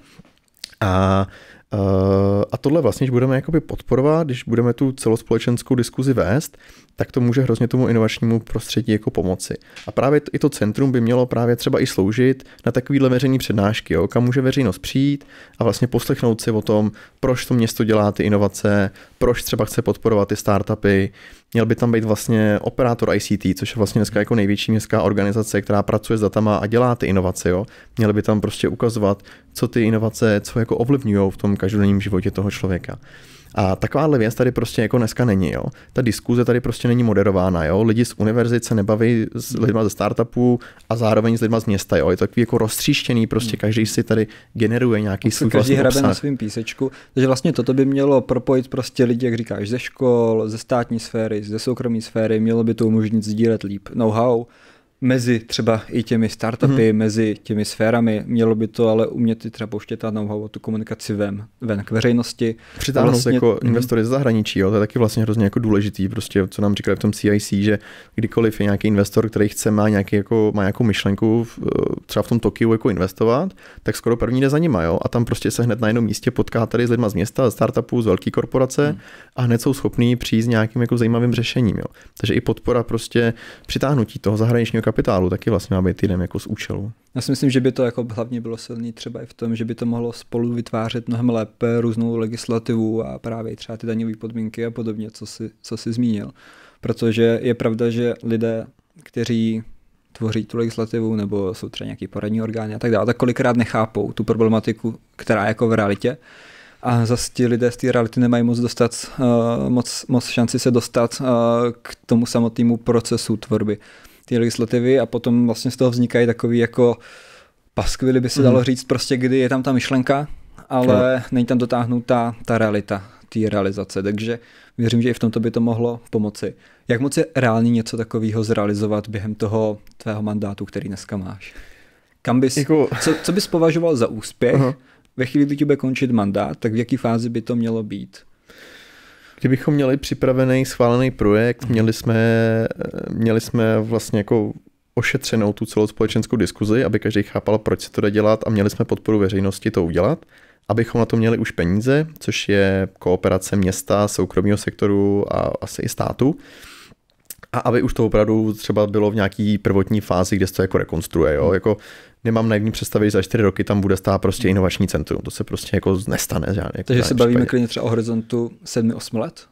[SPEAKER 2] A Eh, a tohle vlastně, když budeme jakoby podporovat, když budeme tu celospolečenskou diskuzi vést, tak to může hrozně tomu inovačnímu prostředí jako pomoci. A právě i to centrum by mělo právě třeba i sloužit na takovýhle veřejný přednášky, jo, kam může veřejnost přijít a vlastně poslechnout si o tom, proč to město dělá ty inovace, proč třeba chce podporovat ty startupy, Měl by tam být vlastně operátor ICT, což je vlastně dneska jako největší městská organizace, která pracuje s datama a dělá ty inovace. Jo? Měl by tam prostě ukazovat, co ty inovace, co jako ovlivňují v tom každodenním životě toho člověka. A takováhle věc tady prostě jako dneska není. Jo. Ta diskuze tady prostě není moderována. Jo. Lidi z univerzit se nebaví s lidmi ze startupů a zároveň s lidmi z města. Jo. Je to takový jako roztříštěný, prostě hmm. každý si tady generuje nějaký svůj Každý hrabe obsah. na
[SPEAKER 1] svém písečku. Takže vlastně toto by mělo propojit prostě lidi, jak říkáš, ze škol, ze státní sféry, ze soukromé sféry. Mělo by to umožnit sdílet líp know-how mezi třeba i těmi startupy, hmm. mezi těmi sférami. Mělo by to ale umět i třeba pouštět a know tu komunikaci ven, ven k veřejnosti. Přitáhnout vlastně, jako hmm. investory
[SPEAKER 2] ze zahraničí, jo, to je taky vlastně hrozně jako důležitý, prostě, co nám říkali v tom CIC, že kdykoliv je nějaký investor, který chce, má, nějaký jako, má nějakou myšlenku v, eh, třeba v tom Tokiu jako investovat, tak skoro první jde za nima, jo, a tam prostě se hned na jednom místě potká tady s lidma z města, z startupů, z velké korporace hmm. a hned jsou schopní přijít s nějakým jako zajímavým řešením, jo. Takže i podpora prostě přitáhnutí toho zahraničního kapitálu taky vlastně má být týden jako z účelu.
[SPEAKER 1] Já si myslím, že by to jako hlavně bylo silné třeba i v tom, že by to mohlo spolu vytvářet mnohem lépe různou legislativu a právě třeba ty daňové podmínky a podobně, co si, co si zmínil. Protože je pravda, že lidé, kteří tvoří tu legislativu nebo jsou třeba nějaký poradní orgány a tak dále, tak kolikrát nechápou tu problematiku, která je jako v realitě a zase ti lidé z té reality nemají moc, dostat, uh, moc, moc šanci se dostat uh, k tomu samotnému procesu tvorby té legislativy a potom vlastně z toho vznikají takový jako paskvily by se mhm. dalo říct prostě, kdy je tam ta myšlenka, ale no. není tam dotáhnutá ta realita té realizace, takže věřím, že i v tomto by to mohlo pomoci. Jak moc je reálně něco takového zrealizovat během toho tvého mandátu, který dneska máš? Kam bys, jako... co, co bys považoval za úspěch? Uh-huh. Ve chvíli, kdy ti bude končit mandát, tak v jaký fázi by to mělo být?
[SPEAKER 2] Kdybychom měli připravený schválený projekt, mhm. měli jsme, eh, měli jsme vlastně jako ošetřenou tu celou společenskou diskuzi, aby každý chápal, proč se to jde dělat a měli jsme podporu veřejnosti to udělat, abychom na to měli už peníze, což je kooperace města, soukromého sektoru a asi i státu a aby už to opravdu třeba bylo v nějaký prvotní fázi, kde se to jako rekonstruuje. Jo? Hmm. Jako nemám naivní představy, že za čtyři roky tam bude stát prostě inovační centrum. To se prostě jako nestane. Žádný, jako Takže se bavíme
[SPEAKER 1] klidně třeba o horizontu 7-8 let?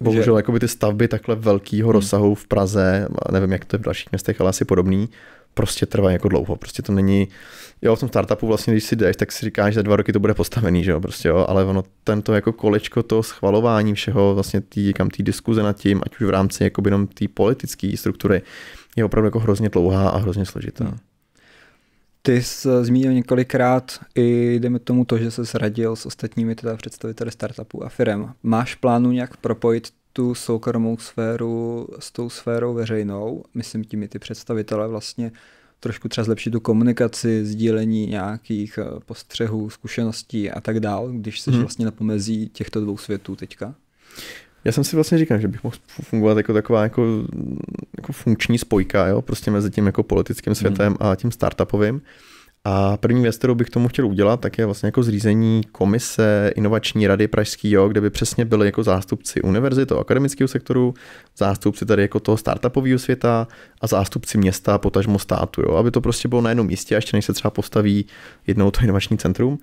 [SPEAKER 2] Bohužel že... jako by ty stavby takhle velkého hmm. rozsahu v Praze, nevím jak to je v dalších městech, ale asi podobný, prostě trvá jako dlouho. Prostě to není, jo, v tom startupu vlastně, když si jdeš, tak si říkáš, že za dva roky to bude postavený, že jo, prostě jo, ale ono tento jako kolečko to schvalování všeho, vlastně tý, kam tý diskuze nad tím, ať už v rámci jako jenom té politické struktury, je opravdu jako hrozně dlouhá a hrozně složitá. Hmm.
[SPEAKER 1] Ty jsi eh, zmínil několikrát i, jdeme tomu, to, že se radil s ostatními teda představiteli startupů a firm. Máš plánu nějak propojit tu soukromou sféru s tou sférou veřejnou, myslím tím i ty představitele vlastně trošku třeba zlepšit tu komunikaci, sdílení nějakých eh, postřehů, zkušeností a tak dál, když se hmm. vlastně na pomezí těchto dvou světů teďka?
[SPEAKER 2] Já jsem si vlastně říkal, že bych mohl fungovat jako taková jako, jako funkční spojka, jo? prostě mezi tím jako politickým světem hmm. a tím startupovým. A první věc, kterou bych tomu chtěl udělat, tak je vlastně jako zřízení komise inovační rady pražského, kde by přesně byli jako zástupci univerzity, akademického sektoru, zástupci tady jako toho startupového světa a zástupci města, potažmo státu, jo, aby to prostě bylo na jednom místě, ještě než se třeba postaví jednou to inovační centrum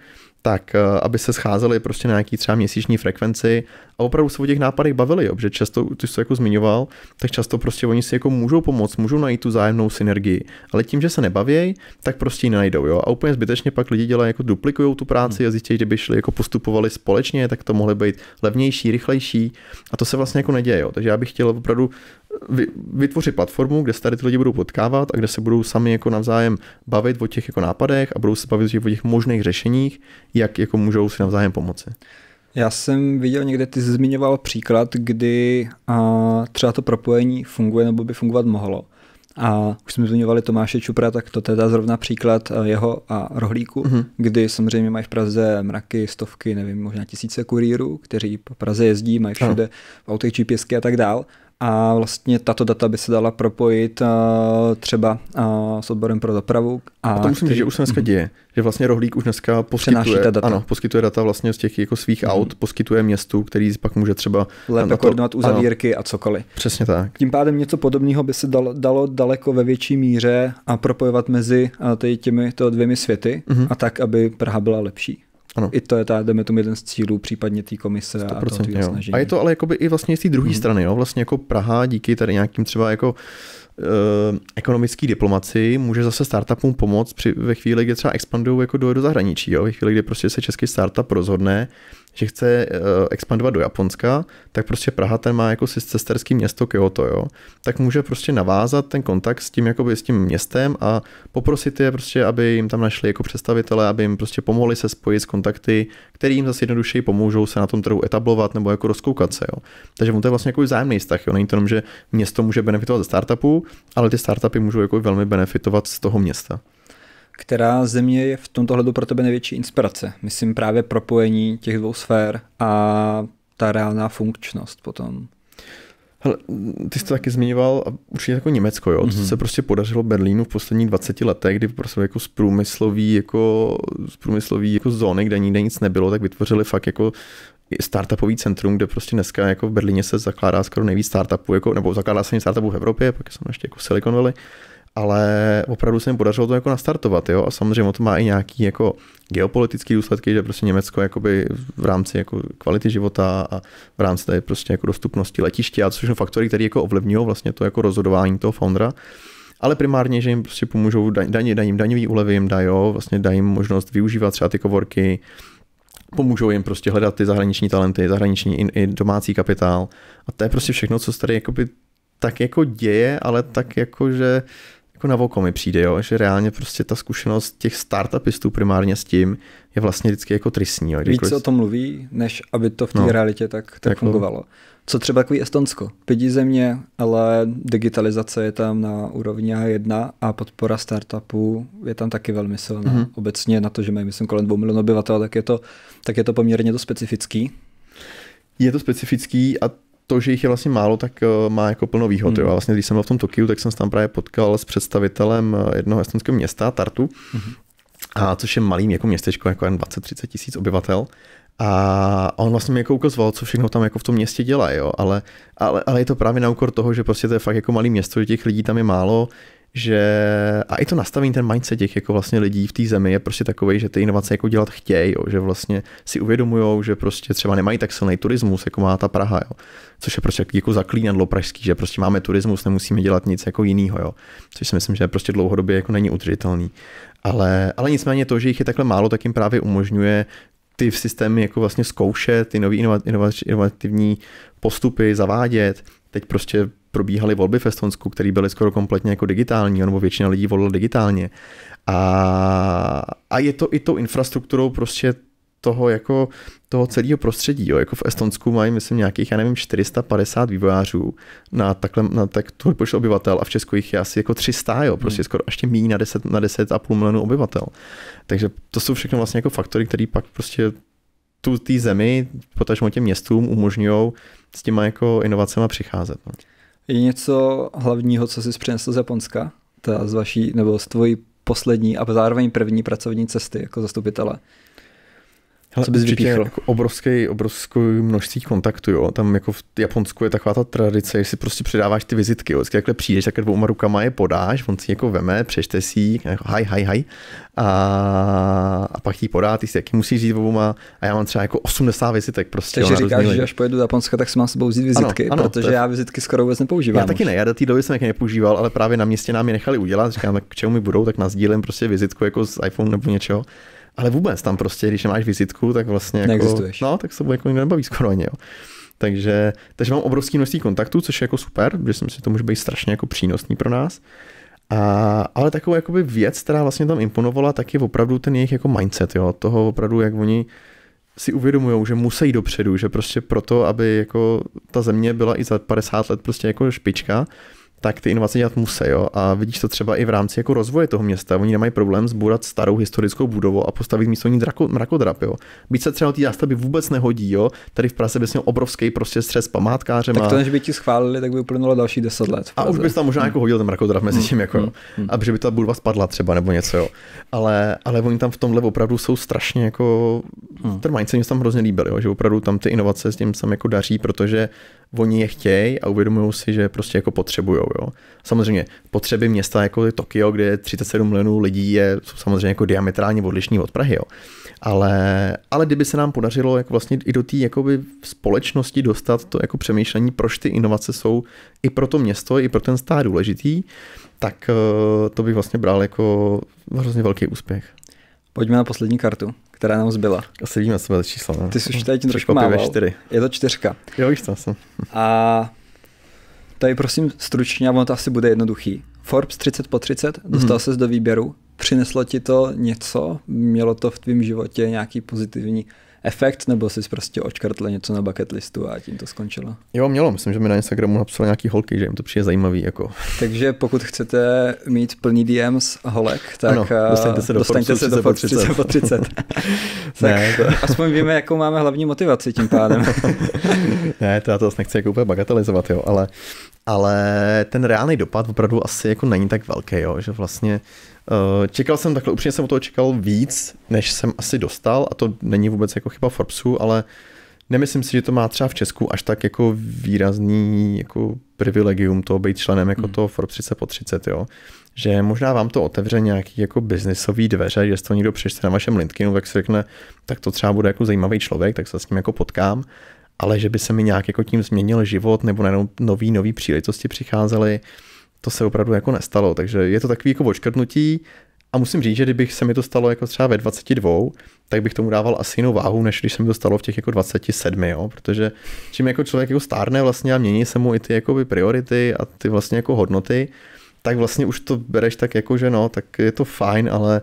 [SPEAKER 2] tak eh, aby se scházeli prostě na nějaký třeba měsíční frekvenci a opravdu se o těch nápadech bavili, jo, že často, ty jsi to jako zmiňoval, tak často prostě oni si jako můžou pomoct, můžou najít tu zájemnou synergii, ale tím, že se nebavějí, tak prostě ji nenajdou, jo, a úplně zbytečně pak lidi dělají jako duplikují tu práci hmm. a zjistí, by šli jako postupovali společně, tak to mohly být levnější, rychlejší a to se vlastně jako neděje, jo, takže já bych chtěl opravdu vytvořit platformu, kde se tady ty lidi budou potkávat a kde se budou sami jako navzájem bavit o těch jako nápadech a budou se bavit o těch možných řešeních, jak jako můžou si navzájem pomoci.
[SPEAKER 1] Já jsem viděl někde, ty zmiňoval příklad, kdy a, třeba to propojení funguje nebo by fungovat mohlo. A už jsme zmiňovali Tomáše Čupra, tak to teda zrovna příklad e, jeho a rohlíku, mm-hmm. kdy samozřejmě mají v Praze mraky, stovky, nevím, možná tisíce kurýrů, kteří po Praze jezdí, mají všude no. v autech GPSky a tak dál a vlastně tato data by se dala propojit eh, třeba eh, s odborem pro dopravu. A, a to musím říct, že už se dneska mhm.
[SPEAKER 2] děje, že vlastně rohlík už dneska poskytuje, ta data. Ano, poskytuje data vlastně z těch jako svých mm. aut, poskytuje městu, který pak může třeba lépe to... koordinovat uzavírky ano, a cokoliv. Přesně tak.
[SPEAKER 1] Tím pádem něco podobného by se dalo, dalo daleko ve větší míře a propojovat mezi eh, těmi to dvěmi světy mm-hmm. a tak, aby Praha byla lepší. Ano. I to je ta, jdeme tomu jeden z cílů, případně té komise 100%, a toho jo. snažení. A je to
[SPEAKER 2] ale jakoby i vlastně z té druhé hmm strany, jo? vlastně jako Praha díky tady nějakým třeba jako eh, ekonomický ekonomické diplomaci může zase startupům pomoct při, ve chvíli, kdy třeba expandují jako do, do zahraničí, jo? ve chvíli, kdy prostě se český startup rozhodne, že chce eh, expandovat do Japonska, tak prostě Praha ten má jako si cesterský město Kyoto, jo, tak může prostě navázat ten kontakt s tím, jakoby s tím městem a poprosit je prostě, aby jim tam našli jako představitele, aby jim prostě pomohli se spojit s kontakty, který jim zase jednodušeji pomůžou se na tom trhu etablovat nebo jako rozkoukat se, jo. Takže on to je vlastně jako vzájemný vztah, jo, není to jenom, že město může benefitovat ze startupů, ale ty startupy můžou jako velmi benefitovat z toho města
[SPEAKER 1] která země je v tomto hledu pro tebe největší inspirace? Myslím právě propojení těch dvou sfér a ta reálná funkčnost potom.
[SPEAKER 2] Hele, ty jsi to taky zmiňoval, a určitě jako Německo, jo? Mm-hmm. To mhm. se prostě podařilo Berlínu v posledních 20 letech, kdy prostě jako z průmyslový, jako, z průmyslový jako zóny, kde nikde nic nebylo, tak vytvořili fakt jako startupový centrum, kde prostě dneska jako v Berlíně se zakládá skoro nejvíc startupů, jako, nebo zakládá se startupů v Evropě, pak jsem ještě jako Silicon Valley ale opravdu se jim podařilo to jako nastartovat, jo, a samozřejmě to má i nějaký jako geopolitický důsledky, že prostě Německo jakoby v rámci jako kvality života a v rámci tady prostě jako dostupnosti letiště a to jsou faktory, které jako ovlivňují vlastně to jako rozhodování toho foundera, ale primárně, že jim prostě pomůžou daň, daň, daň, daňový úlevy jim dají, vlastně dají jim možnost využívat třeba ty kovorky, pomůžou jim prostě hledat ty zahraniční talenty, zahraniční i, i domácí kapitál a to je prostě všechno, co se tady jakoby tak jako děje, ale tak jako, že jako na oko mi přijde, jo, že reálně prostě ta zkušenost těch startupistů primárně s tím je vlastně vždycky jako trysní. Jo, Víc o
[SPEAKER 1] tom mluví, než aby to v té no, realitě tak, tak jako... fungovalo. Co třeba takový Estonsko? Pidí země, ale digitalizace je tam na úrovni A1 a podpora startupů je tam taky velmi silná. Mm-hmm. Obecně na to, že mají, myslím, kolem 2 milionů obyvatel, tak je, to, tak je to poměrně to specifický.
[SPEAKER 2] Je to specifický a to, že jich je vlastně málo, tak eh, má jako plno výhod. Mm. Jo. A vlastně, když jsem byl v tom Tokiu, tak jsem se tam právě potkal s představitelem eh, jednoho estonského města, Tartu, mm. a což je malým jako městečko, jako jen 20-30 tisíc obyvatel. A on vlastně mi jako ukazoval, co všechno tam jako v tom městě dělá, jo. Ale, ale, ale, je to právě na úkor toho, že prostě to je fakt jako malý město, že těch lidí tam je málo, že a i to nastavení, ten mindset těch jako vlastně lidí v té zemi je prostě takový, že ty inovace jako dělat chtějí, jo, že vlastně si uvědomují, že prostě třeba nemají tak silný turismus, jako má ta Praha, jo, což je prostě jako zaklínadlo pražský, že prostě máme turismus, nemusíme dělat nic jako jiného, jo, což si myslím, že prostě dlouhodobě jako není udržitelný. Ale, ale nicméně to, že jich je takhle málo, tak jim právě umožňuje ty v systémy jako vlastně zkoušet, ty nové inovativní postupy zavádět. Teď prostě probíhaly volby v Estonsku, které byly skoro kompletně jako digitální, nebo většina lidí volila digitálně. A, a je to i tou infrastrukturou prostě toho, jako, toho celého prostředí. Jo. Jako v Estonsku mají, myslím, nějakých, já nevím, 450 vývojářů na, takhle, na tak tolik počet obyvatel a v Česku jich je asi jako 300, jo. Hmm. prostě hmm. skoro ještě méně na 10, na 10 a půl milionu obyvatel. Takže to jsou všechno vlastně jako faktory, které pak prostě tu té zemi, potažmo těm městům umožňují s těma jako inovacemi přicházet. No.
[SPEAKER 1] Je něco hlavního, co jsi přinesl z Japonska, teda z vaší, nebo z tvojí poslední a zároveň první pracovní cesty jako zastupitele? Hele, co bys vypíchl? Jako
[SPEAKER 2] obrovské, obrovské množství kontaktů, jo. Tam jako v Japonsku je taková ta tradice, že si prostě předáváš ty vizitky, jo. Vždycky takhle přijdeš, takhle dvouma rukama je podáš, on si jako veme, přečte si ji, jako haj, haj, haj. A, a pak ti podá, ty si jaký musíš říct oboma. A já mám třeba jako 80 vizitek prostě. Takže říkáš, že až
[SPEAKER 1] pojedu do Japonska, tak si mám s sebou vzít vizitky, ano, ano, protože já vizitky skoro vůbec nepoužívám. Já taky
[SPEAKER 2] ne, já do té doby jsem je nepoužíval, ale právě na městě nám je nechali udělat. Říkám, k čemu mi budou, tak nazdílím prostě vizitku jako z iPhone nebo něčeho ale vůbec tam prostě, když nemáš vizitku, tak vlastně jako, Neexistuješ. no, tak se jako nikdo nebaví skoro ani, jo. Takže, takže mám obrovský množství kontaktů, což je jako super, že si myslím, že to může být strašně jako přínosný pro nás. A, ale takovou jakoby věc, která vlastně tam imponovala, tak je opravdu ten jejich jako mindset, jo, toho opravdu, jak oni si uvědomují, že musí dopředu, že prostě proto, aby jako ta země byla i za 50 let prostě jako špička, tak ty inovace dělat musí. Jo? A vidíš to třeba i v rámci jako rozvoje toho města. Oni nemají problém zbourat starou historickou budovu a postavit místo ní drako, mrakodrap. Jo? Byť se třeba ty zástavby vůbec nehodí, jo? tady v Praze bys měl obrovský prostě střes památkářem. Tak to, než by ti schválili, tak by uplynulo další deset let. A už bys tam možná hmm. jako hodil ten mrakodrap mezi hmm, tím, jako, hmm. hmm. by ta budova spadla třeba nebo něco. Jo? Ale, ale oni tam v tomhle opravdu jsou strašně jako. Hmm. Ten mindset mě tam hrozně líbil, jo? že opravdu tam ty inovace s tím sam jako daří, protože oni je chtějí a uvědomují si, že prostě jako potřebují. Jo. Samozřejmě potřeby města jako je Tokio, kde 37 milionů lidí je jsou samozřejmě jako diametrálně odlišný od Prahy. Jo. Ale, ale kdyby se nám podařilo jako vlastně i do té společnosti dostat to jako přemýšlení, proč ty inovace jsou i pro to město, i pro ten stát důležitý, tak eh, to bych vlastně bral jako hrozně velký úspěch. Pojďme na poslední kartu, která nám zbyla. Asi víme, co byly číslo. Ne? Ty jsi už tím trošku mával.
[SPEAKER 1] Je to čtyřka. Jo, víš to jsem. A Tady prosím stručně, a ono to asi bude jednoduchý. Forbes 30 po 30, mhm. dostal hmm. ses do výběru, přineslo ti to něco, mělo to v tvém životě nějaký pozitivní efekt, nebo jsi prostě očkrtl něco na bucket listu a tím to skončilo?
[SPEAKER 2] Jo, mělo. Myslím, že mi na Instagramu napsali nějaký holky, že jim to přijde zajímavý. Jako.
[SPEAKER 1] Takže pokud chcete mít plný
[SPEAKER 2] DMs holek, tak ano, eh, dostaňte se do dostaňte se 30 po 30. 30, po 30. tak ne, to... aspoň
[SPEAKER 1] víme, jakou máme hlavní motivaci tím pádem.
[SPEAKER 2] <laughs> ne, to já to vlastně nechci jako úplně bagatelizovat, jo, ale ale ten reálný dopad opravdu asi jako není tak velký, jo, že vlastně eh, čekal jsem takhle, upřímně jsem o toho čekal víc, než jsem asi dostal a to není vůbec jako chyba Forbesu, ale nemyslím si, že to má třeba v Česku až tak jako výrazný jako privilegium to být členem jako hmm. toho Forbes 30 po 30, jo. Že možná vám to otevře nějaký jako biznisový dveře, že to někdo přečte na vašem LinkedInu, tak si řekne, tak to třeba bude jako zajímavý člověk, tak se s ním jako potkám ale že by se mi nějak jako tím změnil život nebo na nový, nový příležitosti přicházely, to se opravdu jako nestalo, takže je to takový jako očkrtnutí a musím říct, že kdybych se mi to stalo jako třeba ve 22, tak bych tomu dával asi jinou váhu, než když se mi to stalo v těch jako 27, jo? protože čím jako člověk jako stárne vlastně a mění se mu i ty jako priority a ty vlastně jako hodnoty, tak vlastně už to bereš tak jako, že no, tak je to fajn, ale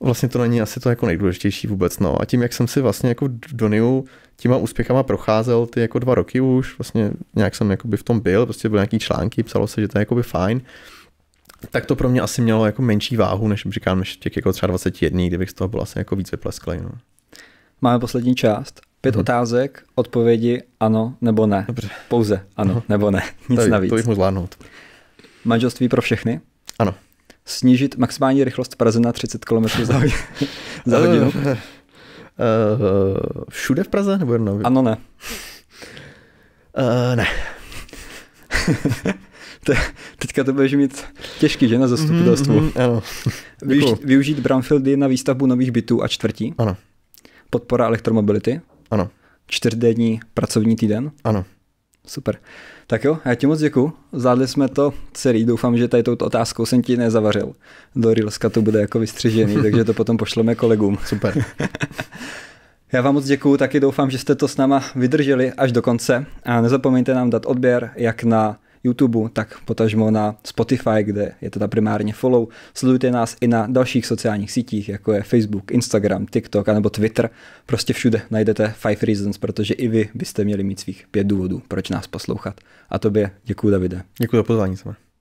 [SPEAKER 2] vlastně to není asi to jako nejdůležitější vůbec, no. A tím, jak jsem si vlastně jako Doniu těma úspěchama procházel ty jako dva roky už, vlastně nějak jsem by v tom byl, prostě byly nějaký články, psalo se, že to je by fajn, tak to pro mě asi mělo jako menší váhu, než říkám, než těch jako třeba 21, kdybych z toho byl asi jako víc vyplesklý. No.
[SPEAKER 1] Máme poslední část. Pět hmm. otázek, odpovědi ano nebo ne. Dobře. Pouze ano no. nebo ne, <laughs> nic to, navíc. To bych mohl zvládnout. Manželství pro všechny? Ano. Snížit maximální rychlost Praze na 30 km za hodinu. Eh,
[SPEAKER 2] Uh, všude v Praze nebo jenom Ano,
[SPEAKER 1] ne. Uh, ne. <laughs> Te, teďka to budeš mít těžký, že, na zastupitelstvu. Mm, mm, ano. <laughs> Využít, využít brownfieldy na výstavbu nových bytů a čtvrtí. Ano. Podpora elektromobility. Ano. Čtyřdenní pracovní týden. Ano. Super. Tak jo, já ti moc děkuji. Zvládli jsme to celý. Doufám, že tady touto otázkou jsem ti nezavařil. Do Reelska to bude jako vystřižený, <laughs> takže to potom pošleme kolegům. Super. <laughs> Já vám moc děkuju, taky doufám, že jste to s náma vydrželi až do konce a nezapomeňte nám dát odběr jak na YouTube, tak potažmo na Spotify, kde je teda primárně follow. Sledujte nás i na dalších sociálních sítích, jako je Facebook, Instagram, TikTok anebo Twitter. Prostě všude najdete Five Reasons, protože i vy byste měli mít svých pět důvodů, proč nás poslouchat. A tobě děkuji, Davide. Děkuji za pozvání. Jsme.